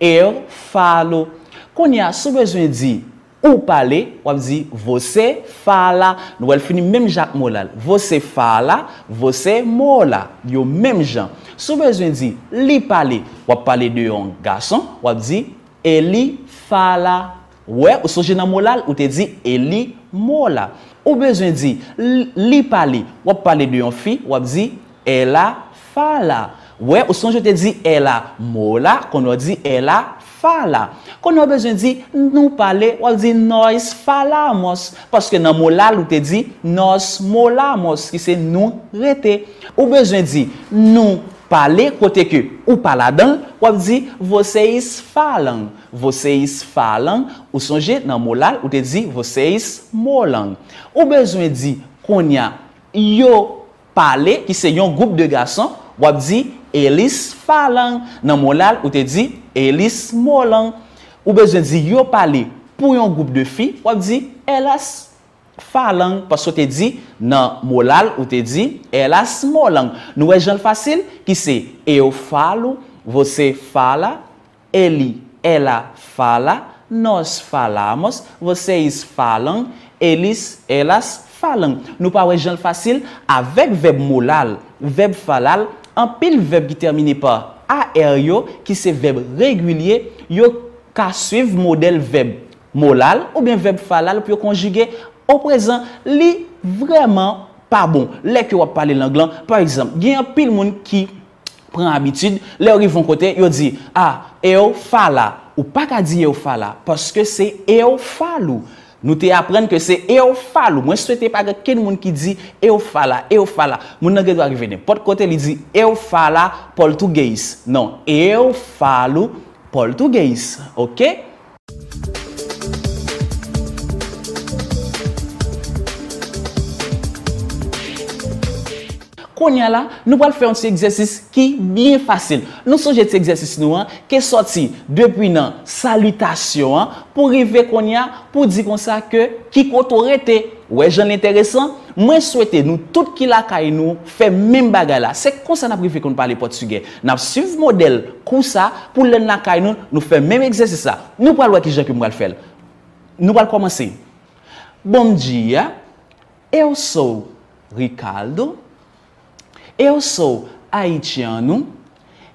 eyo falou. Kon ya sou bezwen di ou pale, wap di vose fala. Nou el fini menm jan ak molal, vose fala, vose mola. Yo menm jan. Sou bezwen di li pale, wap pale de yon gason, wap di eli fala. Ou e, ou souje nan molal, ou te di eli mola. Ou bezwen di li pale, wap pale de yon fi, wap di ela fala. Ouè, ou sonje te di ela mola, kon wè di ela fala. Kon wè bezwen di nou pale, wè di nois falamos. Paske nan molal ou te di nos molamos, ki se nou rete. Ou bezwen di nou pale, kote ke ou paladan, wè di voseis falan. Voseis falan, ou sonje nan molal ou te di voseis molan. Ou bezwen di kon ya yo pale, ki se yon goup de gason, Wap di, elis falang. Nan molal, ou te di, elis molang. Ou bezwen di, yo pale pou yon goup de fi, wap di, elas falang. Paso te di, nan molal, ou te di, elas molang. Nou wè e jenl fasil, ki se, eu falou, vose fala, eli, ela fala, nos falamos, vose is falang, elis, elas falang. Nou pa wè jenl fasil, avek veb molal, veb falal, falang. An pil veb ki termine pa a-er yo, ki se veb regwilye, yo ka suiv model veb molal ou bien veb falal pou yo konjige. Ou prezen, li vreman pa bon. Le ki wap pale langlan, par exemple, gen an pil moun ki pren habitude, le orifon kote, yo di a-eo-fala ah, ou pa ka di eo-fala. Paske se eo-falu. Nou te apren ke se eu falo. Mwen sou te paga ken moun ki di eu fala, eu fala. Moun nan gèdwa ki vene. Port kote li di eu fala poltugèis. Non, eu falo poltugèis. Ok? Konya la, nou pal fè yon ti egzèsis ki bie fasil. Nou souje ti egzèsis nou an, ke soti depi nan salutasyon an, pou rive konya, pou di kon sa ke, ki koto rete. Ouè, jen l'interesan, mwen souwete nou tout ki lakay nou, fè mèm bagay la. Se kon sa naprifè kon pali potugè. Nap siv model kon sa, pou lèl lakay nou, nou fè mèm egzèsis la. Nou pal wè ki jen ki mwal fèl. Nou pal komanse. Bon diya, e ou sou, Rikaldo, Eu sou haitiano.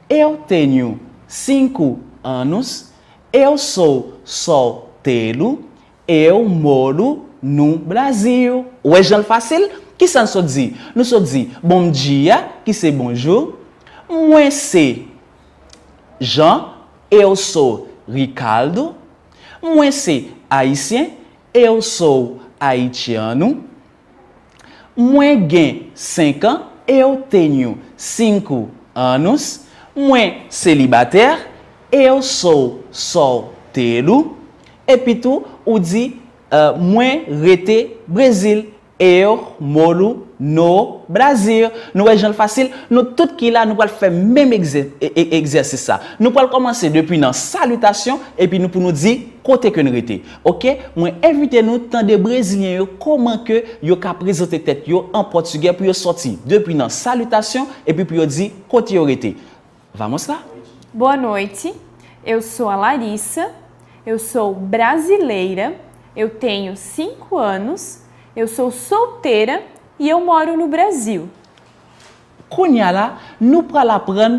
Eu tenho cinco anos. Eu sou solteiro. Eu moro no Brasil. O é fácil? Que são só dizer? Não só dizer bom dia, que se bonjour. Moi c'est Jean. Eu sou Ricardo. Moi c'est haïtien. Eu sou haitiano. Moi gen 5 ans. Eyo tenyo 5 anous, mwen selibater, eyo sou sol telou, epitou ou di euh, mwen rete brezil. Eyo molou. Nou Brazil, nou regional fasil, nou tout ki la nou wèl fèm mèm egzersi e, e, sa. Nou wèl komanse depi nan salutasyon, epi nou pou nou di kote kone rete. Ok? Mwen evite nou tan de Brezilyen yo koman ke yo ka prezote tet yo an Portugal pou yo soti. Depi nan salutasyon, epi pou yo di kote kone rete. Vamos la? Boa noite, yo sou a Larissa, yo sou brasileira, yo tenyo 5 anos, yo sou solteira, E yo moro nou Brazil. Kounya la, nou pral apren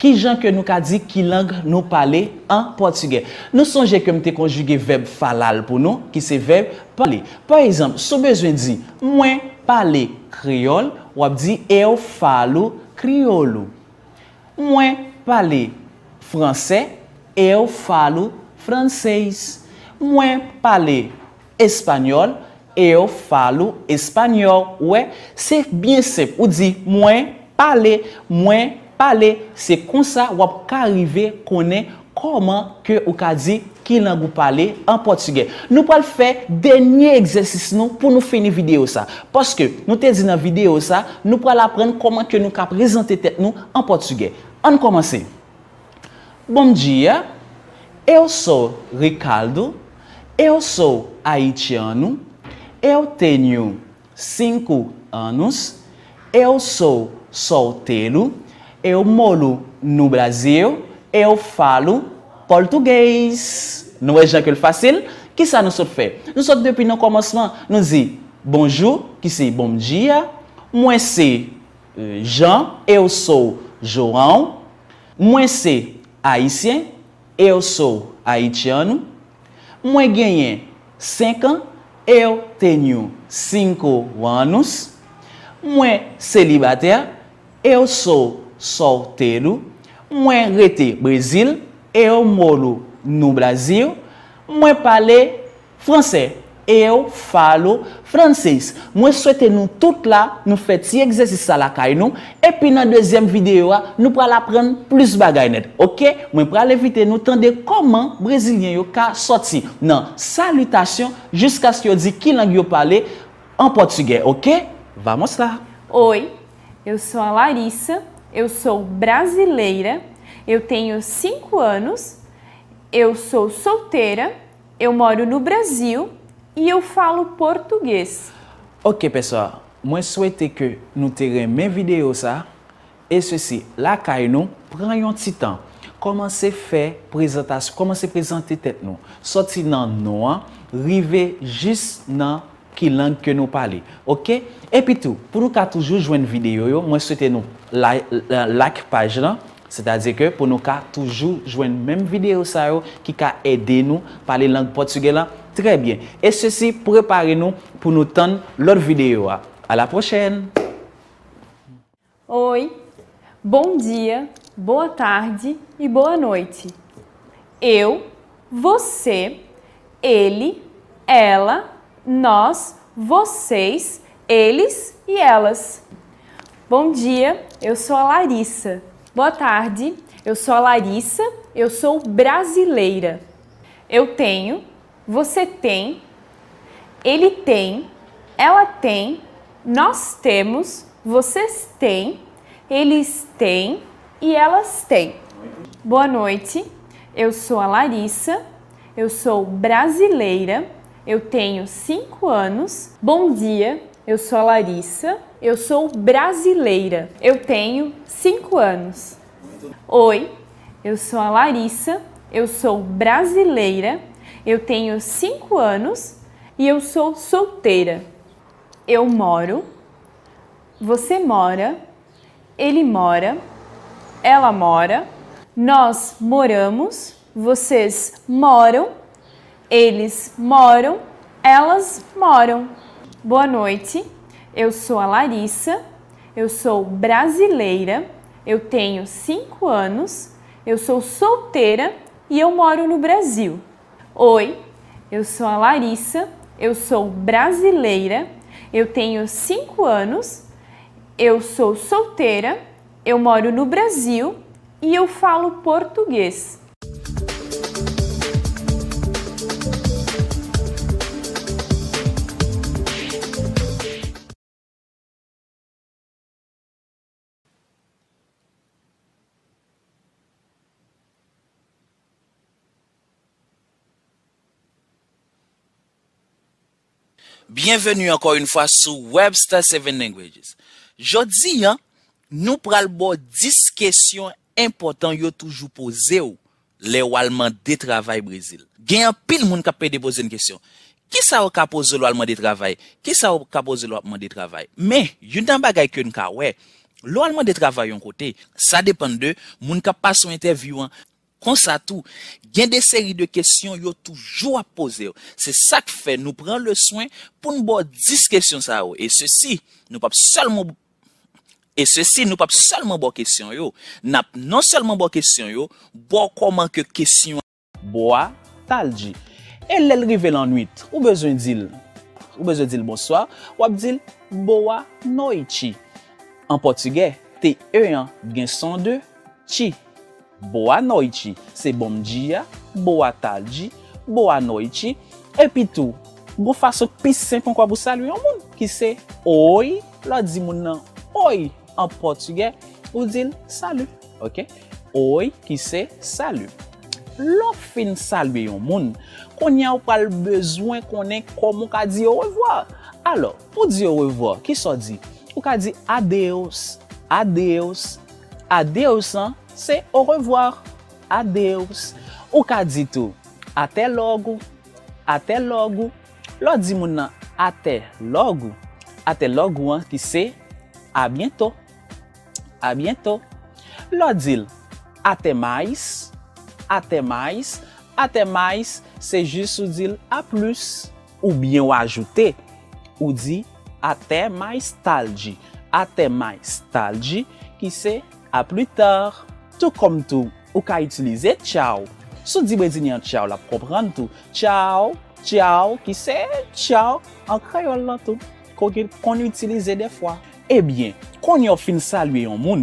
ki jan ke nou ka di ki lang nou pale an Portugè. Nou sonje kem te konjuge veb falal pou nou, ki se veb pale. Par exemple, sou bezwen di mwen pale kriol, wap di eu falo kriolu. Mwen pale franse, eu falo franseis. Mwen pale espanyol, E yo falou Espanyol. Ou e, se bien sep ou di mwen pale, mwen pale. Se kon sa wap ka rive konen koman ke ou ka di ki langou pale an Portugay. Nou pal fe denye egzesis nou pou nou fe ni video sa. Poske nou te di nan video sa, nou pal apren koman ke nou ka prezante tek nou an Portugay. An koman se. Bon dia. E yo sou Ricardo. E yo sou Haitianou. Eu tenho cinco anos. Eu sou solteiro. Eu moro no Brasil. Eu falo português. Não é já que é fácil? Que ça nous fait? Nous sommes depuis no começo. Nous diz: bonjour, que se bom dia. Moi c'est eh, Jean. Eu sou João. Moi c'est haïtien. Eu sou haitiano. Moi ganhei 5 ans eu tenho cinco anos, mwen é celibater, eu sou solteiro, mwen é rete Brasil, eu moro no Brasil, mwen é pale francês eu falo francês. Mwen souwete nou tout la nou fet si egzesis sa la kay nou. Epi nan dezem videyo a, nou pral apren plus bagay net. Ok? Mwen pral evite nou tende koman brezilyen yo ka soti nan salutasyon jiska si yo di ki lang yo pale en português. Ok? Vamos lá! Oi, eu sou a Larissa, eu sou brasileira, eu tenho 5 anos, eu sou solteira, eu moro no Brasil Yow e falo Portugese. Ok, peswa. Mwen swete ke nou tere men videyo sa. E sosi, la kay nou, prenyon titan. Koman se fe prezentasyon? Koman se prezante tet nou? Soti nan nou an, rive jis nan ki lang ke nou pale. Ok? E pi tou, pou nou ka toujou jwen videyo yo, mwen swete nou like paj la. Se tadeke pou nou ka toujou jwen men videyo sa yo, ki ka ede nou pale lang Portugese la, Très bien. Et ceci, préparez-nous pour nous tendre l'autre vidéo. À la prochaine. Oi, bom dia, boa tarde e boa noite. Eu, você, ele, ela, nós, vocês, eles e elas. Bom dia, eu sou a Larissa. Boa tarde, eu sou a Larissa, eu sou brasileira. Eu tenho você tem, ele tem, ela tem, nós temos, vocês têm, eles têm e elas têm. Boa noite, eu sou a Larissa, eu sou brasileira, eu tenho 5 anos. Bom dia, eu sou a Larissa, eu sou brasileira, eu tenho 5 anos. Oi, eu sou a Larissa, eu sou brasileira, eu tenho 5 anos e eu sou solteira. Eu moro, você mora, ele mora, ela mora, nós moramos, vocês moram, eles moram, elas moram. Boa noite, eu sou a Larissa, eu sou brasileira, eu tenho 5 anos, eu sou solteira e eu moro no Brasil. Oi, eu sou a Larissa, eu sou brasileira, eu tenho 5 anos, eu sou solteira, eu moro no Brasil e eu falo português. Bienvenu ankon yon fwa sou Webstar 7 Languages. Jodi yon nou pral bo 10 kesyon important yo toujou pose ou le walman de travay Brezil. Gen yon pil moun ka pe depoze yon kesyon. Ki sa wak ka pose lwalman de travay? Ki sa wak ka pose lwalman de travay? Me, yon dan bagay ke yon ka we. Lwalman de travay yon kote, sa depen de moun ka pa son intervywan. Konsa tou, gen de seri de kesyon yo toujou ap pose yo. Se sak fe nou pren le swen pou nou bo dis kesyon sa yo. E se si nou pap salman e bo kesyon yo. Nap non salman bo kesyon yo, bo kwa manke kesyon yo. Boa talji. E lelrive lan nwit, ou bezon dil. Ou bezon dil bon soa, wap dil boa no iti. En portuge, te eyan gen son de ti. Boa noiti, se bom dia, boa talji, boa noiti, epi tou, bo faso pis sen kon kwa bo salwe yon moun. Ki se, oi, lo di moun nan oi, an portuge, ou din salwe, okey? Oi, ki se, salwe. Lo fin salwe yon moun, kon nyan ou pal bezwen konen kon moun ka di oevoa. Alo, ou di oevoa, ki so di? Ou ka di adeos, adeos, adeosan. Se ou revoar. A deus. Ou ka dito, ate logo. Ate logo. Lo di mounan, ate logo. Ate logo an ki se, a bientou. A bientou. Lo dil, ate mais. Ate mais. Ate mais. Se jistou dil, a plus. Ou byen ou ajoute, ou di, ate mais taldi. Ate mais taldi ki se, a plus tar. Tou kom tou, ou ka itilize tchaw. Sou dibezi ni an tchaw la, pou pran tou. Tchaw, tchaw, ki se tchaw, an krayon lan tou, koni itilize defwa. Ebyen, koni ou fin salye yon moun,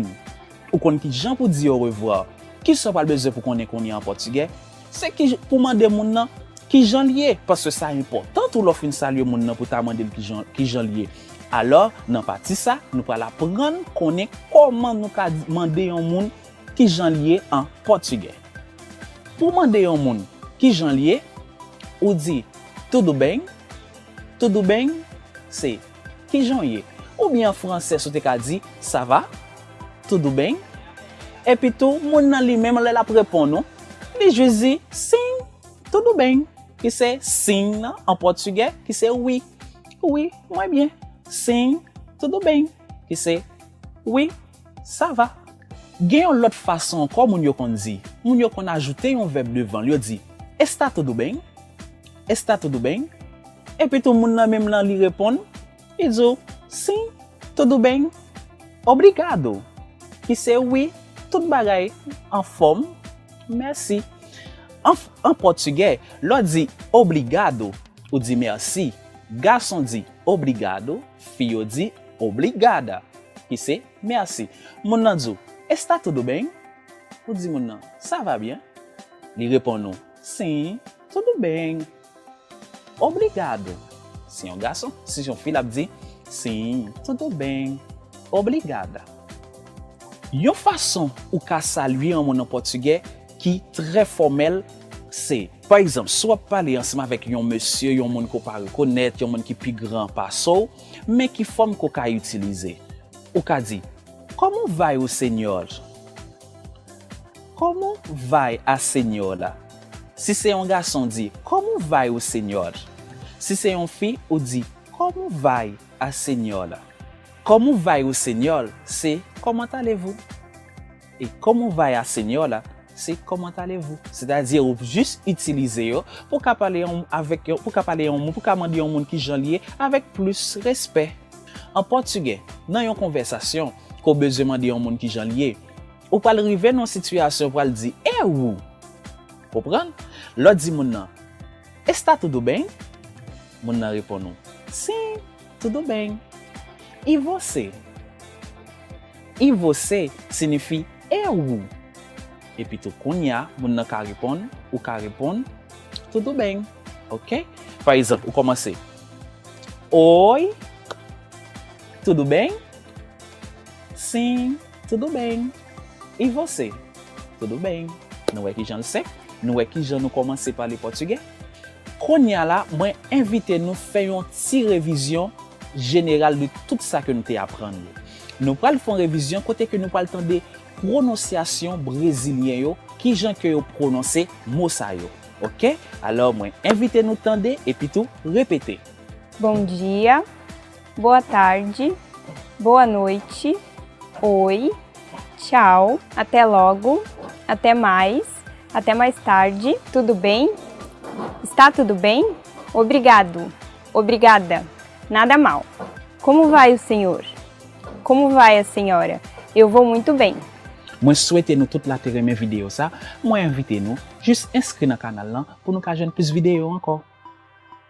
ou koni ki jan pou di yo revwa, ki so pal beze pou koni koni an portuge, se ki pou mande moun nan, ki jan liye. Pas se sa yon portante ou lo fin salye moun nan pou ta mande ki jan liye. Alo, nan pati sa, nou pa la pran koni, koman nou ka mande yon moun, Kijan liye an portugè. Pou mande yon moun, kijan liye, ou di, toutou bèng, toutou bèng, se, kijan liye. Ou bi an fransè sote ka di, sa va, toutou bèng, epi tou, moun nan li mèm lè la prepon nou, li jwe zi, sin, toutou bèng, ki se, sin an portugè, ki se, oui, oui, oui, mwen biè, sin, toutou bèng, ki se, oui, sa va, Gen yon lot fason kon moun yo kon di. Moun yo kon ajoute yon veb levan. Lyo di, Esta todo ben? Esta todo ben? Epe tou moun nan menm nan li repon. I djou, Si, todo ben. Obligado. Ki se, oui, tout baray. En forme, merci. En portugè, lò di, Obligado. Ou di, merci. Garson di, Obligado. Fiyo di, Obligada. Ki se, merci. Moun nan djou, Est-ta todo ben? Ou di moun nan, sa va bien? Li repon nou, si, todo ben. Obligado. Si yon gason, si yon fil ap di, si, todo ben. Obligada. Yon fason ou ka salvi yon moun nan Portugè, ki tre formel, se. Par exemple, sou ap pale ansima vek yon monsye, yon moun ko pa rekonet, yon moun ki pi gran pa sou, men ki form yon moun ko ka yotilize. Ou ka di, KOMO VAI O SENYOL? KOMO VAI A SENYOLA? SI SE YON GASON DI, KOMO VAI O SENYOL? SI SE YON FI O DI, KOMO VAI A SENYOLA? KOMO VAI O SENYOL? SE KOMAN TALE VO? E KOMO VAI A SENYOLA? SE KOMAN TALE VO? SE DADIR O JUST UTILIZE YO PO KAPALE YON MOU, PO KAPALE YON MOUN KI JANLIYE AVEK PLUS RESPEK. AN PORTUGE, NAN YON KONVERSASYON, ko beze man di yon moun ki jan liye. Ou pal rive nou situasyon, ou pal di, e wou? Popran? Lò di moun nan, e sta tout dou bèn? Moun nan repon nou, si, tout dou bèn. I vò se, i vò se, sinifi, e wou? E pi tou koun ya, moun nan ka repon, ou ka repon, tout dou bèn. Ok? Fa izak, ou koman se, oi, tout dou bèn? Sèn, toudou bèn. E vò sè, toudou bèn. Nou wè ki jan lè sèk, nou wè ki jan nou komanse palè potugè. Kon ya la, mwen invite nou fè yon ti revizyon general lè tout sa ke nou te apran lè. Nou pal fòn revizyon kote ke nou pal tande pronosyasyon brezilyen yo ki jan kè yo prononse mousa yo. Ok? Alo mwen invite nou tande epi tou repete. Bon diya, boa tarde, boa noite. oi, tchau, até logo, até mais, até mais tarde, tudo bem? Está tudo bem? Obrigado, obrigada, nada mal. Como vai o senhor? Como vai a senhora? Eu vou muito bem. Mwen souwete nou tout la tere men videyo sa, mwen invite nou, jist inskri nan kanal lan pou nou ka jen plus videyo anko.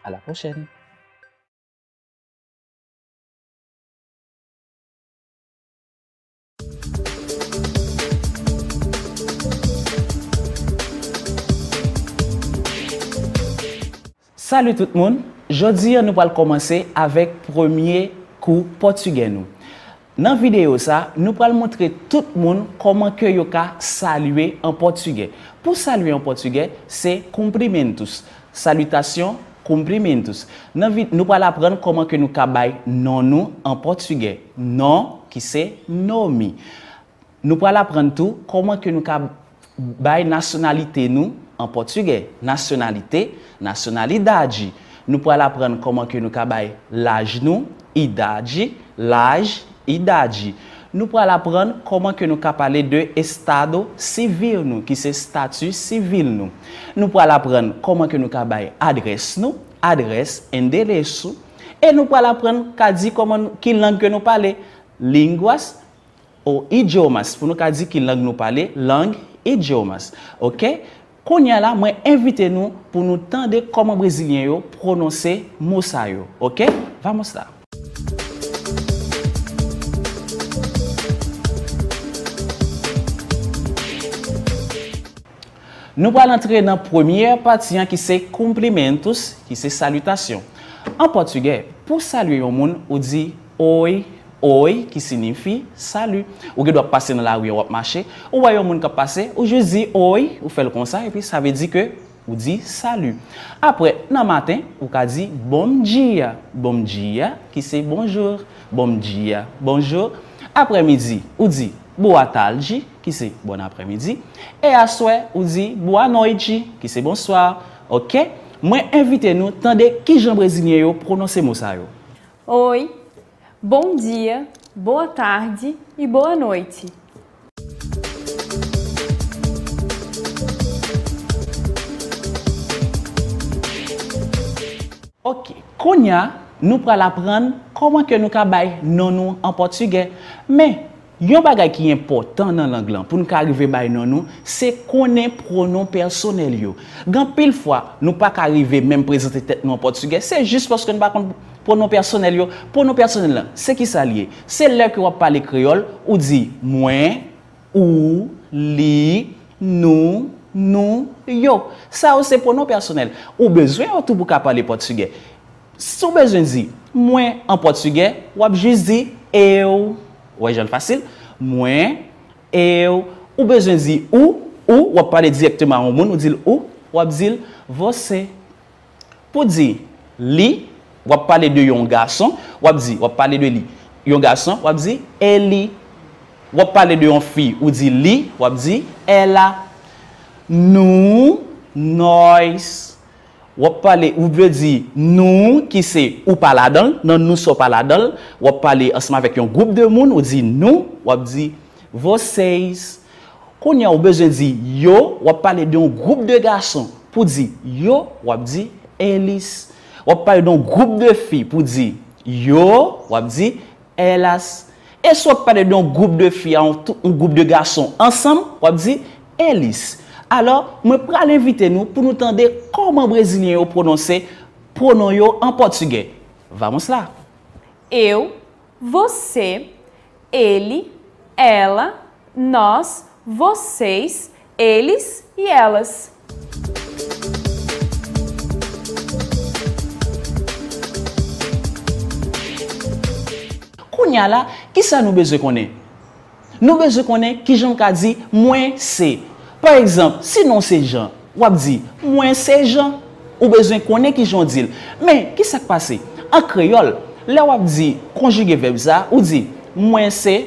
A la pochene! Salve tout moun, jodi an nou pal komanse avèk premier kou portugèn nou. Nan videyo sa, nou pal montre tout moun koman ke yo ka salve en portugèn. Po salve en portugèn, se koumprimentous. Salutation, koumprimentous. Nou pal apren koman ke nou ka bay nanou en portugèn. Nan ki se nomi. Nou pal apren tou koman ke nou ka bay nasyonalite nou An potuge, nasyonalite, nasyonalidade. Nou pou al apren koman ke nou ka baye laj nou, idadi, laj, idadi. Nou pou al apren koman ke nou ka baye de estado sivil nou, ki se statu sivil nou. Nou pou al apren koman ke nou ka baye adres nou, adres, endelesou. E nou pou al apren ki lang ke nou pale, lingwas ou idyomas. Pou nou ka di ki lang nou pale, lang, idyomas. Ok? Koun ya la, mwen evite nou pou nou tende koman Brezilyen yo prononse mousa yo. Ok? Vamos la. Nou pal antre nan premier pati an ki se komplimentous, ki se salutasyon. An portugè, pou saluyon moun, ou di oi. Oye ki sinifi salu. Ou ge dwa pase nan la ouye wap mache, ou bayon moun ka pase, ou je zi oye, ou fe l konsa, e pi sa ve di ke ou di salu. Apre nan maten, ou ka zi bonjia. Bonjia ki se bonjur. Bonjia, bonjur. Apre midi, ou di bo atalji, ki se bon apre midi. E aswe, ou di bo anoyji, ki se bon soar. Ok, mwen invite nou tande ki jen breziniye yo prononse mou sa yo. Oye. Bon dia, boa tarde e boa noite. Ok, konya, nou pra la pran koman ke nou ka bay nanon an portugè. Men, yon bagay ki yon potan nan langlan pou nou ka arrive bay nanon, se konen pronon personel yo. Gan pil fwa, nou pa ka arrive men prezente tet nou an portugè, se jist poske nou pa kon... Pono personel yo. Pono personel lan, se ki sa liye? Se lèk wap pale kriol, ou di mwen, ou, li, nou, nou, yo. Sa ou se pono personel. Ou bezwen ou tou pou ka pale portugè? Sou bezwen di mwen an portugè, wap jiz di eo. Ou e jenl fasil. Mwen, eo. Ou bezwen di ou, ou, wap pale direktman an moun. Ou dil ou, wap dil vose. Po di li, ou. Wap pale de yon gason, wap zi, wap pale de li. Yon gason, wap zi, Eli. Wap pale de yon fi, wap zi, li, wap zi, Ela. Nou, Nois. Wap pale, wap zi, nou, ki se, ou pala don, nan nou so pala don. Wap pale asma vek yon goup de moun, wap zi, nou, wap zi, Voseis. Koun ya ou bezen zi, yo, wap pale de yon goup de gason, pou zi, yo, wap zi, Elis. Wap pale don group de fi pou di yo, wap di elas. E sou pale don group de fi an un group de gason ansam, wap di elis. Alo, mwen pral evite nou pou nou tande koman brezinyen yo prononse pronon yo an portugay. Vamons la. Eu, vose, eli, ela, nos, voses, elis, yelas. Ou nya la, ki sa nou beze konen? Nou beze konen ki jan ka di mwen se. Par exemple, si nou se jan, wap di mwen se jan, ou beze konen ki jan dil. Men, ki sa k'pase? An kreyol, la wap di konjuge veb za, ou di mwen se,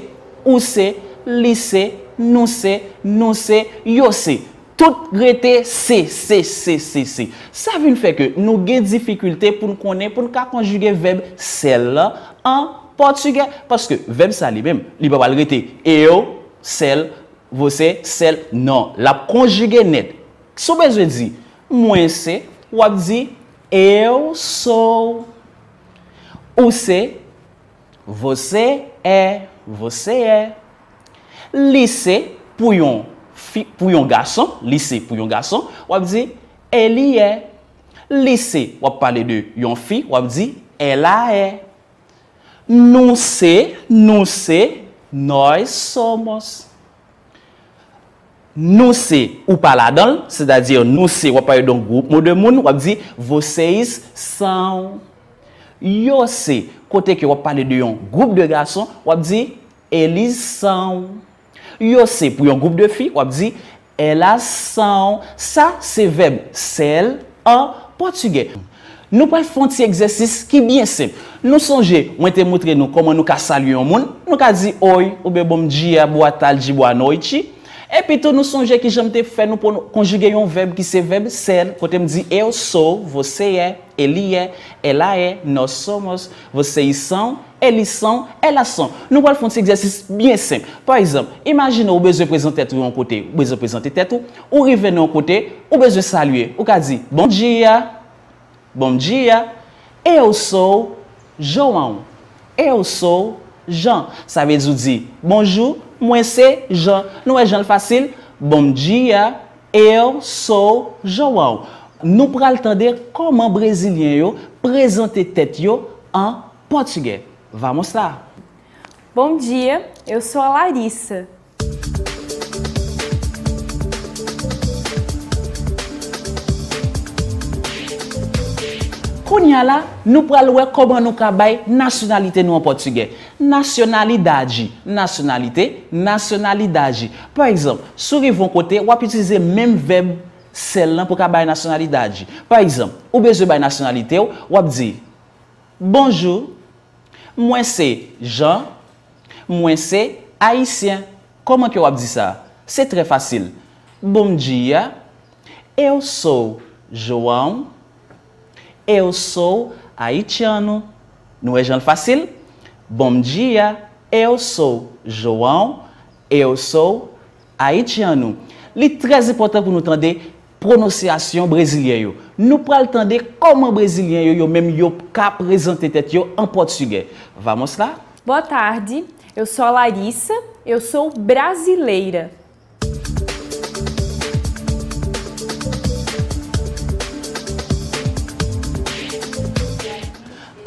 ou se, li se, nou se, nou se, yo se. Tout grette se, se, se, se, se. Sa vin feke nou gen difikulte pou nou konen pou nou ka konjuge veb se la an. Portugè, paske vèm sa li bèm, li bèm al rete eyo, sel, vose, sel, nan. La konjuge net. Soubezwe di, mwen se, wap di, eyo sou. Ose, vose e, vose e. Lise, pou yon fi, pou yon gason, lise pou yon gason, wap di, e li e. Lise, wap pale de yon fi, wap di, e la e. Nou se, nou se, noy somos. Nou se ou pala don, se da di nou se wap pale don goup modemoun, wap di voseyis san. Yo se, kote ki wap pale don yon goup de gason, wap di elis san. Yo se pou yon goup de fi, wap di elas san. Sa se veb sel an potugey. Nou pwè fwant si egzersis ki byen semp. Nou sonje, mwen te moutre nou koman nou ka salye yon moun. Nou ka di, oi, oube bom diya, bo atal, di bo anoyti. E pwè tou nou sonje ki jom te fè, nou pou nou konjige yon veb ki se veb sel. Kote m di, eu sou, vose ye, eli ye, ela e, nou somos, vose yi san, eli san, ela san. Nou pwè fwant si egzersis byen semp. Par exemple, imagine oube zwe prezante tetou yon kote, oube zwe prezante tetou, oube yon kote, oube zwe salye. Ou ka di, bon diya. Bom diya, eu sou Joao. Eu sou Jean. Sa vez ou di, bonjou, mwen se Jean. Nou e Jean l'fasil, bom diya, eu sou Joao. Nou pral tende koman brezilyen yo prezante tet yo an potige. Vamos la. Bom diya, eu sou a Larissa. Kounya la, nou pral wè koman nou kabay nasyonalite nou an Portugè. Nasyonalidade. Nasyonalite. Nasyonalidade. Par exemple, sou rivon kote, wap itize menm veb sel lan pou kabay nasyonalidade. Par exemple, oubezou bay nasyonalite ou, wap di. Bonjour. Mwen se Jean. Mwen se Haitien. Koman ki wap di sa? Se tre fasil. Bon dia. Eu sou João. eu sou haitiano. Não é João fácil? Bom dia, eu sou João, eu sou haitiano. Li très important pour nous entendre prononciation brésilienne. Nous pral entendre comment brésilien yo, yo même yo ka présenter tête yo en portugais. Vamos lá? Boa tarde, eu sou a Larissa, eu sou brasileira.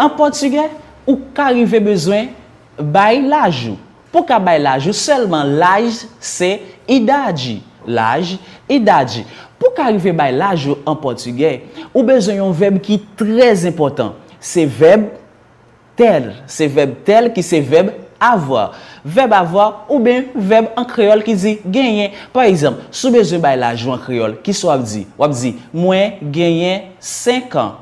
An portugè, ou kari ve bezwen bay lajou. Pou ka bay lajou, selman laj c'è idadi. Laj, idadi. Pou ka bay lajou an portugè, ou bezwen yon veb ki trez important. Se veb tel. Se veb tel ki se veb avwa. Veb avwa ou ben veb an kreol ki zi genyen. Par exemple, sou bezwen bay lajou an kreol ki sou ap zi. Ou ap zi, mwen genyen senk an.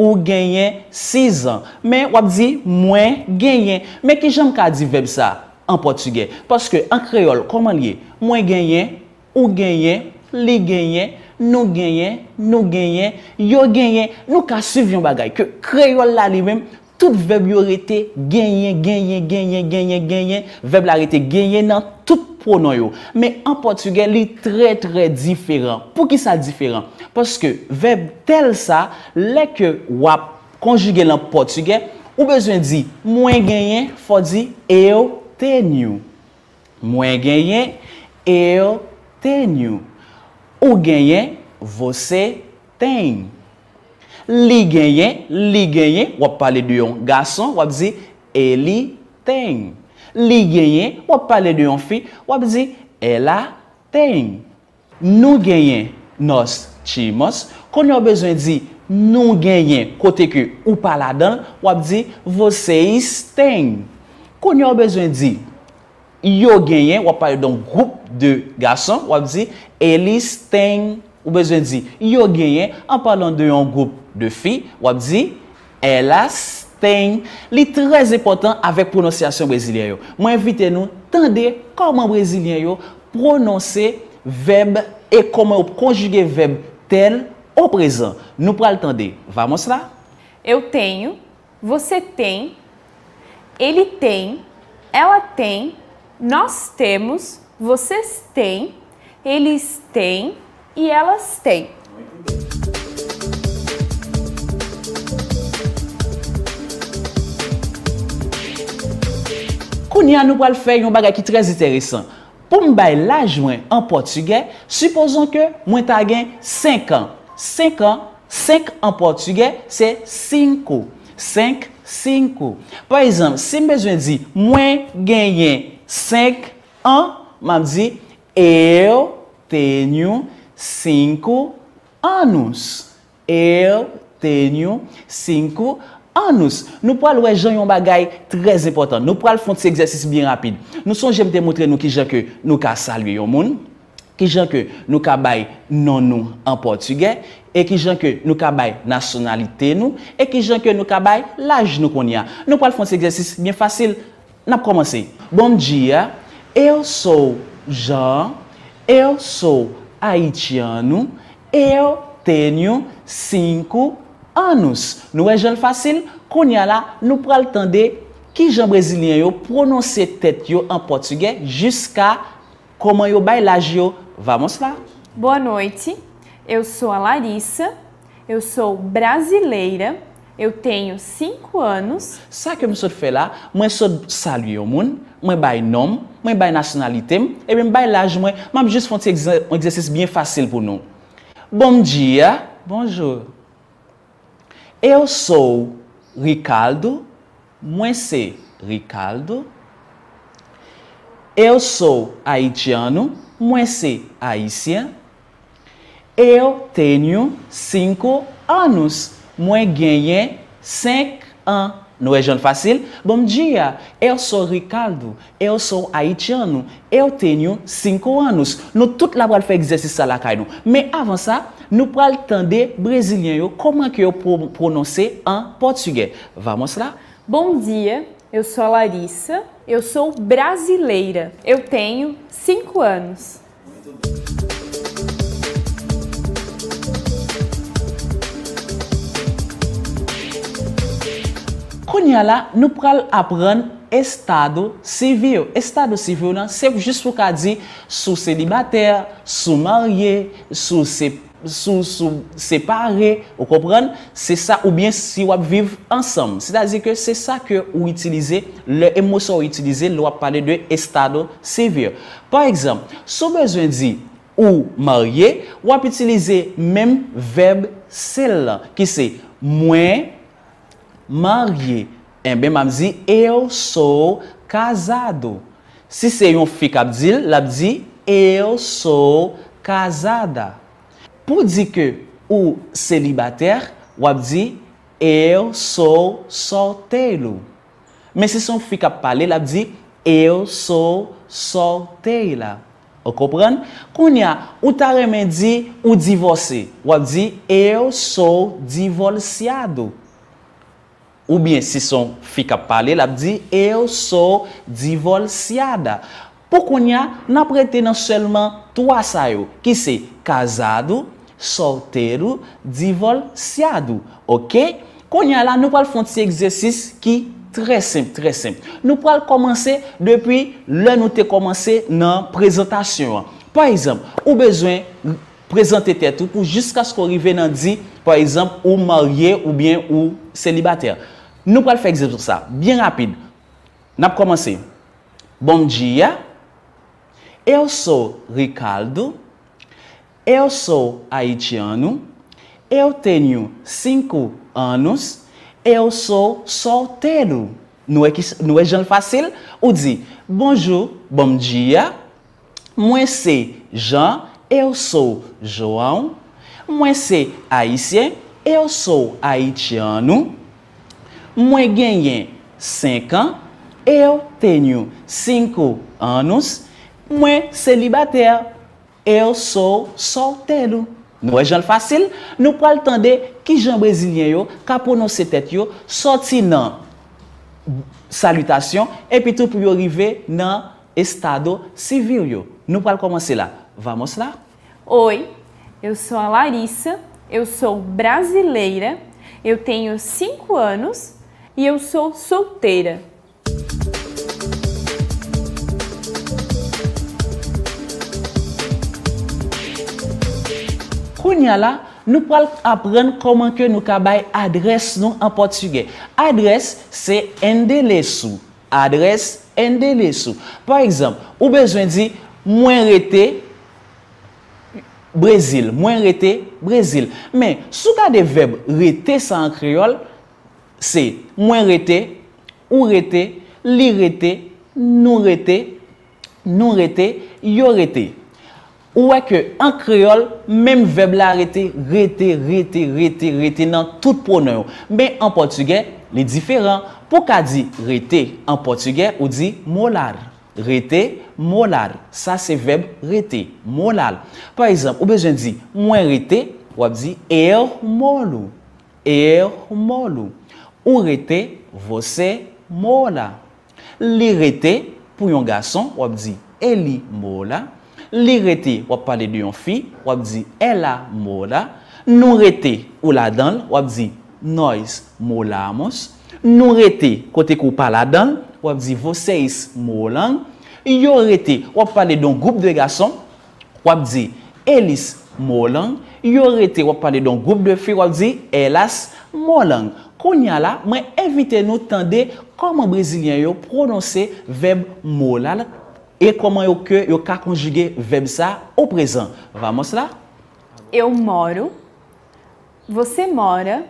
Ou genyen 6 an. Men wap di mwen genyen. Men ki janm ka di veb sa an portugay. Paske an kreol koman liye mwen genyen, ou genyen, li genyen, nou genyen, nou genyen, yo genyen. Nou ka suvyon bagay ke kreol la li mem mwen genyen. Tout veb yo rete genyen, genyen, genyen, genyen, genyen. Veb la rete genyen nan tout pronon yo. Men an portugè li tre tre diferan. Pou ki sa diferan? Poske veb tel sa, leke wap konjuge lan portugè, ou bezwen di mwen genyen, fò di eyo tenyou. Mwen genyen, eyo tenyou. Ou genyen, vò se tenyou. Li genyen, li genyen, wap pale di yon gason, wap zi, eli teng. Li genyen, wap pale di yon fi, wap zi, ela teng. Nou genyen, nos chimos, kon yo bezwen zi, nou genyen, kote ki ou pala dan, wap zi, vosey steng. Kon yo bezwen zi, yo genyen, wap pale di yon group de gason, wap zi, eli steng. Ou bezwen di yo genyen an palan de yon group de fi wap di Elas ten Li trez epotan avek pronosyasyon brezilian yo Mwen evite nou tende koman brezilian yo prononse veb e koman ou konjuge veb tel ou prezan Nou pral tende, vamos la Eu tenyo, vose ten, ele ten, ela ten, nos temos, voses ten, eles ten Y e el as tey. Kouni an nou pal fey yon baga ki trez iteresan. Pou m bay lajwen an Portugay, suposon ke mwen ta gen 5 an. 5 an, 5 an Portugay, se 5. 5, 5. Par exemple, se m bezwen di mwen genyen 5 an, mam di, eyo te nyon. Sinkou, anous. Er, tenyo, sinkou, anous. Nou pral wè jan yon bagay trez epotan. Nou pral fonte se egzesis bin rapide. Nou son jep de moutre nou ki jan ke nou ka salwe yon moun. Ki jan ke nou ka bay nanou an portuge. E ki jan ke nou ka bay nasonalite nou. E ki jan ke nou ka bay laj nou konya. Nou pral fonte se egzesis bin fasil. Nap komanse. Bon diya. Er sou jan. Er sou... haitiano, eu tenho cinco anos. Não é jen facile? konya lá, nou pral tende ki jen brezilyen yo prononse tet yo an portugè jiska koman yo bay yo. Vamos lá! Boa noite, eu sou a Larissa, eu sou brasileira, eu tenho 5 anos. Sabe sou de fazer lá? la, sou de salu o moun, Mwen bay nom, mwen bay nasyonalite, mwen bay laj mwen, mwen bi jis fonte yon egzese bie fasil pou nou. Bon diya, bonjou. Eu sou Rikaldo, mwen se Rikaldo. Eu sou Haitiano, mwen se Haitian. Eu tenyo 5 anous, mwen genye 5 anous. Não é jeito Fácil? Bom dia, eu sou Ricardo, eu sou haitiano, eu tenho 5 anos. Nós todos lá para fazer exercício lá, Caio. Mas avant ça, nous pral tande como comment que eu prononcer en português. Vamos lá? Bom dia, eu sou a Larissa, eu sou brasileira, eu tenho 5 anos. Konya la, nou pral apren estado sivyo. Estado sivyo nan, sep jis pou ka di sou selibater, sou marye, sou separe. Ou kopren, se sa ou bien si wap viv ansam. Se da zi ke se sa ke ou itilize, le emosyo ou itilize, l wap pale de estado sivyo. Par exemple, sou bezwen di ou marye, wap itilize menm verb sel la. Ki se, mwen. Marye, eh en bem ap di, eu sou kazado. Si se yon fika ap dil, la ap di, eu sou kazada. Po di ke ou selibater, wap di, eu sou sortelo. Men si son fika pale, la ap di, eu sou sortela. Ou kopran? Kon ya, ou taremen di, ou divose, wap di, eu sou divolseado. Ou bien, si son fika pale, la ap di, Eyo sou divol siyada. Po konya, nan prete nan selman 3 sayo. Ki se, kazado, sortero, divol siyado. Ok? Konya la, nou pal fon tiye egzesis ki tre semp, tre semp. Nou pal komanse depi lè nou te komanse nan prezentasyon. Po enzame, ou bezwen prezante tetou pou jiska sko rive nan di, po enzame, ou marye ou bien ou selibatera. Nou pal fe egze pou sa. Bien rapide. Nap koman bon se. Bon diya. Eu sou Rikaldo. Eu sou Haitiano. Eu tenyo 5 anous. Eu sou soltero. Nou e jenl fasil. Ou dizi. Bonjou. Bon diya. Mwen se jan. Eu sou Jouan. Mwen se Aisyen. Eu sou Haitiano. Mwen genyen 5 eu tenho 5 anos, mwen celibater, eu sou solteiro. não é jan fasil, nou pral tende ki jan brezilyen yo, ka prononse tet yo, soti nan salutasyon, epi tou pou yo rive nan estado sivil yo. Nou pral komanse la. Vamos lá? Oi, eu sou a Larissa, eu sou brasileira, eu tenho 5 anos Yon e sou solteira. Kounyala, nou pal apren koman ke nou kabay adres nou an portugè. Adres, se endele sou. Adres, endele sou. Par exemple, ou bezwen di, mwen rete, brezil. Mwen rete, brezil. Men, sou ka de veb rete sa an kriol... Se mwen rete, ou rete, li rete, nou rete, nou rete, yo rete. Ou e ke an kreol, menm veb la rete, rete, rete, rete, rete nan tout pounen ou. Men an Portugè, li diferan. Po ka di rete an Portugè, ou di molal. Rete, molal. Sa se veb rete, molal. Par exemple, ou bejen di mwen rete, ou ap di eyer molou. Eyer molou. Ou rete, vose mola. Li rete, pou yon gason, wap di, eli mola. Li rete, wap pale di yon fi, wap di, ela mola. Nou rete, ou la dan, wap di, nois molamos. Nou rete, kote kou pa la dan, wap di, vose is molan. Yo rete, wap pale don goup de gason, wap di, elis molan. Yo rete, wap pale don goup de fi, wap di, elas molan. konya la mwen evite nou tende koman brezilyen yo prononse veb mou e koman yo ke yo ka konjuge veb sa ou prezan. Vamos la? Eu moro, você mora,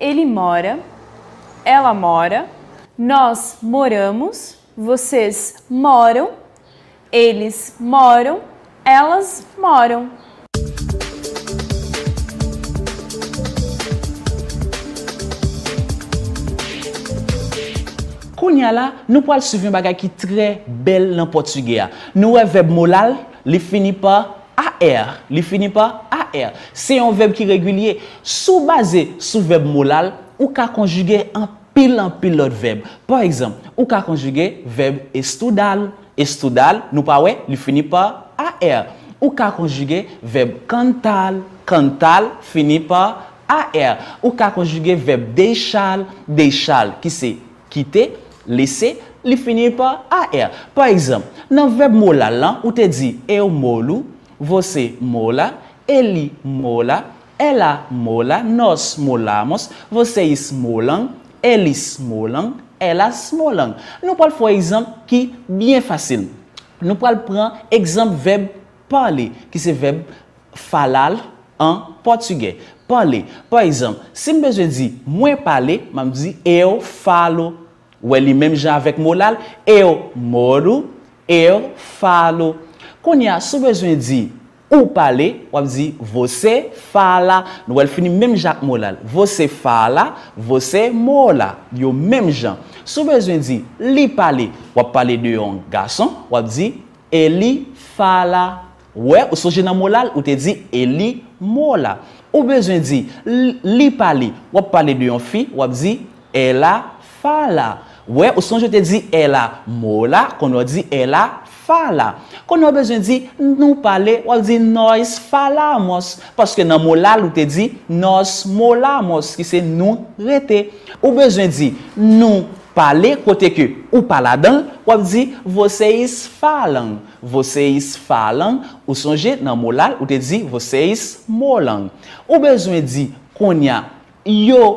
ele mora, ela mora, nós moramos, vocês moram, eles moram, elas moram. Pounyala, nou pa al suvin baga ki tre bel nan Portugya. Nou e veb molal, li fini pa a-er. Li fini pa a-er. Se yon veb ki regulye, sou base sou veb molal, ou ka konjuge an pil an pil lot veb. Par exemple, ou ka konjuge veb estoudal. Estoudal, nou pa we, li fini pa a-er. Ou ka konjuge veb kantal. Kantal, fini pa a-er. Ou ka konjuge veb deichal. Deichal, ki se kite. Lise, li finye pa a e. Par exemple, nan veb mola lan, ou te di, Eu molou, vose mola, eli mola, ela mola, nos molamos, vose is molan, eli smolan, ela smolan. Nou pal fò exemple ki, byen fasil. Nou pal pran exemple veb pale, ki se veb falal an portugè. Pale, par exemple, si mbeje di, mwe pale, mam di, eu falo. Ou el li menm jan avèk molal, eyo morou, eyo falou. Kon ya sou bezwen di ou pale, wap di vose fala. Nou el fini menm jan ak molal, vose fala, vose mola. Yo menm jan. Sou bezwen di li pale, wap pale de yon gason, wap di eli fala. Ou e, ou souje nan molal, ou te di eli mola. Ou bezwen di li pale, wap pale de yon fi, wap di ela fala. Ouè, ou sonje te di ela mola, kon nou a di ela fala. Kon nou a bezwen di nou pale, wap di nois falamos. Paske nan molal ou te di nos molamos, ki se nou rete. Ou bezwen di nou pale, kote ke ou paladan, wap di voseis falang. Voseis falang, ou sonje nan molal ou te di voseis molang. Ou bezwen di kon ya yo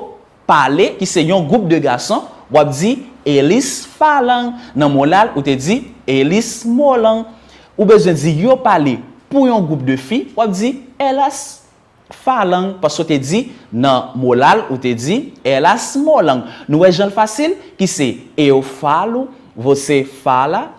pale, ki se yon goup de gason, wap di yo. Elis falan. Nan molal, ou te di, elis molan. Ou bezwen di, yo pale pou yon goup de fi, wap di, elas falan. Paso te di, nan molal, ou te di, elas molan. Nou wè e jenl fasil, ki se, eu falou, vose fala,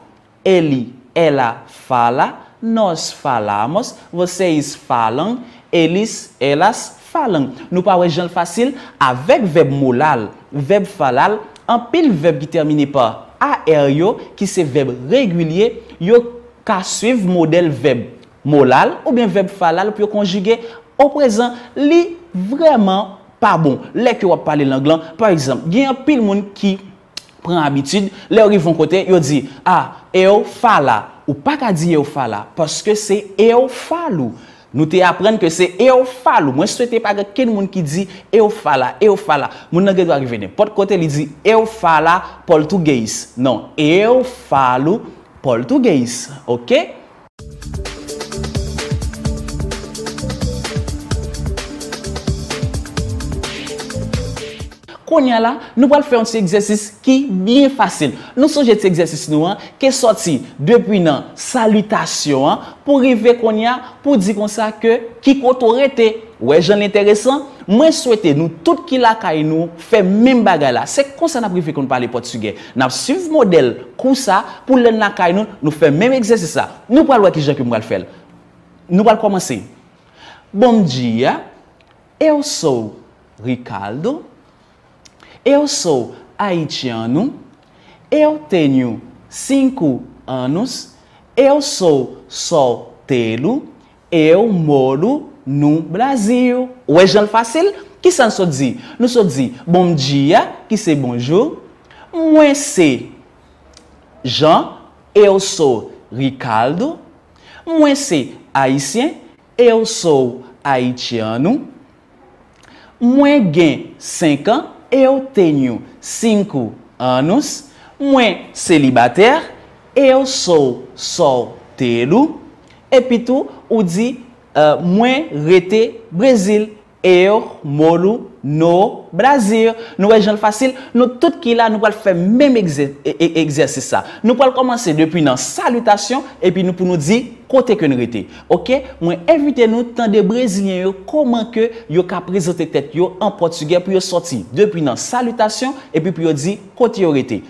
eli, ela fala, nos falamos, vose is falan, elis, elas falan. Nou pa wè jenl fasil, avek veb molal, veb falal, An pil veb ki termine pa a-er yo, ki se veb regwilye, yo ka suiv model veb molal ou ben veb falal pou yo konjige. Ou prezant, li vreman pa bon. Le ki wap pale langlan, par exemple, gen an pil moun ki pran abitud, le yo rivon kote, yo di a-eo-fala ah, ou pa ka di eo-fala. Paske se eo-falu. Nou te apren ke se eu falo. Mwen sou te paga ken moun ki di eu fala, eu fala. Moun nan gèdwa ki vene. Pot kote li di eu fala poltugèis. Non, eu falo poltugèis. Ok? konya la, nou pal fè an ti egzèsis ki biye fasil. Nou souje ti egzèsis nou an, ke soti depi nan salutasyon an, pou rive konya, pou di kon sa ke ki koto rete. Ouè, jen l'interesan? Mwen souwete nou tout ki la kay nou, fè mèm bagay la. Se kon sa na privi kon pali potugè. N ap siv model kon sa, pou lèl na kay nou, nou fè mèm egzèsis la. Nou pal wè ki jè ki mwal fèl. Nou pal komanse. Bon diya, e ou sou Rikaldo, Eu sou haitiano. Eu tenho cinco anos. Eu sou solteiro. Eu moro no Brasil. Ou é fácil? Que são só dizer? Não só dizer bom dia, que se bonjour. Moi c'est Jean. Eu sou Ricardo. Moi c'est haïtien. Eu sou haitiano. Moi gen 5 ans. Eyo tenyou 5 anous, mwen selibater, eyo sou sotelou, epi tou ou di e, mwen rete brezil, eyo molou nou brazil. Nou rejenl fasil, nou tout ki la nou kwa l fèm mèm e, e, egzersi sa. Nou kwa l komanse depi nan salutasyon, epi nou pou nou di... kote que nou rete. Ok, mwen evite nou tan de Brezilyen yo koman ke yo ka prezente tet yo an Portugè pou yo soti. Depi nan salutasyon, epi pou yo di kote yo rete.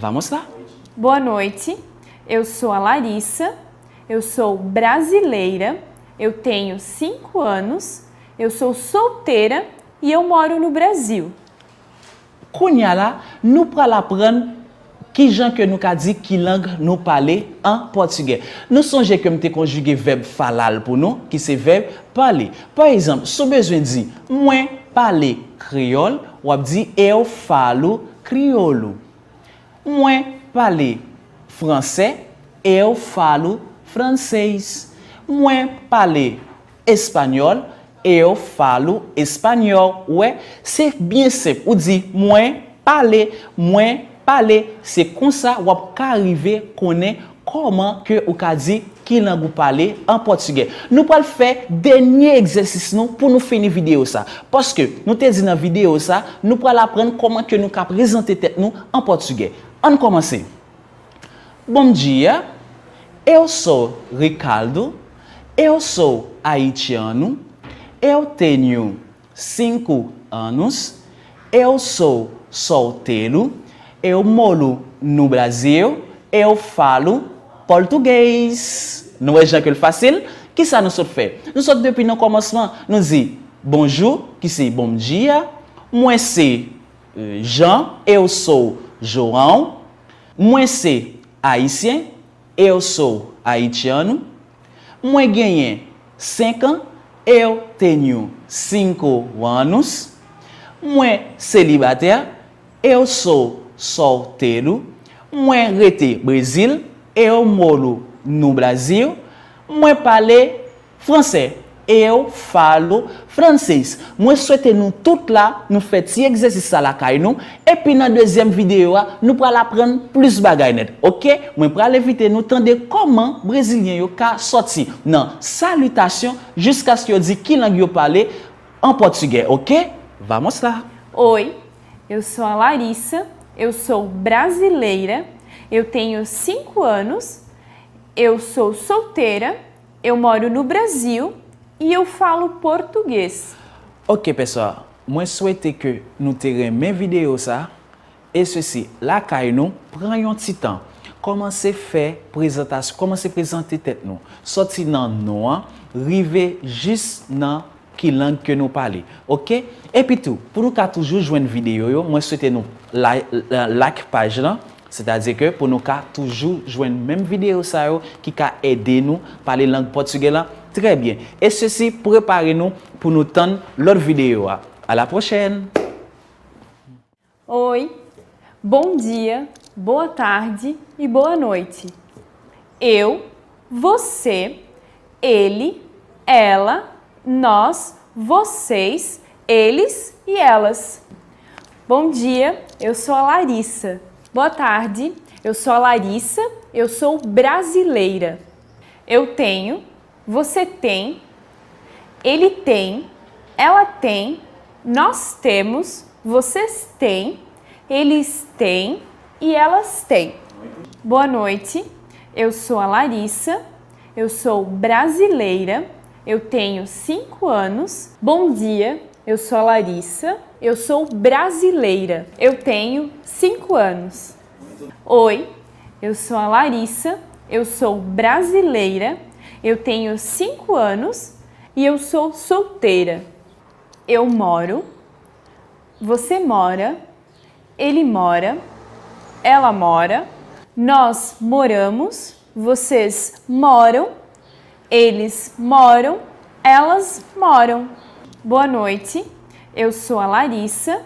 Vamos lá? Boa noite, eu sou a Larissa, eu sou brasileira, eu tenho 5 anos, eu sou solteira e eu moro no Brasil. Konya la, nou pral aprenn Ki jan ke nou ka di ki lang nou pale an Portugè. Nou sonje kem te konjuge veb falal pou nou ki se veb pale. Par exemple, sou bezwen di mwen pale kriol e ou ap di eu falou kriolou. Mwen pale fransè, eu falou fransèis. Mwen pale espanyol, eu falou espanyol. Ou e, sef bien sef ou di mwen pale, mwen falou. pale se kon sa wap ka arrive konen koman ke ou ka di ki langou pale an Portugay. Nou pal fe denye egzersis nou pou nou fe ni video sa. Poske nou te di nan video sa, nou pal apren koman ke nou ka prezante tek nou an Portugay. An koman se. Bon diya. Eu sou Rikaldo. Eu sou Haitiano. Eu tenyo 5 anous. Eu sou Sotelo. Eu moro no Brasil, eu falo português. Não é já é fácil? Que ça nous fait? Nous sommes depuis no commencement, nous dit bonjour, que c'est bom dia. Moi c'est eh, Jean, eu sou João. Moi c'est haïtien, eu sou haitiano. Moi ganhei 5 ans, eu tenho 5 anos. Moi célibataire, eu sou Sotero Mwen rete Brazil E yo moro nou Brazil Mwen pale Franse E yo falo franse Mwen sote nou tout la Nou fet si egzesis sa la kay nou E pi nan dezem videyo a Nou pral apren plus bagay net Mwen pral evite nou tende Koman Brazilian yo ka sote si Nan salutasyon Jiska si yo di ki lang yo pale An portugay Ok? Vamos la Oi Eu sou a Larissa Mwen Eu sou brasileira, eu tenho 5 anos, eu sou solteira, eu moro no Brasil e eu falo português. Ok pessoal, moi souhaite que nous tirions mes vidéos ça et ceci la caille nous prend un petit temps. Komanse fè prezentasyon, komanse prezante tèt nou. Soti nan nou an, juste jis nan ki lang ke nou pale. Ok? Epi tou, pou nou ka toujours jwen videyo yo, mwen souwete nou like paj la. Se ta zè ke pou nou ka toujou jwen menm videyo sa yo ki ka edè nou pale lang potugè la. Trè bie. E se si, prepare nou pou nou tan lor videyo a. A la prochen! Oi, bon dia, boa tarde, e boa noite. Eu, vose, ele, ela, nos, voses, eles, e elas. Bom dia, eu sou a Larissa. Boa tarde, eu sou a Larissa, eu sou brasileira. Eu tenho, você tem, ele tem, ela tem, nós temos, vocês têm, eles têm e elas têm. Boa noite, eu sou a Larissa, eu sou brasileira, eu tenho 5 anos. Bom dia, eu sou a Larissa, eu sou brasileira. Eu tenho 5 anos. Oi, eu sou a Larissa. Eu sou brasileira. Eu tenho 5 anos e eu sou solteira. Eu moro. Você mora. Ele mora. Ela mora. Nós moramos. Vocês moram. Eles moram. Elas moram. Boa noite. Eu sou a Larissa,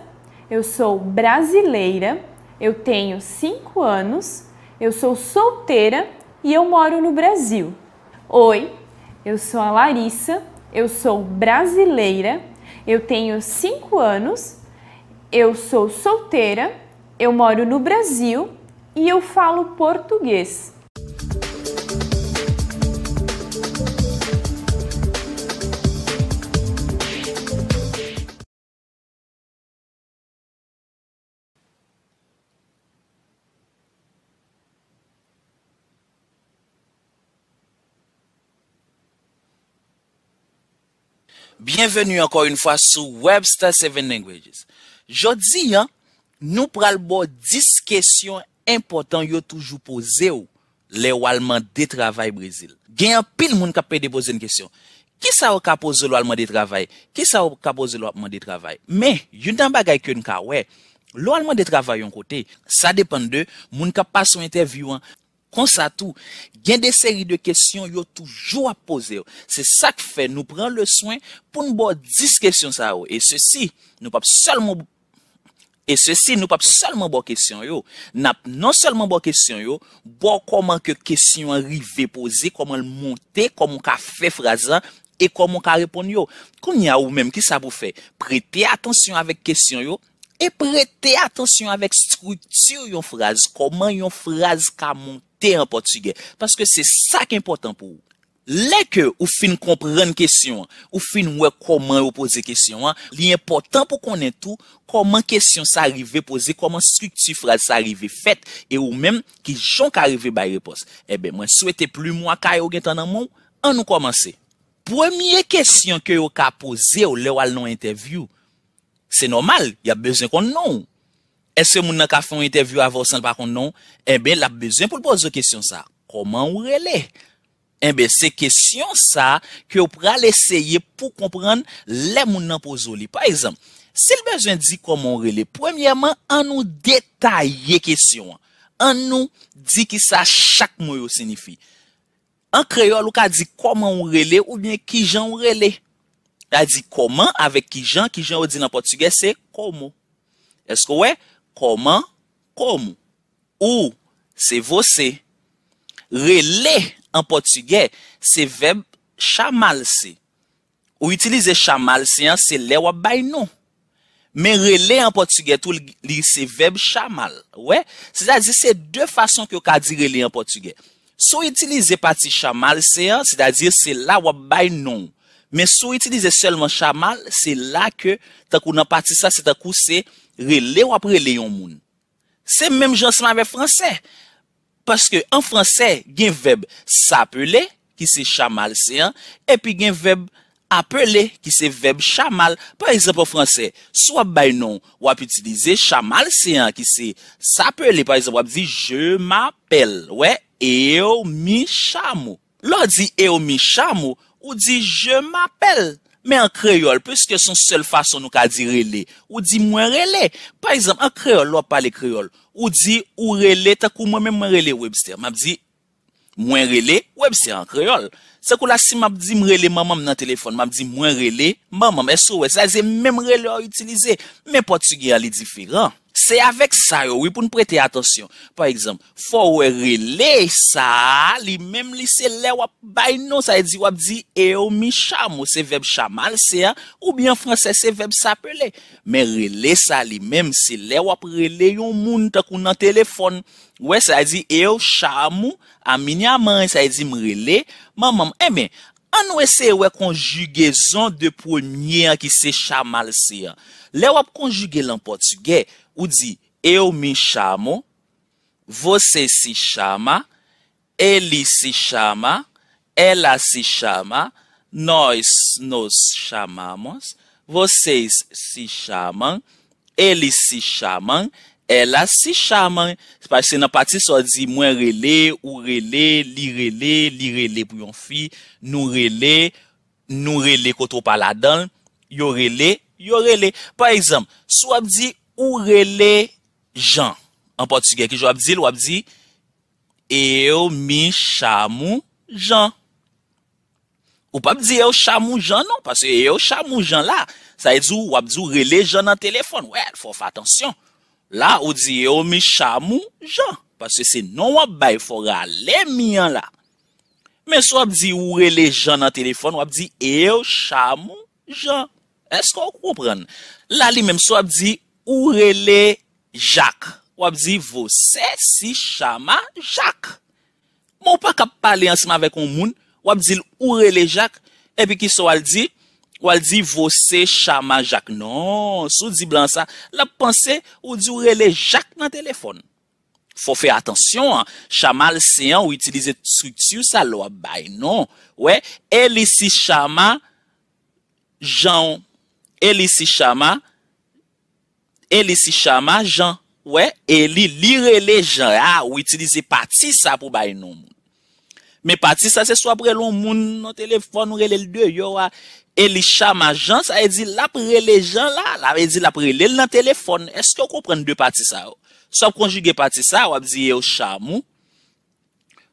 eu sou brasileira, eu tenho 5 anos, eu sou solteira e eu moro no Brasil. Oi, eu sou a Larissa, eu sou brasileira, eu tenho 5 anos, eu sou solteira, eu moro no Brasil e eu falo português. Bienvenu ankon yon fwa sou Webstar 7 Languages. Jodi yon nou pral bo 10 kesyon important yo toujou pose ou le walman de travay Brezil. Gen yon pil moun ka pe depoze yon kesyon. Ki sa wak ka pose lo walman de travay? Ki sa wak ka pose lo walman de travay? Me, yon dan bagay ke yon ka we. Lo walman de travay yon kote, sa depen de moun ka pa son interviyon. Kon sa tou, gen de seri de kesyon yo toujou ap pose non yo. Se sak fe, nou pren le soen pou nou bo 10 kesyon sa yo. E se si, nou pap selman bo kesyon yo. Non selman bo kesyon yo, bo koman ke kesyon yon rive pose, koman yon monte, koman ka fe frazan, e koman ka repon yo. Kon ya ou menm ki sa pou fe, prete atonsyon avek kesyon yo, e prete atonsyon avek struktur yon fraz, koman yon fraz ka monte. Tè an portugè. Paske se sa ki important pou ou. Lè ke ou fin komprene kesyon an. Ou fin wè koman ou pose kesyon an. Li important pou konen tou. Koman kesyon sa arrive pose. Koman struktif rade sa arrive fet. E ou menm ki jon ka arrive bay repos. Ebe mwen souwete plu mwa kaya ou gen tan nan moun. An nou komanse. Premier kesyon ke ou ka pose ou lè ou al nan interview. Se normal. Ya bezen kon nan ou. Ese moun nan ka foun interview avosan pa kon non? Ebe, eh la bezwen pou l'pozo kesyon sa. Koman ou rele? Ebe, eh se kesyon sa ki ou pral eseye pou kompran le moun nan pozo li. Par exemple, se l bezwen di koman ou rele, premiyeman, an nou detaye kesyon an. An nou di ki sa chak mou yo signifi. An kreyol ou ka di koman ou rele ou bien kijan ou rele. A di koman avè kijan, kijan ou di nan potugè, se komo. Esko wè? Koman, kom, ou, se vo se. Rele, en portugè, se veb chamal se. Ou itilize chamal se, se le wabay nou. Men rele en portugè, tou li se veb chamal. Ouè, se da di se de fason ki ou ka di rele en portugè. Sou itilize pati chamal se, se da di se la wabay nou. Men sou itilize selman chamal, se la ke, ta kou nan pati sa, se ta kou se, Rele wap rele yon moun. Se menm jansman ve Fransè. Paske en Fransè gen veb sapele ki se chamal se an. Epi gen veb apele ki se veb chamal. Par exemple Fransè, swa baynon wap itilize chamal se an ki se sapele. Par exemple wap di je m'apel. Ouè, eyo mi chamo. Lo di eyo mi chamo ou di je m'apel. Men an kreol, peske son sel fason nou ka di rele, ou di mwen rele. Par exemple, an kreol, lwa pale kreol, ou di ou rele, takou mwen mwen rele webster. Map di mwen rele, webster an kreol. Sakou la si map di mwen rele mamam nan telefon, map di mwen rele, mamam, SOS. Aze, mwen rele a utilize. Men portugyal li diferan. Se avèk sa yo wè pou nou prete atosyon. Par exemple, fò wè rele sa, li mèm li se lè wap bay nou. Sa yè e di wap di eyo mi chamou. Se veb chamal se ya, ou byan fransè se veb sa apelè. Mè rele sa li mèm se lè wap rele yon moun takoun nan telefon. Wè sa yè e di eyo chamou, aminyaman, sa yè e di mrele, mèm mèm. E eh, mè, an wè se wè konjugezon de pou nye an ki se chamal se ya. Lè wap konjuge lan portugey. Ou di, eu mi chamo, vose si chama, eli si chama, ela si chama, noy nos chamamos, vose si chaman, eli si chaman, ela si chaman. Se nan pati, sou ap di mwen rele, ou rele, li rele, li rele pou yon fi, nou rele, nou rele koto pala dan, yo rele, yo rele. Par exemple, sou ap di... Ou rele jan. An portugè ki jo wap di, l wap di, Eyo mi chamu jan. Ou pa bi di, eyo chamu jan, non. Pase, eyo chamu jan la. Sa e di, wap di, rele jan nan telefon. Wè, fò fò atensyon. La, ou di, eyo mi chamu jan. Pase, se non wap bay, fò gale mi yan la. Men, sou wap di, u rele jan nan telefon, wap di, eyo chamu jan. Eskò ou koupren? La li men, sou wap di, Ou rele Jacques. Wap di, vose, si, chama, Jacques. Moun pa kap pale ansima vek ou moun. Wap di, ou rele Jacques. Epi ki so wal di? Wal di, vose, chama, Jacques. Non, sou di blan sa. La panse, ou di, ou rele Jacques nan telefon. Fou fey atensyon an. Chama al seyan ou itilize struktur sa lwa bay. Non, wey. Eli si chama, Jean. Eli si chama, Jean. E li si chama jan. Ou e li li rele jan. Ou iti li se pati sa pou bay noum. Me pati sa se so apre loun moun nan telefon. Ou rele l de yo wa. E li chama jan. Sa e di la prele jan la. La e di la prele lan telefon. Eske ou kompren de pati sa ou. So ap konjuge pati sa ou. A di ye ou chamou.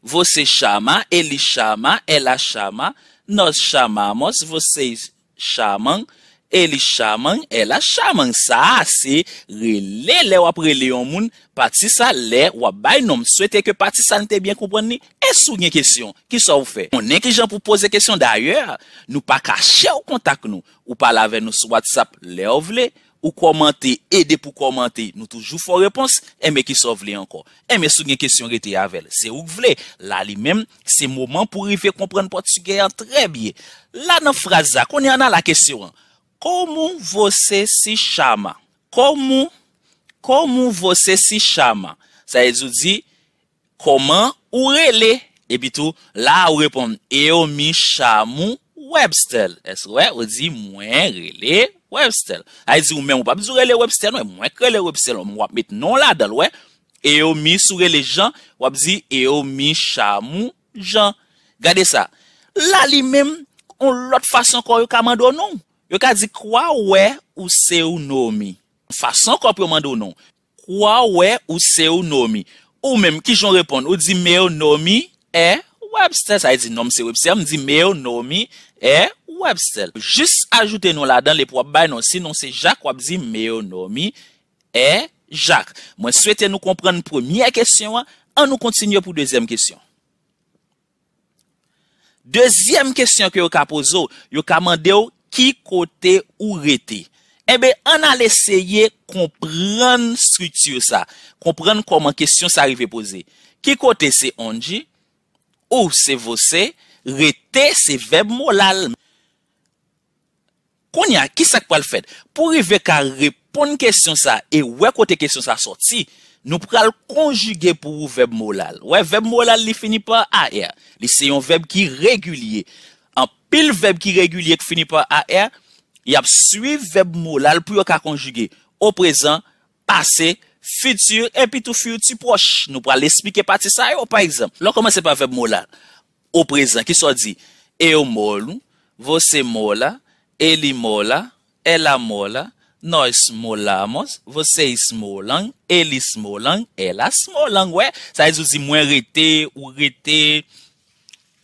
Vose chama. E li chama. E la chama. Nos chama mos. Vose chaman. E li chaman, e la chaman. Sa ase, re le le wapre le yon moun, patisa le wap bay nom. Swete ke patisa li te bien koupon ni? E sou nye kesyon? Ki sa ou fe? On enke jan pou pose kesyon daye, nou pa kache ou kontak nou. Ou pale ave nou sou WhatsApp, le ou vle? Ou komante, ede pou komante, nou toujou fò repons, e me ki sa ou vle ankon. E me sou nye kesyon re te yavel. Se ou vle, la li men, se mouman pou rife komprenne patisi geyan tre bie. La nan fraza, konye anan la kesyon ankon. Komou vose si chama? Komou? Komou vose si chama? Sa e zi ou di, Koman ou rele? E bitou, la ou repon, E o mi chamou webstel. E sou we? Ou di, mwen rele webstel. A e zi ou men ou pap zi rele webstel, e Mwen krele webstel, Mwen wap met non la dal we. E o mi sou rele jan, Wap zi, e o mi chamou jan. Gade sa, La li men, On lot fason kon yo kamando nou. Yo ka di kwa wè ou se ou nomi. Fason kwa preman do nou. Kwa wè ou se ou nomi. Ou menm ki joun repon. Ou di me ou nomi e webstel. Sa e di nomi se ou webstel. Ou di me ou nomi e webstel. Jus ajoute nou la dan le pou ap bay non. Sinon se jak wap di me ou nomi e jak. Mwen swete nou komprenn premye kesyon an. An nou kontinyo pou dezyem kesyon. Dezyem kesyon ki yo ka pozo. Yo ka mande ou. Ki kote ou rete? Ebe, an al eseye kompren strutur sa. Kompren koman kesyon sa rive pose. Ki kote se onji? Ou se vose? Rete se veb molal. Konya, ki sak pa l fèt? Po rive ka repon kesyon sa, e we kote kesyon sa sorti, nou pral konjige pou ou veb molal. We, veb molal li fini pa ayer. Li seyon veb ki regulye. Pil veb ki regulye ki fini pa a e, yap sui veb molal pou yo ka konjuge. Ou prezant, pase, futur, epi tou futur, tu proche. Nou pral esplike pati sa e ou par exemple. Lo koman se pa veb molal? Ou prezant, ki so di, e ou molu, vose mola, eli mola, ela mola, nois molamos, vose is molan, eli is molan, ela is molan. Sa e zo e si mwen rete ou rete,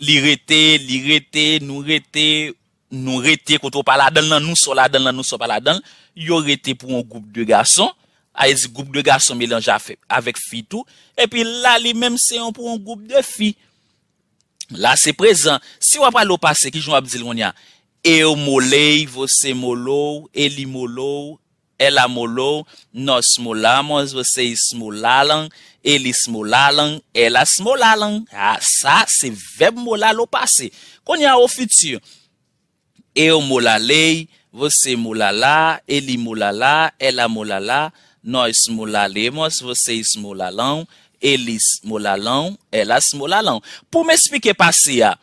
Li rete, li rete, nou rete, nou rete, koto pa la den, nan nou so la den, nan nou so pa la den. Yo rete pou an goup de gason, a ezi goup de gason me lanja avek fi tou. E pi la li menm se an pou an goup de fi. La se prezen. Si wapal ou pase ki joun wap zil wonyan, e ou molay, vose molou, e li molou, Ela molou, nou smolamos, vese smolalan, elis smolalan, elas smolalan. Ha, sa, se ve mola lo pase. Kon ya ou fiti. Eu molalei, vese molala, eli molala, ela molala, nou smolalemos, vese smolalan, elis smolalan, elas smolalan. Po m espike pase ya,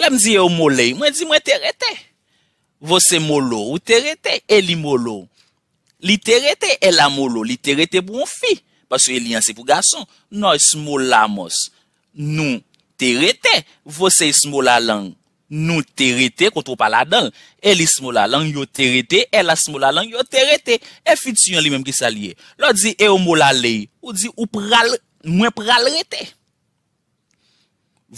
la m zi eu molei, mwen zi mwen terete. Vese molou, ou terete, eli molou. Li terete, e la molo. Li terete pou mfi. Paswè li yansè pou gason. Noi smolamos, nou terete. Vosey smolalan, nou terete. Kontro pa la dan. E li smolalan, yo terete. E la smolalan, yo terete. E fitisyon li menm ki sa liye. Lo di, e yo molale. Ou di, ou pral, mwen pralrete.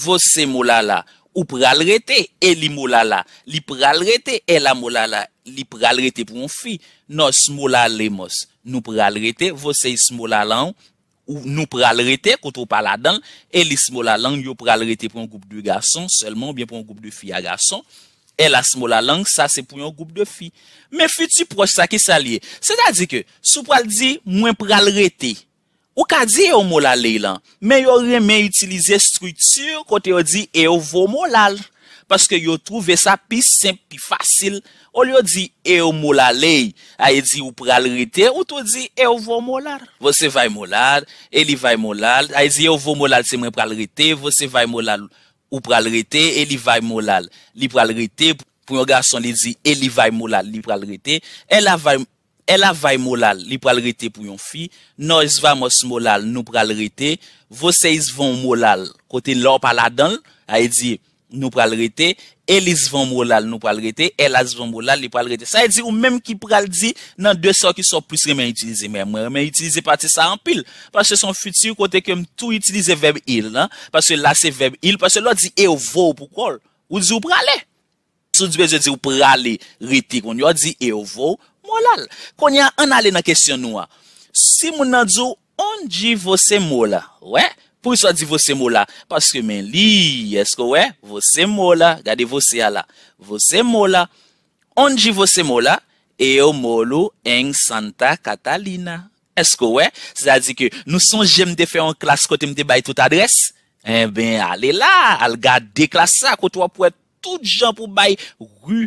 Vosey molala, ou pralrete. E li molala, li pralrete. E la molala. Li pral rete pou yon fi, nou smola le mos. Nou pral rete, vo se yi smola lan, ou nou pral rete, koutou pala dan, e li smola lan, yo pral rete pou yon goup de gason, selman ou bien pou yon goup de fi a gason, e la smola lan, sa se pou yon goup de fi. Me fiti pro sa ki sa liye. Se ta di ke, sou pral di, mwen pral rete. Ou ka di yo mola le lan, me yo reme itilize strutur kote yo di e yo vo mola le. Paske yo trouve sa pis sempli, pis fasil. Ol yo di, e wo molaley, ay e di, ou pral rite, ou tou di, e wo vo molal. Vose va molal, e li va molal, ay di, e wo molal, semen pral rite, vose va molal, ou pral rite, e li va molal, li pral rite, pou yon gason li di, e li va molal, li pral rite, e la va, e la va molal, li pral rite pou yon fi, no yis vamos molal, nou pral rite, vose yis von molal, kote lor pala dan, ay e di, Nou pral rete, e li zvon mwo lal nou pral rete, e la zvon mwo lal li pral rete. Sa e di ou menm ki pral di nan de so ki so pwis remen itilize menmwe. Remen itilize pati sa anpil. Pwase son futi ou kote kem tou itilize verb il. Pwase la se verb il. Pwase lo di e ou vou pou kol. Ou di ou pral le. Sou di beze di ou pral le rete kon yo di e ou vou mwo lal. Kon ya an ale nan kesyon nou a. Si moun nan di ou on di vou se mwo la. Wey. Pou yiswa di vose mou la? Paske men li, esko we, vose mou la, gade vose ya la, vose mou la, on di vose mou la, e yo mou lou en Santa Catalina. Esko we? Se sa di ke, nou son jem te fe yon klas kote mte bay tout adres? E ben ale la, al gade de klas sa kote wapwet tout jan pou bay ru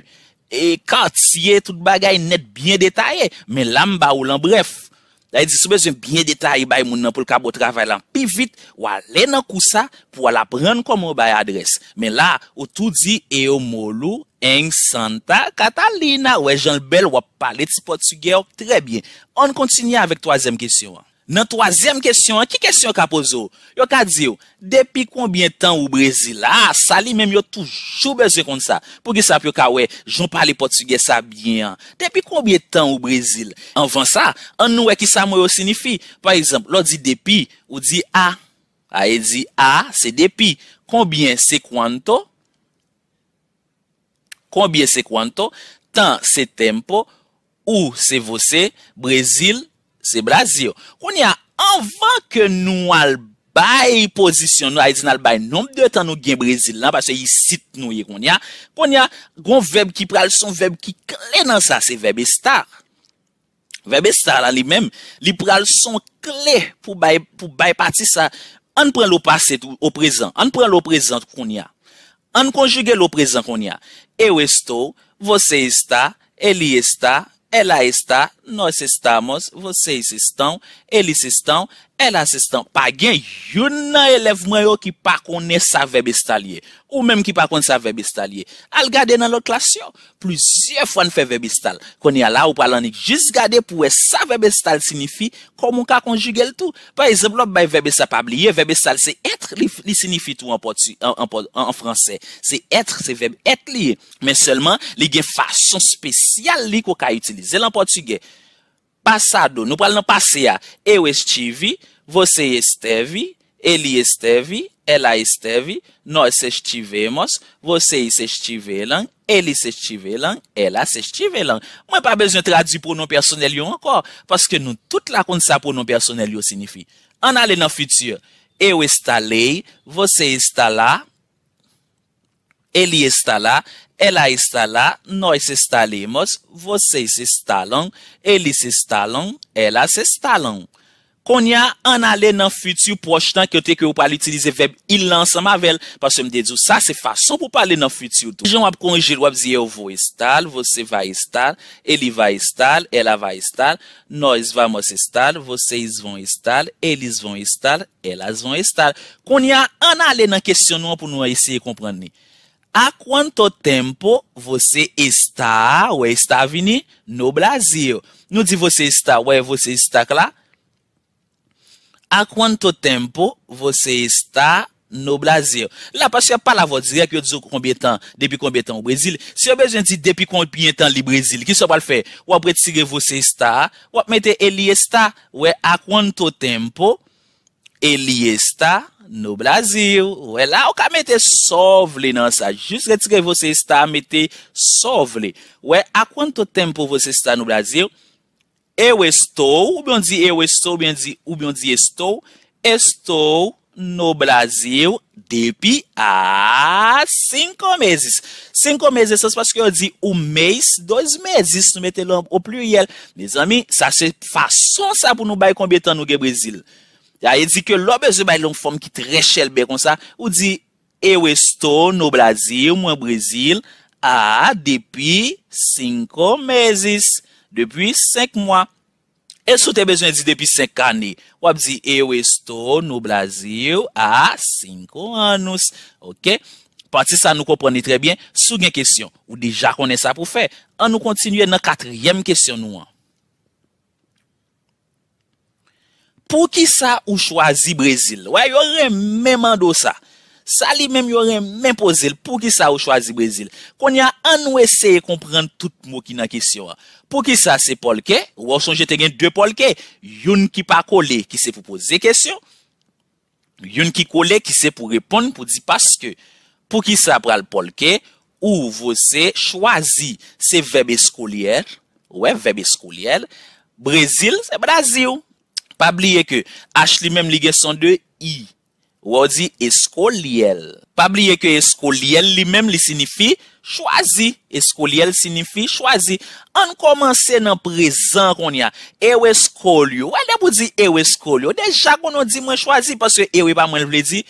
e katsye tout bagay net bien detaye, men lamba ou lan bref. La yi di sou bez yon bine detay yi bay moun nan pou l ka bo travay lan pi vit wale nan kousa pou wale apren komo bay adres. Men la ou tou di e yo molu en Santa Catalina. Ou e jan l bel wap pale ti pot suge yo. Tre bie. On kontinye avik toazem kesyon. Nan toazèm kèsyon, ki kèsyon ka pozo? Yo ka diyo, depi konbien tan ou brezil? Ah, sali menm yo toujou beze kon sa. Pou gisa ap yo ka we, joun pali portugè sa byen. Depi konbien tan ou brezil? Anvan sa, an nou e ki sa mwen yo sinifi. Par exemple, lo di depi, ou di a. A e di a, se depi. Konbien se kwanto? Konbien se kwanto? Tan se tempo? Ou se vose? Brezil? Se brazi yo. Koun ya, anvan ke nou al bayi posisyon nou, a iz nan al bayi, nom de tan nou gen Brezil lan, pa se yi sit nou yi koun ya, koun ya, goun veb ki pral son, veb ki kle nan sa, se veb e star. Veb e star la li mem, li pral son kle pou bayi pati sa. An pren lo paset ou prezant. An pren lo prezant koun ya. An konjuge lo prezant koun ya. E ou estou, vose yi star, e li yi star, e li yi star, ela está, nós estamos, vocês estão, eles estão, nan se ston, pa gen yon nan elevman yo ki pa kone sa vebe stalye, ou menm ki pa kone sa vebe stalye, al gade nan lot klas yo plusye fwan fe vebe stal konye la ou palan ni, jis gade pou we sa vebe stal signifi, komon ka konjuge l tou, pa esem lop bay vebe sa pabliye, vebe stal se etre li signifi tou an poti, an franse se etre se vebe, et liye men selman, li gen fason spesyal li ko ka itilize, lan poti gen, pasado, nou palan pase ya, ewe stivi Vosey esteve, eli esteve, ela esteve, noy sestivemos, vosey sestive lan, eli sestive lan, ela sestive lan. Mwen pa bezon tradize pou nou personel yon anko, paske nou tout la kon sa pou nou personel yon sinifi. An ale nan fitye, eu estalei, vosey estala, eli estala, ela estala, noy sestalemos, vosey sestalan, eli sestalan, ela sestalan. Kon ya an ale nan futu poch tan kyo te ke ou pa li itilize veb ilan sa mavel. Pasou m de di ou sa se fason pou pa li nan futu tou. Kon jil wap zi yo oh, vou estal, vose va estal, eli va estal, ela va estal, noy zvamos estal, vose izvon estal, elizvon estal, elazvon estal. Kon ya an ale nan kesyon nou pou nou a eseye komprendi. A kwanto tempo vose estal ou estal vini nou Brazil? Nou di vose estal, wè vose estal kla? akwanto tempo vosey sta nou blazir? La, pas yon pala vò, zirek yo dizon koumbye tan, depi koumbye tan ou brezil, se yo bezon di depi koumbye tan li brezil, ki sou pal fè? Ou apre tigre vosey sta, ou ap mette elie sta, ou e akwanto tempo elie sta nou blazir? Ou e la, ou ka mette sovle nan sa, jist re tigre vosey sta, mette sovle. Ou e akwanto tempo vosey sta nou blazir? E ou estou, ou bi an di e ou estou, ou bi an di ou bi an di estou, estou nou Brazil depi a 5 mezis. 5 mezis, sa se paske an di 1 mez, 2 mezis, nou mette lom ou pluyel. Mez ami, sa se fason sa pou nou baye konbetan nou ge Brazil. Ya, e di ke lom beze baye lom fome ki trechel be kon sa, ou di, E ou estou nou Brazil, mwen Brazil, a depi 5 mezis. Depi 5 mwa. E sou te bezwen di depi 5 kani? Wap di, e eh we sto nou Brazil a 5 anous. Ok? Pati sa nou komponi trebyen. Sou gen kesyon. Ou deja konen sa pou fe. An nou kontinuye nan katryem kesyon nou an. Pou ki sa ou chwazi Brazil? Wè, yon reme mando sa. Sa li mèm yore mèm pose l pou ki sa ou chwazi Brésil. Kon ya an ou eseye komprende tout mò ki nan kesyon. Pou ki sa se polke, ou ou son jete gen dè polke, yon ki pa kole ki se pou pose kesyon, yon ki kole ki se pou repon pou di paske. Pou ki sa pral polke, ou ou se chwazi se vebe skolier, ou e vebe skolier, Brésil se Brésil. Pabliye ke, h li mèm li geson de yi. Ou ou di eskoliyel. Pa bliye ke eskoliyel li menm li sinifi, chwazi. Eskoliyel sinifi chwazi. An komanse nan prezan kon ya, ewe skol yo. Ou e de pou di ewe skol yo? Deja kon ou di mwen chwazi, paske ewe pa mwen vle di.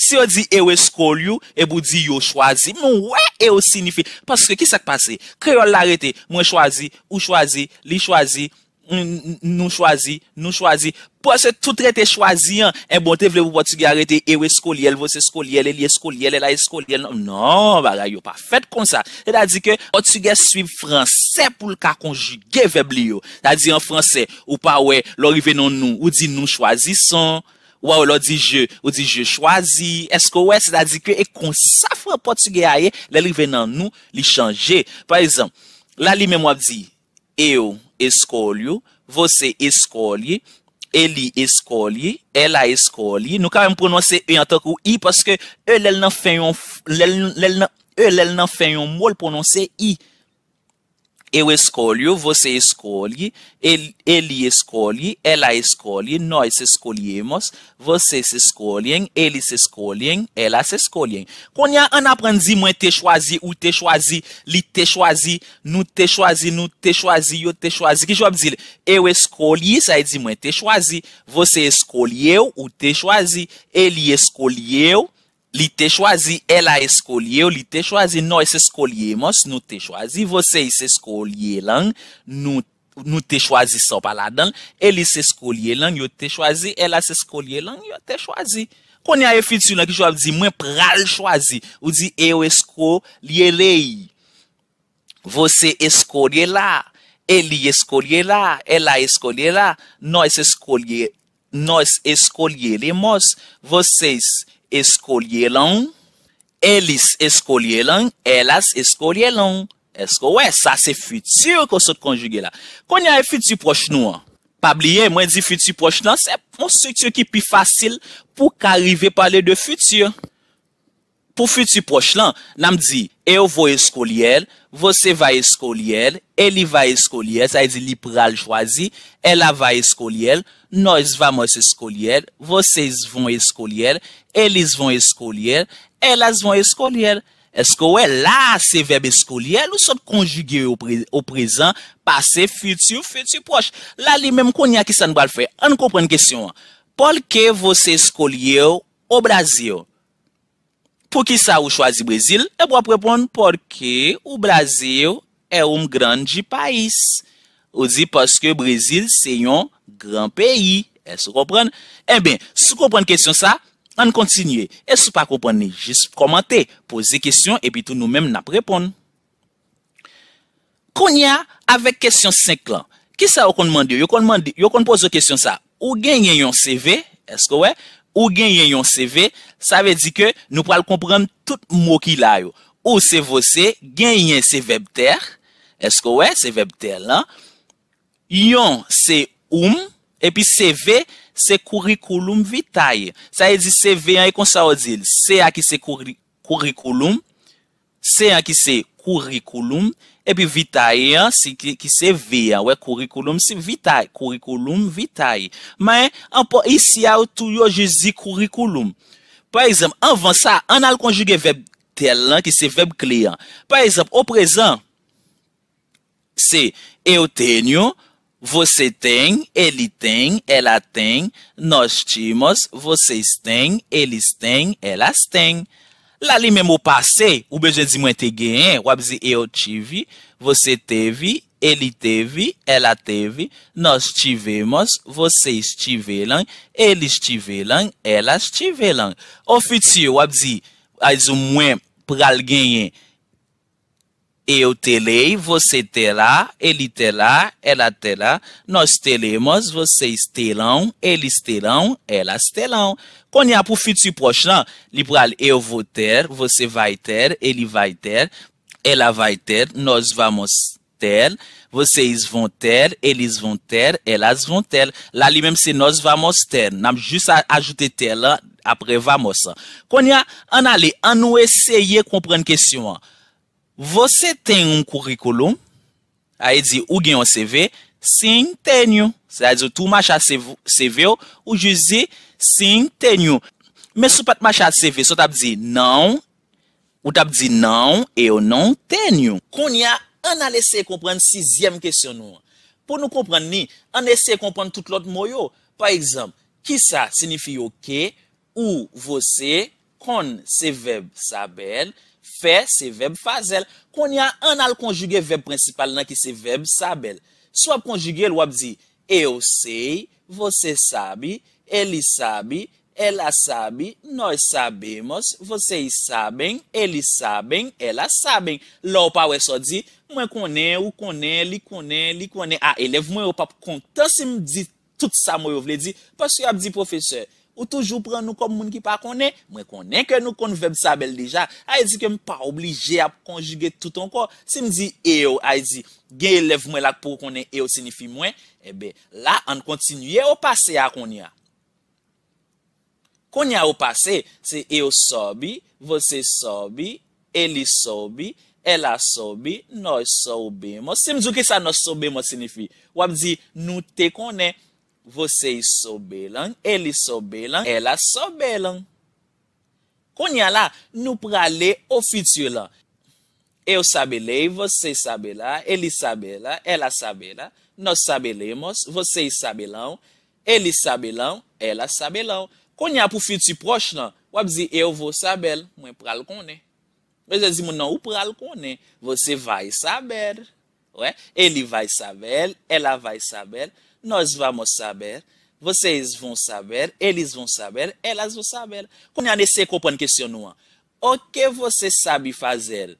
Si ou di ewe skol yo, e pou di yo chwazi. Mwen wè ewe sinifi, paske ki sak pase? Kriyo larete, mwen chwazi, ou chwazi, li chwazi, chwazi. Nou chwazi, nou chwazi. Pwa se tout re eh, bon, te chwazi an, en bote vle pou Portugay arete, ewe eh, skoliel, vose skoliel, e li eskoliel, e la eskoliel. Non, ba rayo, pa fet kon sa. Se da di ke, Portugay suib franse pou lka konjuge vebli yo. Da di an franse, ou pa we, lorive nan nou, ou di nou chwazi son, ou a ou lor di je, ou di je chwazi. E sko we, se da di ke, e kon sa fwa Portugay a ye, lorive nan nou, li chanje. Par exemple, la li memwa di, eyo, eh, Eskolyo, vose eskolye, eli eskolye, ela eskolye. Nou kame prononse e yantak ou i, paske e lel e nan fè yon mol prononse i. Eu escolho, você escolhe, ele, ele escolhe, ela escolhe, nós escolhemos, vocês escolhem, eles escolhem, elas escolhem. Quando an aprendit moi te choisi ou te choisi, Lhe te choisi, nous te choisi, nous te choisi, eu te choisi. Que job dizer? Eu escolhi, ça dit moi te choisi, você escolheu ou te choisi, ele escolheu, Li te chwazi, ela eskolye. Ou li te chwazi, noy se skolyemos. Nou te chwazi, vosey se skolye lan. Nou te chwazi so pala dan. Eli se skolye lan, yo te chwazi. Ela se skolye lan, yo te chwazi. Kone a efitsi lan ki chwazi, mwen pral chwazi. Ou di, eu eskolye lei. Vosey eskolye la. Eli eskolye la. Ela eskolye la. Noy se skolye. Noy se skolye lemos. Vosey se. Eskolye lan, elis eskolye lan, elas eskolye lan. Esko, wey, sa se futur kon so konjuge la. Kon ya e futur proche nou an. Pabliye, mwen di futur proche lan, se moun struktur ki pi fasil pou ka rive pale de futur. Po futur proche lan, nanm di, e yo vo eskolye el, vose va eskolye el, e li va eskolye el, sa e di liberal chwazi, e la va eskolye el, Nois vamo eskolier, voses voun eskolier, elis voun eskolier, elas voun eskolier. Esko, wè, la, se vebe eskolier, nou son konjigye ou prezen, pase futu, futu, proche. La, li menm konye a ki sa nou wale fè. An nou kompren kèsyon. Polke vose eskolier ou Brazil? Po ki sa ou chwazi Brazil? E bo ap repon, polke ou Brazil e oum grandji pais. Ozi, poske Brazil se yon prezen. Gran peyi. E se kon pren? E eh ben, se kon pren kesyon sa, an kontinye. E se pa kon pren, jis komante. Pose kesyon, epi tou nou menm nap repon. Kon ya, avek kesyon 5 lan. Ki sa yo kon mandi? Yo kon mandi, yo kon pose kesyon sa. Ou genyen yon CV? Esko we? Ou genyen yon CV? Sa ve di ke nou pral kompren tout mou ki la yo. Ou se vo se, genyen se vebter? Esko we? Se vebter lan. Yon se... Oum, epi CV, se kurikulum vitaye. Sa e di CV an, e kon sa o zil. C a ki se kurikulum. C a ki se kurikulum. Epi vitaye an, si ki se V an. Ou e kurikulum, si vitaye. Kurikulum vitaye. Men, an po, isi a ou tou yo je zi kurikulum. Par exemple, an van sa, an al konjuge veb telan ki se veb kliyan. Par exemple, o prezan, se e o tenyo. Vose ten, eli ten, ela ten, nos timos, voses ten, elis ten, elas ten. Lali mèm ou pase, ou bejezi mwen te gen, wap zi, eu tivi, vose tevi, eli tevi, ela tevi, nos tivemos, voses tivelan, elis tivelan, elas tivelan. Ou fiti, wap zi, aizu mwen pral genye. E yo tele, vose tela, eli tela, ela tela, nos telemos, vose is telan, elis telan, elas telan. Kon ya pou fiti proxan, li pral, e yo vo tel, vose vai tel, eli vai tel, ela vai tel, nos vamo tel, vose is von tel, elis von tel, elas von tel. La li menm se nos vamo tel, nam jis ajoute tel apre vamo sa. Kon ya, an ale, an nou eseye kompren kesyon an. Vose ten yon kurikulum, aye di ou gen yon CV, sin ten yon. Se aye di ou tou macha CV ou ou ju zi, sin ten yon. Me sou pat macha CV, sou tap di nan, ou tap di nan, e ou nan, ten yon. Kon ya, an a lese kompren sixyem kesyon nou an. Po nou kompren ni, an lese kompren tout lot moyo. Par ekzamp, ki sa, sinifi yo ke, ou, vose, kon, se veb, sa bel, Fè, se veb fazel, kon ya an al konjuge veb prensipal nan ki se veb sabel. E se wap konjuge, l wap di, eyo sei, vose sabi, eli sabi, ela sabi, noy sabemos, vosey saben, eli saben, ela saben. Lo wap wè so di, mwen konen, ou konen, li konen, li konen. A, elev mwen wap kontan se mdi tout sa mwen wè vle di, pas yo wap di profeseur. Ou toujou pren nou kom moun ki pa konen? Mwen konen ke nou kon veb sabel dija. Ay zi ke m pa oblije ap konjuge tout anko. Si m zi eyo, ay zi, gen elev mwen lak pou konen, eyo sinifi mwen. Ebe, la an kontinye ou pase a konen. Konen ou pase, se eyo sobi, vose sobi, eli sobi, ela sobi, noy sobe mo. Si m zi ki sa noy sobe mo sinifi. Ou am zi, nou te konen. Vosey sobelan, eli sobelan, ela sobelan. Kon ya la, nou prale ofitio lan. Eu sabelei, vosey sabela, eli sabela, ela sabela. No sabelemos, vosey sabelan, eli sabelan, ela sabelan. Kon ya pou fiti proche lan, wap zi, eu vou sabel, mwen pral konen. Mwen zi zi mwen nou pral konen. Vosey vay sabel. Eli vay sabel, ela vay sabel. Noz vamo sabèr, vosey zvon sabèr, eliz von sabèr, elaz von sabèr. Kounen ane se koupèn kèsyon nou an. Ok, vosey sabi fazèl,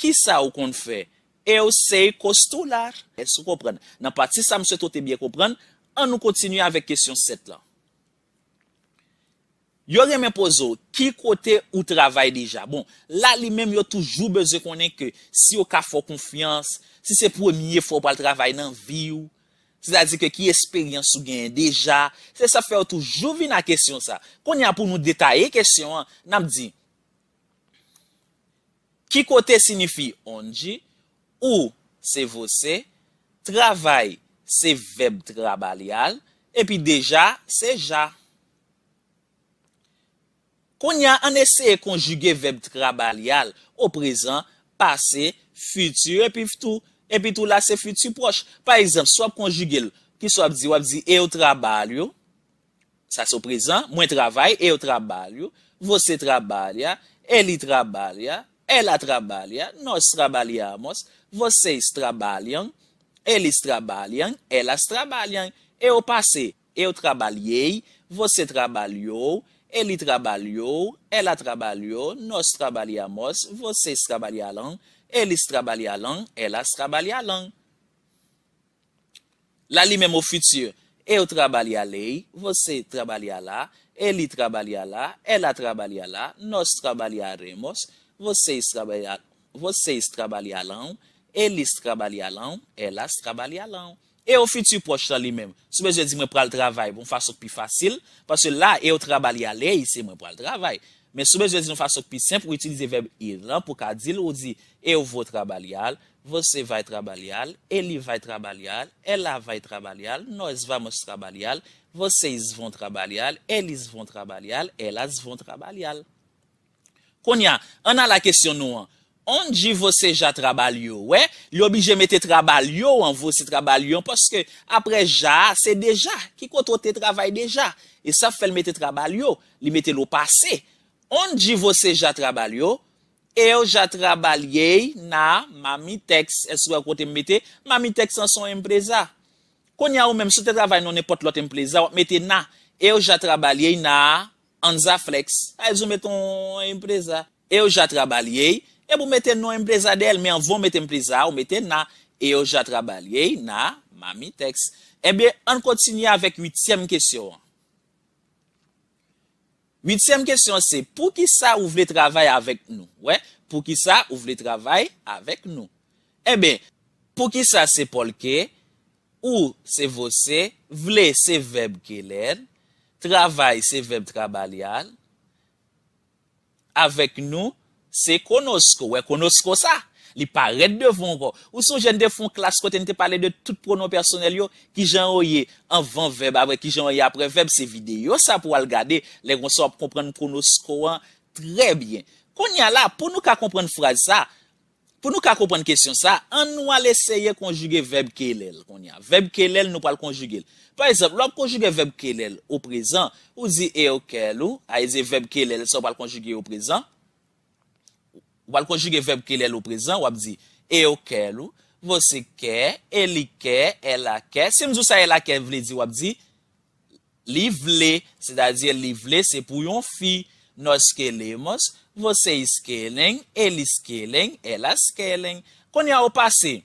ki sa ou koun fè? E ou sey e kostou lar? E sou koupèn. Nan pati sa mse toute bie koupèn, an nou kontinuy avèk kèsyon set lan. Yore men pozo, ki kote ou travèl dija? Bon, la li men yo toujou bezè konen ke si yo ka fò konfians, si se promye fò pal travèl nan vi ou, Se la di ke ki esperyans ou gen deja. Se sa fe ou toujou vi nan kesyon sa. Kon ya pou nou detaye kesyon an. Nan m di. Ki kote signifi onji. Ou se vose. Travay se veb trabalyal. E pi deja se ja. Kon ya an ese konjuge veb trabalyal. Ou prezan, pase, futu e pi vtou. Epi tou la se fiti proche. Par exemple, sou ap konjigil ki sou ap di, wap di, E yo trabalyo. Sa sou prezan, mwen travay, e yo trabalyo. Vose trabalyo, eli trabalyo, ela trabalyo, nos trabalyamos, vose s trabalyon, eli s trabalyon, ela s trabalyon. E yo pase, eu trabalyey, vose trabalyo, eli trabalyo, ela trabalyo, nos trabalyamos, vose s trabalyalan. Eli se trabale a lan, ela se trabale a lan. La li menm ou futur. Eu trabale a lei, vose trabale a la. Eli trabale a la, ela trabale a la. Nos trabale a remos, vose se trabale a lan. Eli se trabale a lan, ela se trabale a lan. E ou futur pou a chan li menm. Soube je di mwen pral travay, mwen fason pi fasil. Pase la, eu trabale a lei, se mwen pral travay. Men soubez yon fasyon pisen pou itilize veb iran pou ka dil ou di, E ou vo trabalyal, vose va e trabalyal, eli va e trabalyal, ela va e trabalyal, nou es vamo se trabalyal, vose is von trabalyal, eli is von trabalyal, ela is von trabalyal. Konya, an a la kesyon nou an, on di vose ja trabalyo, we? Li obije mette trabalyo an, vose trabalyon, poske apre ja, se deja, ki koto te trabaly deja. E safel mette trabalyo, li mette lo pasey. On di vose ja trabalyo, e yo ja trabalyey na mami teks. E sou akote mbete, mami teks an son yon preza. Konya ou menm, sou te trabaly non e pot lot yon preza, wak mbete na. E yo ja trabalyey na anza flex. A ah, yon mbete yon preza. E yo ja trabalyey, e pou mbete non yon preza del, men an vou mbete yon preza, wak mbete na. E yo ja trabalyey na mami teks. E eh be, an kontinye avèk yut siyem kesyon. 8èm kèsyon se pou ki sa ou vle travay avèk nou? Ouè, pou ki sa ou vle travay avèk nou? Ebe, pou ki sa se polke ou se vose vle se veb keler, travay se veb trabalyan, avèk nou se konosko. Ouè, konosko sa. Li paret devon kon. Ou sou jende fon klas kote, nite pale de tout pronon personel yo, ki jan oye anvan veb apre, ki jan oye apre veb se videyo. Sa pou al gade, le kon so ap komprene pronon skouan trebyen. Kon ya la, pou nou ka komprene fraj sa, pou nou ka komprene kesyon sa, an nou al eseye konjuge veb ke lel. Veb ke lel nou pal konjuge. Par exemple, lop konjuge veb ke lel ou prezant, ou zi e okel ou, a ye ze veb ke lel so pal konjuge ou prezant, Gwal konjige veb ke e e li eloprezan, wap di, Eyo kèlo, vose kè, eli kè, ela kè. Sim di sa ela kè, vle di, wap di, Li vle, se da di li vle, se pou yon fi. Noz kelemos, vose iskelen, elis kelen, elas kelen. Kon ya wopase,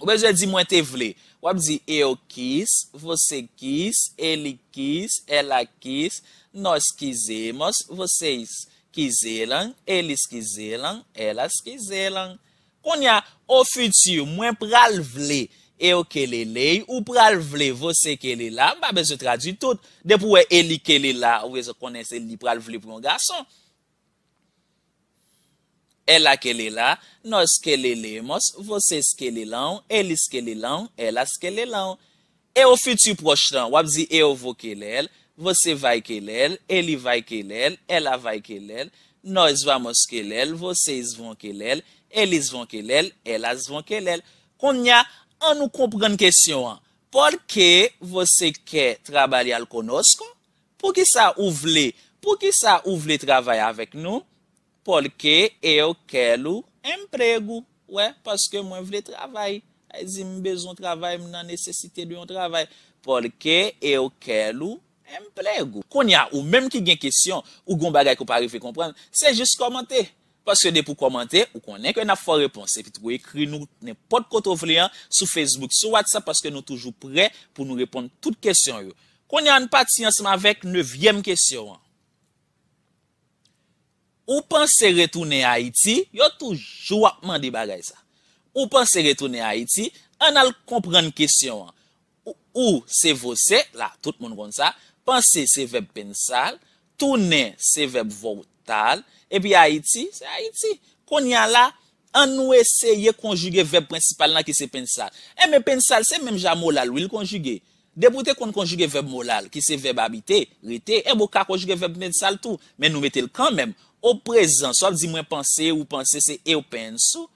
wap di, Wap di, eyo kis, vose kis, eli kis, ela kis, noz kizemos, vose is... Elis kizelan, elis kizelan, elas kizelan. Kon ya, o futu mwen pral vle, eo keleley, ou pral vle, vose kelela, ba be se tradu tout. De pou e, eli kelela, ou e se konen se li pral vle pou yon gason. Ela kelela, nos kelelemos, vose skelelan, elis skelelan, elas skelelan. E o futu proj lan, wap zi, eo vo kelel, Vose vay ke lèl, eli vay ke lèl, ela vay ke lèl, noy zvamos ke lèl, vose izvon ke lèl, eli zvon ke lèl, ela zvon ke lèl. Kondnya, an nou kompren kèsyon an. Porke vose kè trabari al konos kon? Pou ki sa ou vle? Pou ki sa ou vle trabari avèk nou? Porke e yo kèlou empregou? Ouè, paske mwen vle trabari. A zi mwen bezon trabari, mwen nan nesesite diyon trabari. Porke e yo kèlou empregou? Mple go. Konya ou menm ki gen kesyon ou goun bagay ko pari fe kompran, se jist komante. Paske de pou komante, ou konen ke na fò repons. Se fit wèkri nou, ne pot koto vli an, sou Facebook, sou WhatsApp, paske nou toujou pre pou nou repon tout kesyon yo. Konya an pati ansman vek nevyem kesyon an. Ou pan se retounen a iti, yo toujou apman di bagay sa. Ou pan se retounen a iti, an al kompran kesyon an. Ou se vose, la, tout moun kon sa, ou se vose, la, tout moun kon sa, Pense se veb pensal. Tounen se veb votal. E pi a iti, se a iti. Kon yan la, an nou eseye konjuge veb prinsipal nan ki se pensal. E me pensal se menm ja molal ou il konjuge. Deboute kon konjuge veb molal, ki se veb habite, rite, e mou ka konjuge veb pensal tou. Men nou metel kan menm. Ou prezen, so ap di mwen pense ou pense se e ou pensou.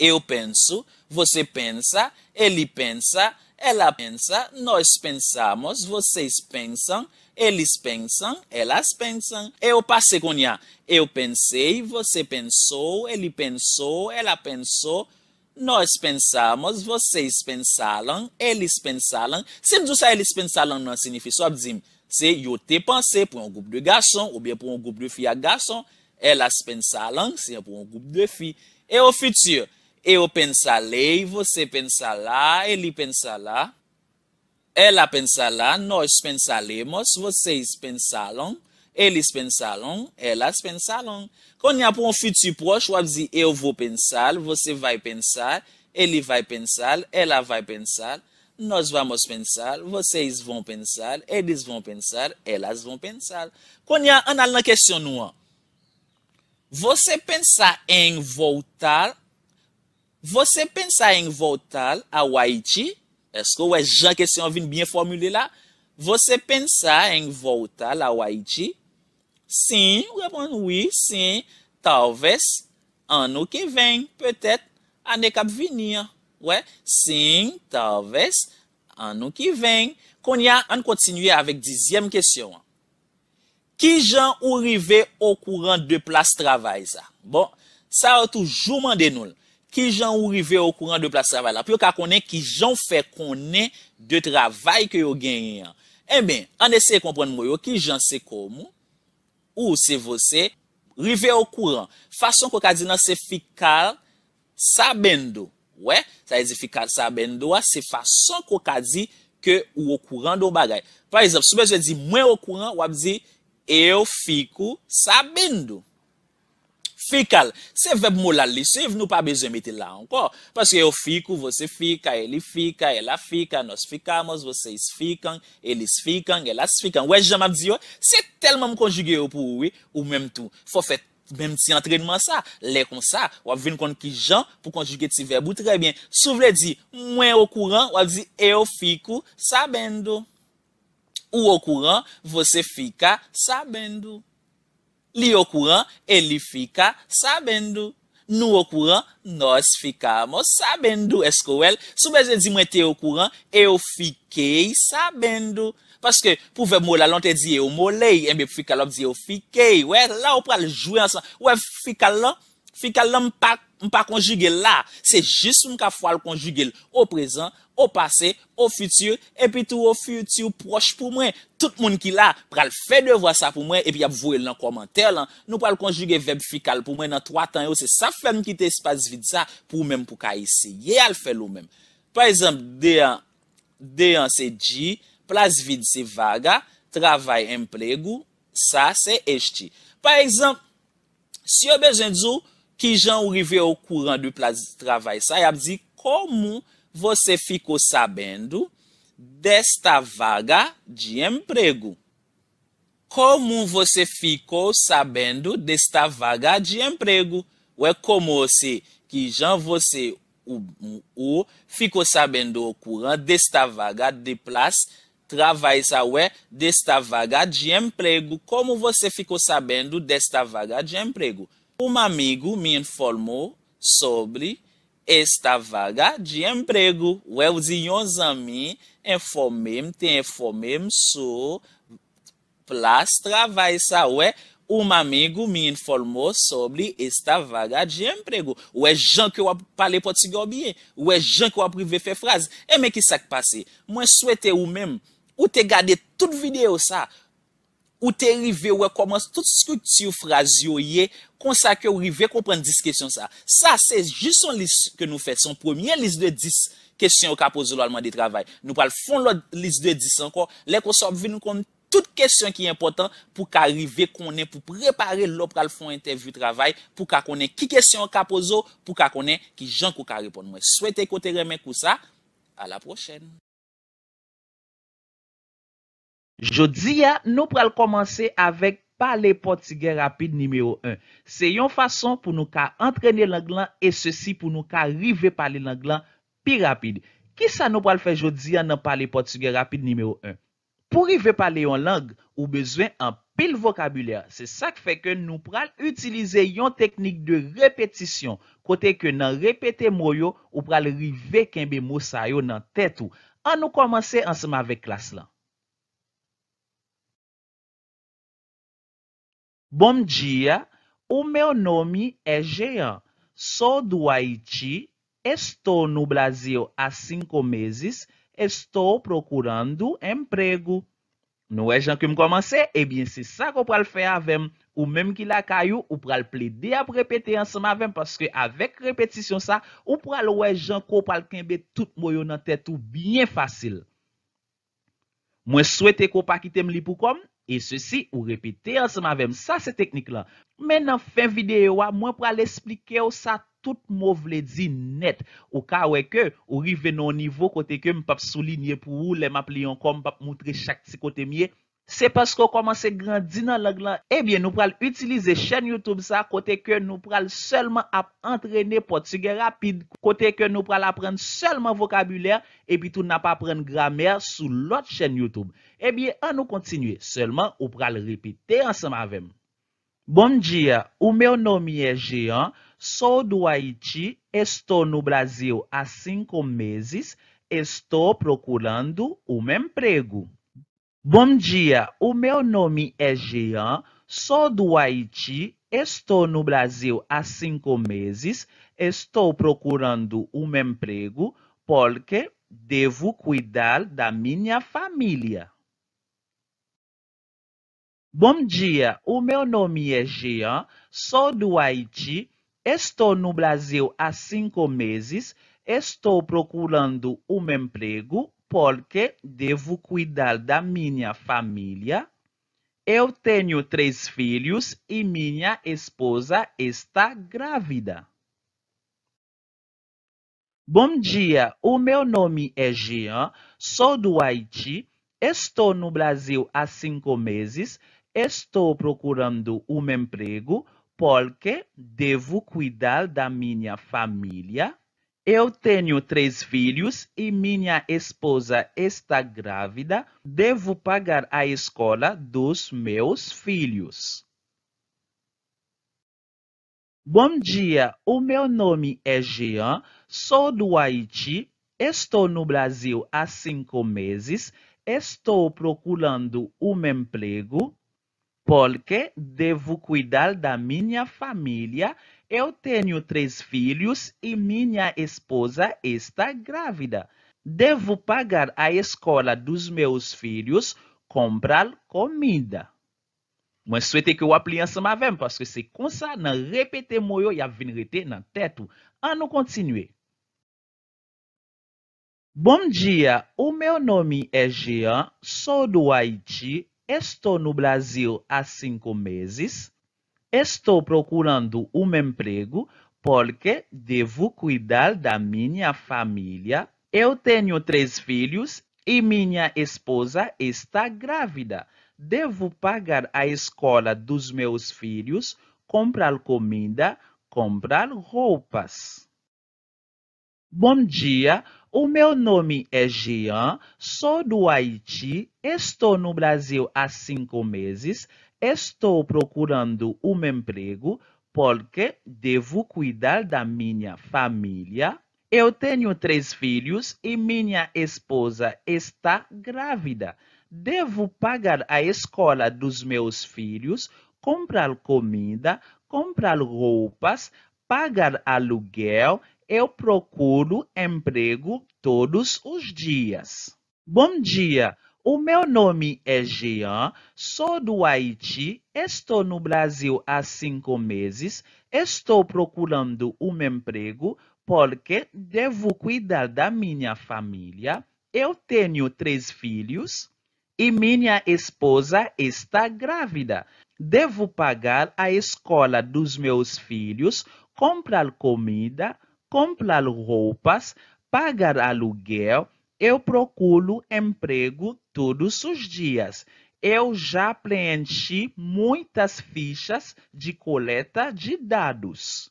E ou pensou. Vose pensa. Eli pensa. E la pensa, nou es pensamos, vose is pensan, el is pensan, el as pensan. E ou pase kon ya. E ou pensei, vose pensou, el i pensou, el a pensou, nou es pensamos, vose is pensalan, el is pensalan. Simdou sa el is pensalan nan sinifi so ap zim. Se yo te pense pou an goup de gason ou bien pou an goup de fi a gason, el as pensalan, se yo pou an goup de fi. E ou futur. Eu pensar lei, você pensar lá, ele pensar lá, ela pensar lá, nós pensaremos, vocês pensaram, eles pensaram, elas pensaram. Quando há é para um futuro próximo, eu dizer eu vou pensar, você vai pensar, ele vai pensar, ela vai pensar, nós vamos pensar, vocês vão pensar, eles vão pensar, elas vão pensar. Quando há é, uma questão, você pensa em voltar Vose pen sa yon votal a wa iti? Esko wè, jan kese yon vin bien formule la? Vose pen sa yon votal a wa iti? Sin, wèpon, wè, sin, tarves, an nou ki vèn. Petèt, an e kap vinir. Wè, sin, tarves, an nou ki vèn. Kon ya, an kontinuye avèk dizyèm kesyon. Ki jan ou rive ou kouran de plas travay sa? Bon, sa wè toujou mande nou lè. Ki jan ou rive ou kouran de plase travay la? Pyo ka konen ki jan fe konen de travay ke yo genyen? En eh ben, an dese kompon mwoyo, ki jan se komo? Ou se vose, rive ou kouran. Fason ko ka di nan se fikal sabendo. Ou e, sa e zi fikal sabendo a, se fason ko ka di ke ou ou kouran do bagay. Par exemple, soube se di mwen ou kouran, wap zi, e yo fiko sabendo. Fikal, se veb mou la lisiv, nou pa beze meti la anko. Paske yo fiku, vose fika, eli fika, ela fika, nos fikamos, vose is fikang, eli is fikang, ela is fikang. Ou e jan map di yo, se telman m konjuge yo pou ou, ou menm tou. Fofet menm ti antrenman sa, le kon sa, wap vin kon ki jan pou konjuge ti vebu trebyen. Sou vle di, mwen wakouran, wap di, e yo fiku sabendo. Ou wakouran, vose fika sabendo. Li yo kouran, e li fika sabendo. Nou yo kouran, nos fika mo sabendo. Esko wel, sou bezè di mwen te yo kouran, e yo fikey sabendo. Paske pou ve mou la lan te di yo mou ley, enbe pou fika lan, di yo fikey. Ouè, la ou pral jouye ansan, ouè fika lan sabendo. Fikal la, m pa konjuge la. Se jist m ka fwa l konjuge l. Ou prezant, ou pase, ou futur. Epi tou ou futur proche pou mwen. Tout moun ki la. Pra l fe devwa sa pou mwen. Epi ap vwou el nan komantel. Nou pa l konjuge veb fikal pou mwen nan 3 tan yo. Se sa fwen kite espaz vide sa. Pou mwen pou ka eseye al fe lou mwen. Par exemple, deyan. Deyan se di. Plas vide se vaga. Travay emplegu. Sa se eshti. Par exemple, si yo bejen dzo ou. que Jean ou o courant kouran du plas travay sa, como você ficou sabendo desta vaga de emprego? Como você ficou sabendo desta vaga de emprego? Ou é como você que já você ou, ou ficou sabendo o courant desta vaga de place trabalho Sabe desta vaga de emprego? Como você ficou sabendo desta vaga de emprego? Ou um mamigou mi informou sobre esta vaga di emprego. Ouè, ou zi yon zan mi informem, te informem sou plas travay sa. Ouè, um ou mamigou mi informou sobre esta vaga di emprego. Ouè, jan ki wap pale poti gobyen. Ouè, jan ki wap rive fe fraz. E men ki sak pase? Mwen swete ou men, ou te gade tout videyo sa. Ou te rive ou e koman tout skruti ou frazi ou ye, konsa ke ou rive kon pren dis kesyon sa. Sa se jis son lis ke nou fè, son premier lis de dis kesyon ou ka pozo lo alman di travay. Nou pral fon lo lis de dis ankon, lek ou sop vi nou kon tout kesyon ki e important pou ka rive konen pou prepare lop pral fon interviu travay pou ka konen ki kesyon ou ka pozo, pou ka konen ki jan ko ka repon. Mwen swete kote remen kousa. A la prochen. Jodi ya nou pral komanse avèk pale portige rapide nimeyo 1. Se yon fason pou nou ka antrenye langlan e se si pou nou ka rive pale langlan pi rapide. Ki sa nou pral fè jodi ya nan pale portige rapide nimeyo 1? Pou rive pale yon lang ou bezwen an pil vokabulè. Se sak fè ke nou pral utilize yon teknik de repetisyon. Kote ke nan repete mroyo ou pral rive kembe mousa yo nan tèt ou. An nou komanse ansama avèk klas lan. Bom diya, eh ou mè o nomi e jeyan. So dwa iti, esto nou blazi yo a 5 mezis, esto prokurendu empregou. Nou e jan kèm komanse, e bie si sa kò pral fè avèm. Ou mèm ki la kayou, ou pral ple de ap repete ansèm avèm. Paske avèk repetisyon sa, ou pral ou e jan kò pral kèm be tout mò yo nan tètou bie fasil. Mwen souete kò pa kitèm li pou kom? E se si, ou repite ansa mavem sa se teknik la. Men nan fin videyo a, mwen pou al explike yo sa tout mou vle di net. Ou ka weke, ou rive nou nivou kote ke m pap solinye pou ou, le map li yon kom, pap moutre chak ti kote miye. Se pasko koman se grandina la glan, ebyen eh nou pral utilize chen YouTube sa kote ke nou pral selman ap entrene potige rapide, kote ke nou pral apren selman vokabuler, ebyen tou na pa apren gramer sou lot chen YouTube. Ebyen, eh an nou kontinye, selman ou pral repite ansam avem. Bon diya, ou meu nomi e jean, sou do Haiti, esto nou Brazil a 5 meses, esto prokulando ou men pregu. Bom dia, o meu nome é Jean, sou do Haiti, estou no Brasil há cinco meses, estou procurando um emprego porque devo cuidar da minha família. Bom dia, o meu nome é Jean, sou do Haiti, estou no Brasil há cinco meses, estou procurando um emprego porque devo cuidar da minha família. Eu tenho três filhos e minha esposa está grávida. Bom dia, o meu nome é Jean, sou do Haiti, estou no Brasil há cinco meses, estou procurando um emprego porque devo cuidar da minha família. Eu tenho três filhos e minha esposa está grávida. Devo pagar a escola dos meus filhos. Bom dia, o meu nome é Jean, sou do Haiti, estou no Brasil há cinco meses, estou procurando um emprego porque devo cuidar da minha família eu tenho três filhos e minha esposa está grávida. Devo pagar a escola dos meus filhos, comprar comida. Mwen swete que wap li ansama porque se konsa não repete mwoyo ya vinrete na tet ou. An Bom dia, o meu nome é Jean, sou do Haiti, estou no Brasil há cinco meses, Estou procurando um emprego porque devo cuidar da minha família. Eu tenho três filhos e minha esposa está grávida. Devo pagar a escola dos meus filhos, comprar comida, comprar roupas. Bom dia, o meu nome é Jean, sou do Haiti, estou no Brasil há cinco meses. Estou procurando um emprego porque devo cuidar da minha família. Eu tenho três filhos e minha esposa está grávida. Devo pagar a escola dos meus filhos, comprar comida, comprar roupas, pagar aluguel. Eu procuro emprego todos os dias. Bom dia! O meu nome é Jean, sou do Haiti, estou no Brasil há cinco meses, estou procurando um emprego porque devo cuidar da minha família. Eu tenho três filhos e minha esposa está grávida. Devo pagar a escola dos meus filhos, comprar comida, comprar roupas, pagar aluguel. Eu procuro emprego todos os dias. Eu já preenchi muitas fichas de coleta de dados.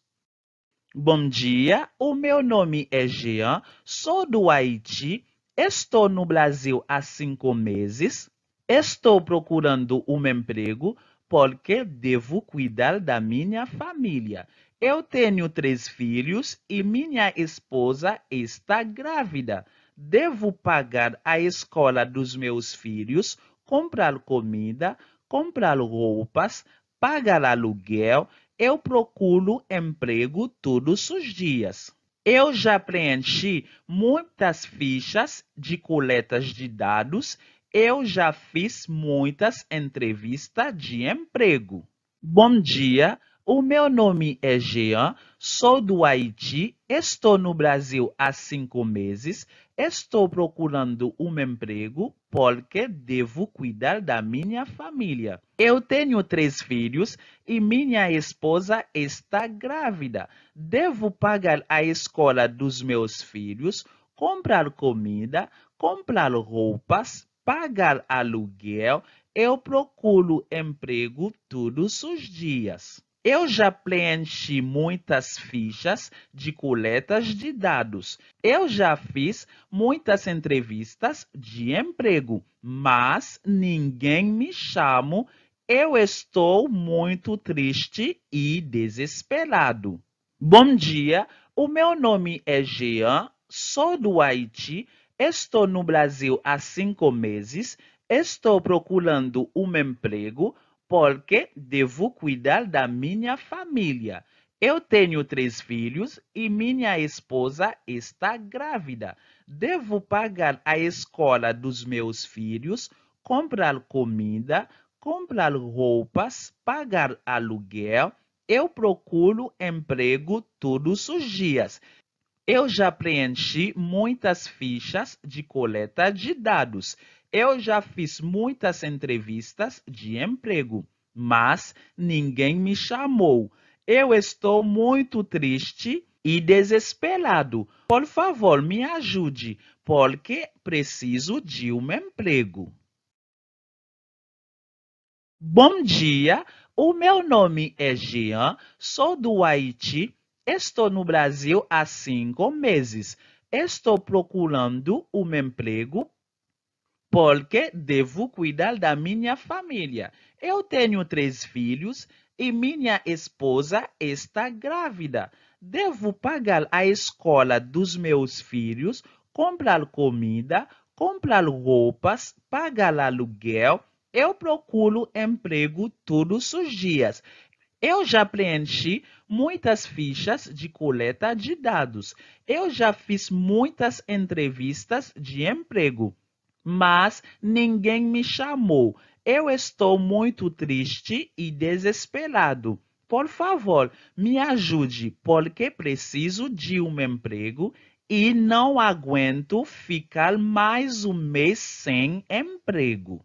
Bom dia, o meu nome é Jean, sou do Haiti, estou no Brasil há cinco meses, estou procurando um emprego porque devo cuidar da minha família. Eu tenho três filhos e minha esposa está grávida devo pagar a escola dos meus filhos, comprar comida, comprar roupas, pagar aluguel, eu procuro emprego todos os dias. Eu já preenchi muitas fichas de coletas de dados, eu já fiz muitas entrevistas de emprego. Bom dia, o meu nome é Jean, sou do Haiti, estou no Brasil há cinco meses, estou procurando um emprego porque devo cuidar da minha família. Eu tenho três filhos e minha esposa está grávida. Devo pagar a escola dos meus filhos, comprar comida, comprar roupas, pagar aluguel. Eu procuro emprego todos os dias. Eu já preenchi muitas fichas de coletas de dados. Eu já fiz muitas entrevistas de emprego, mas ninguém me chama. Eu estou muito triste e desesperado. Bom dia, o meu nome é Jean, sou do Haiti, estou no Brasil há cinco meses, estou procurando um emprego porque devo cuidar da minha família. Eu tenho três filhos e minha esposa está grávida. Devo pagar a escola dos meus filhos, comprar comida, comprar roupas, pagar aluguel. Eu procuro emprego todos os dias. Eu já preenchi muitas fichas de coleta de dados. Eu já fiz muitas entrevistas de emprego, mas ninguém me chamou. Eu estou muito triste e desesperado. Por favor, me ajude, porque preciso de um emprego. Bom dia, o meu nome é Jean, sou do Haiti, estou no Brasil há cinco meses. Estou procurando um emprego porque devo cuidar da minha família. Eu tenho três filhos e minha esposa está grávida. Devo pagar a escola dos meus filhos, comprar comida, comprar roupas, pagar aluguel. Eu procuro emprego todos os dias. Eu já preenchi muitas fichas de coleta de dados. Eu já fiz muitas entrevistas de emprego mas ninguém me chamou. Eu estou muito triste e desesperado. Por favor, me ajude, porque preciso de um emprego e não aguento ficar mais um mês sem emprego.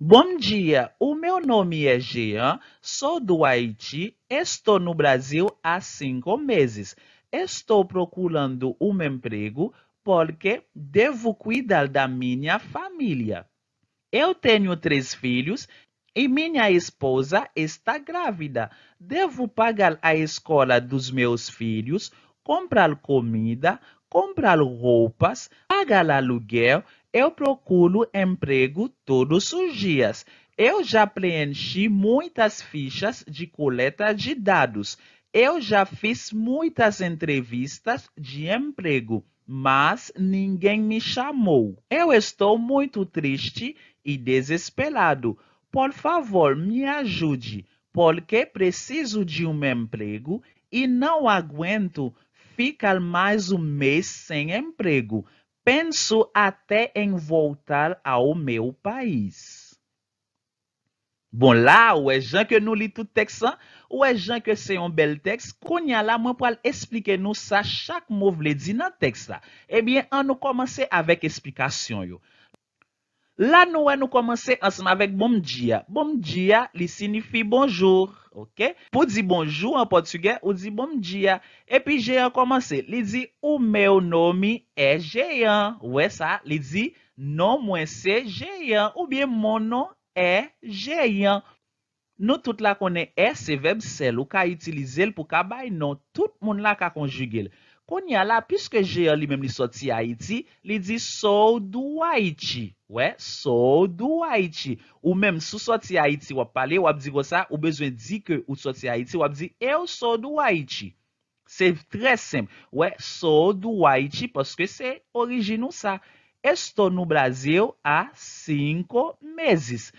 Bom dia, o meu nome é Jean, sou do Haiti, estou no Brasil há cinco meses. Estou procurando um emprego porque devo cuidar da minha família. Eu tenho três filhos e minha esposa está grávida. Devo pagar a escola dos meus filhos, comprar comida, comprar roupas, pagar aluguel. Eu procuro emprego todos os dias. Eu já preenchi muitas fichas de coleta de dados. Eu já fiz muitas entrevistas de emprego mas ninguém me chamou. Eu estou muito triste e desesperado. Por favor, me ajude, porque preciso de um emprego e não aguento ficar mais um mês sem emprego. Penso até em voltar ao meu país. Bon la, wè jen ke nou li tout tekst an, wè jen ke se yon bel tekst. Konya la, mwen pou al explike nou sa, chak mou vle di nan tekst la. Ebyen, an nou komanse avèk eksplikasyon yo. La nou wè nou komanse ansen avèk bomdia. Bomdia, li sinifi bonjou, ok? Pou di bonjou an potugè, ou di bomdia. E pi jen yon komanse, li di ou mè ou nomi e jen yon. Wè sa, li di non mwen se jen yon. Ou byen moun non. E jeyen. Nou tout la konen e se veb sel ou ka itilize l pou kabay non. Tout moun la ka konjuge l. Kon ya la, piske jeyen li menm li soti a iti, li di sou du wa iti. Ou menm sou soti a iti wap pale, wap di wosa, ou bezwen di ke ou soti a iti, wap di e ou sou du wa iti. Se tre sem. Ou menm sou du wa iti, poske se orijin ou sa. Estou nou Brazil a 5 meses.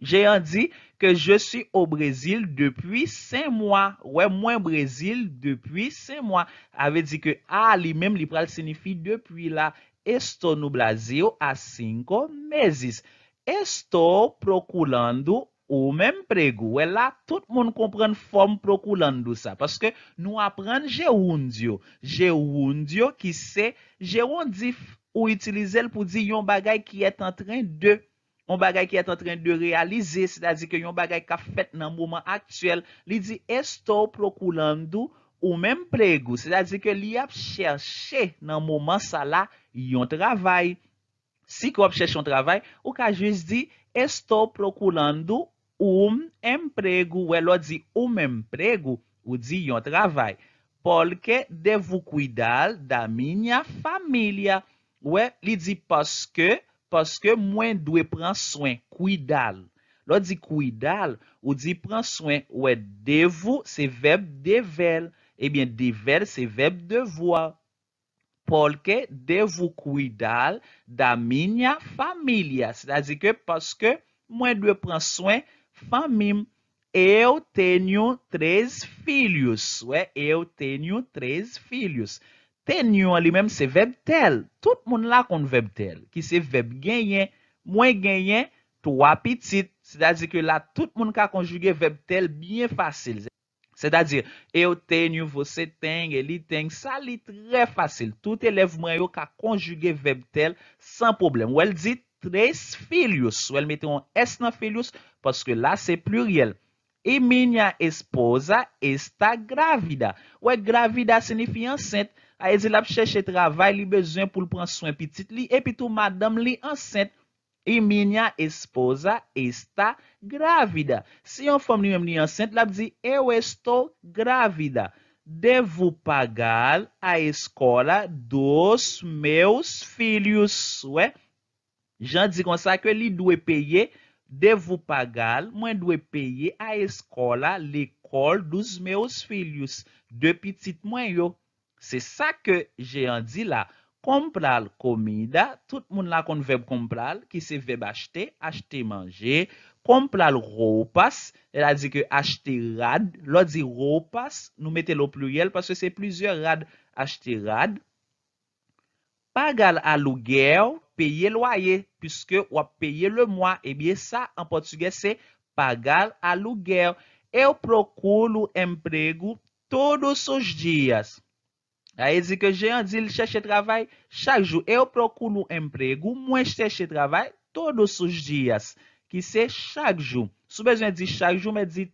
Jè yon di ke je si ou Brazil depuy 5 mwa. Ouè, mwen Brazil depuy 5 mwa. Ave di ke a li mem li pral sinifi depuy la. Estou nou Brazil a 5 meses. Estou prokoulan dou ou men pregou. Ouè la, tout moun kompren fòm prokoulan dou sa. Paske nou apren jè woun diyo. Jè woun diyo ki se jè woun diyo. Ou itilize el pou di yon bagay ki et entren de. Yon bagay ki et entren de realize. Se da di ki yon bagay ka fet nan mouman aktuel. Li di, esto prokulando oum empregu. Se da di ki li ap chershe nan mouman sa la yon travay. Si ki ap chershe yon travay, ou ka jis di, esto prokulando oum empregu. Ou e lo di, oum empregu ou di yon travay. Polke devu kouidal da minya familya. Ouè, li di paske, paske mwen dwe pran soen, kouidal. Lo di kouidal, ou di pran soen, ouè, devou se veb devel. Ebyen, devel se veb devoua. Polke, devou kouidal da minya familya. Se la di ke paske mwen dwe pran soen, famim. E ouè, eyo tenyo trez filyous. Ouè, eyo tenyo trez filyous. Tenyon li menm se veb tel. Tout moun la kon veb tel. Ki se veb genyen, mwen genyen, to apitit. Se da di ke la, tout moun ka konjuge veb tel bien fasil. Se da di, eyo tenyon, vos se teng, e li teng, sa li tre fasil. Tout elev mwen yo ka konjuge veb tel san problem. Ou el di tres filios. Ou el mette yon esna filios, paske la se pluriel. E mènya esposa esta gravida. Ou e gravida se nifi ansent, A e zi lap cheche travay li bezyen pou l pran swen pitit li. E pi tou madame li ansent. E minya esposa esta gravida. Si yon fom li meni ansent, lap zi, e westo gravida. Devo pagal a eskola dos mew filyus. We, jan zi konsa ke li dwe peye. Devo pagal mwen dwe peye a eskola li kol dos mew filyus. De pitit mwen yo. Se sa ke jen di la, kompral komida, tout moun la kon veb kompral, ki se veb achte, achte manje, kompral roupas, el a di ke achte rad, lo di roupas, nou mette lo pluyel, paswe se plizye rad, achte rad, pagal alugel, peye lo a ye, pyske wap peye le mwa, e eh bie sa, an potugye se, pagal alugel, e w prokou lu empregu todos os diyas. Aí diz que ele chercha trabalho chaque jour. Eu procuro um emprego, moi cherche trabalho todos os dias. Que é chaque jour. Se besoin diz chaque jour, me diz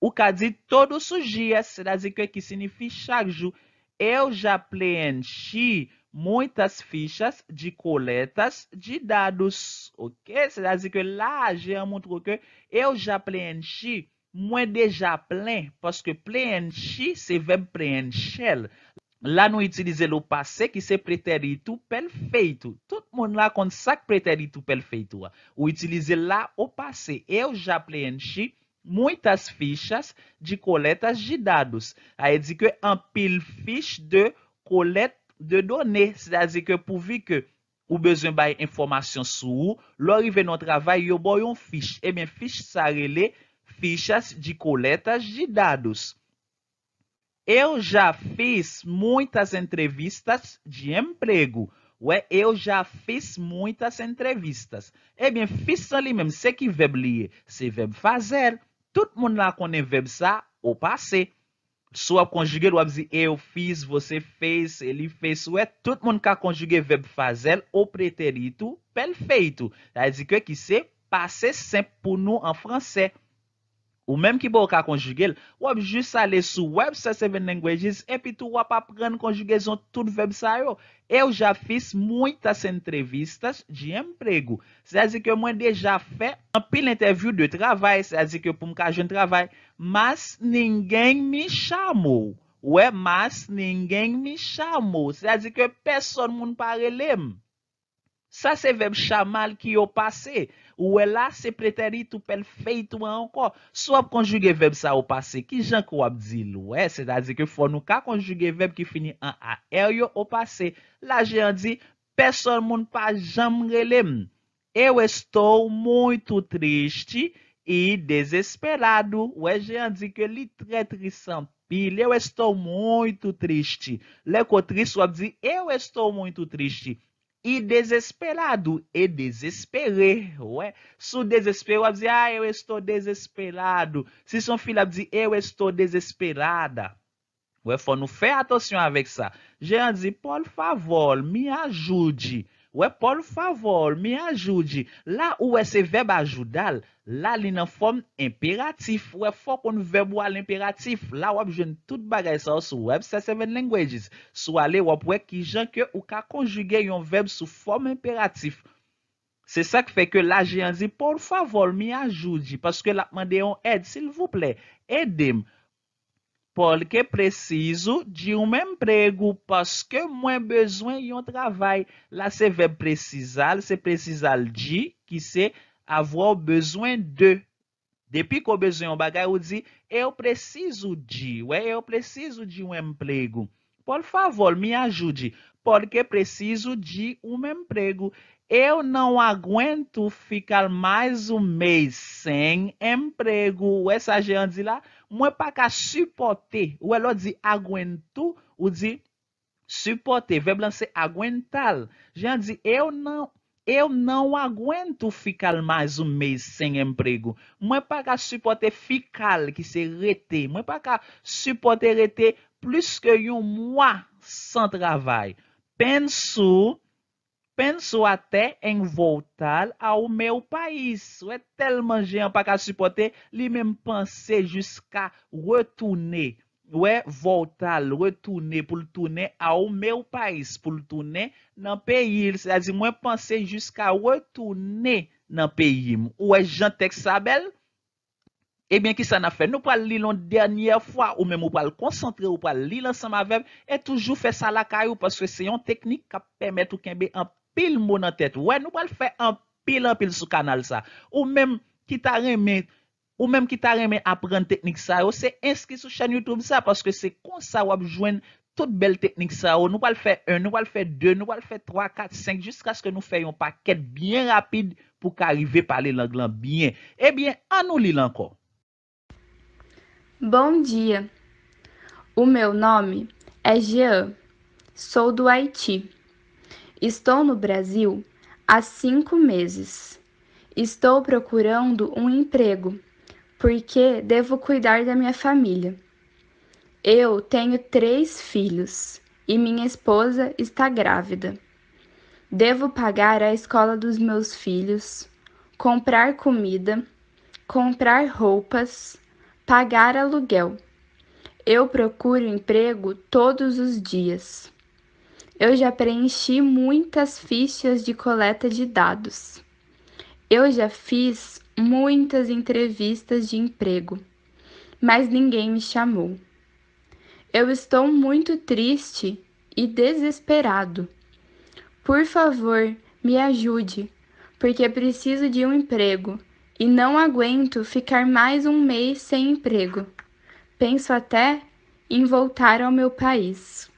o que diz todos os dias. Será que que significa chaque jour? Eu já preenchi muitas fichas de coletas de dados. Ok? Será que lá já mostrou que eu já preenchi. Mwen deja plen, paske plenchi se veb plenchel. La nou itilize lo pase ki se preterito pel feyto. Tout moun la kont sak preterito pel feyto. Ou itilize la o pase. Eu ja pleyen chi mwitas fichas di koletas di dados. A e di ke an pil fich de kolet de done. Se da zi ke pou vi ke ou bezon baye informasyon sou. Loi ive nou travay yo boyon fich. E eh men fich sa rele fichas di koletas di dados. Eu já fiz muitas entrevistas de emprego. Ué, eu já fiz muitas entrevistas. Eh é bien, fiz ali mesmo. Você é que verbo lier, se verbo fazer. Todo mundo lá conhece verbo sa, o passé. Sua conjuguer, ou dizer eu fiz, você fez, ele fez. Ué, todo mundo que conjugue verbo fazer, o pretérito perfeito. Quer dizer que é se passé sempre por nós em francês. Ou menm ki bo ka konjigel, wap jis ale sou website 7 languages e pi tou wap apren konjigel zon tout website yo. Eu ja fis mouy tas entrevistas di emprego. Se a zi ke mwen deja fe, an pil interview de travay, se a zi ke pou mka jen travay, mas ningen mi chamou. Ou e mas ningen mi chamou. Se a zi ke peson moun parelem. Sa se veb chamal ki yo pase. Ou e la se preteritou pel feito anko. So ap konjuge veb sa o pase. Ki jan kou ap zil ou e? Eh? Se da zi ke fon nou ka konjuge veb ki fini an a. El er yo o pase. La jan di, person moun pa jam relem. Eu estou mouyto tristi e dezesperado. Ou e jan di ke li tre trisampil. Eu estou mouyto tristi. Le kou tris ou ap zi, eu estou mouyto tristi. I dezesperado e dezespere. Ou ah, e, sou dezesper, ou a dizi, a, yo estou dezesperado. Si son fila dizi, yo estou dezesperada. Ou e, fò nou fè atosyon avek sa. Jean dizi, pol favol, mi ajude. Wè, pol favor, mi ajoudi. La ou wè se veb ajoudal, la li nan form imperatif. Wè, fò kon verbo al imperatif. La wè, jwen tout bagay sa ou sou wèb seven languages. Sou wè, wè ki jen ke ou ka konjuge yon veb sou form imperatif. Se sa k fè ke la jen zi, pol favor, mi ajoudi. Paske la mande yon ed, sil vouple, edem. porque é preciso de um emprego, porque moi é besoin de um trabalho. Lá se vai precisar, se precisar de, que você avoir besoin de. depois que eu besoin um bagulho, eu digo, eu preciso de, ué, eu preciso de um emprego. Por favor, me ajude, porque preciso de um emprego. Eu nan agwento fikal mais un um mey sen emprego. Ou esa jan di la. Mwen pa ka suporte. Ou elo di agwento ou di suporte. Veblan se agwental. Jan di, eu nan agwento fikal mais un um mey sen emprego. Mwen pa ka suporte fikal ki se rete. Mwen pa ka suporte rete plus ke yon mwa san travay. Pensou. pens ou ate en votal a ou me ou pais. Ou e telman jen pa ka suporte, li men mpense jiska retoune, ou e votal, retoune pou l'toune a ou me ou pais, pou l'toune nan peyi. Se la zi, mwen mpense jiska retoune nan peyi. Ou e jantek sa bel, e eh ben ki sa na fe. Nou pal li lon denye fwa, ou men mou pal konsentre, ou pal li lan sa ma veb, e toujou fe sa la kayou, paswe se yon teknik ka pemet ou kenbe an pil moun an tèt. Ouè, nou wal fè an pil an pil sou kanal sa. Ou mèm ki ta remè, ou mèm ki ta remè apren teknik sa, ou se inski sou chan YouTube sa, paske se kon sa wap jwen tout bel teknik sa, ou nou wal fè un, nou wal fè dè, nou wal fè 3, 4, 5, jiska se nou fè yon paket bien rapide pou ka arrive pale langlan bien. Ebyen, eh an nou li lankon. Bon diya. O meu nòme e Jean. Sou do Haiti. Estou no Brasil há cinco meses. Estou procurando um emprego porque devo cuidar da minha família. Eu tenho três filhos e minha esposa está grávida. Devo pagar a escola dos meus filhos, comprar comida, comprar roupas, pagar aluguel. Eu procuro emprego todos os dias. Eu já preenchi muitas fichas de coleta de dados. Eu já fiz muitas entrevistas de emprego, mas ninguém me chamou. Eu estou muito triste e desesperado. Por favor, me ajude, porque preciso de um emprego e não aguento ficar mais um mês sem emprego. Penso até em voltar ao meu país.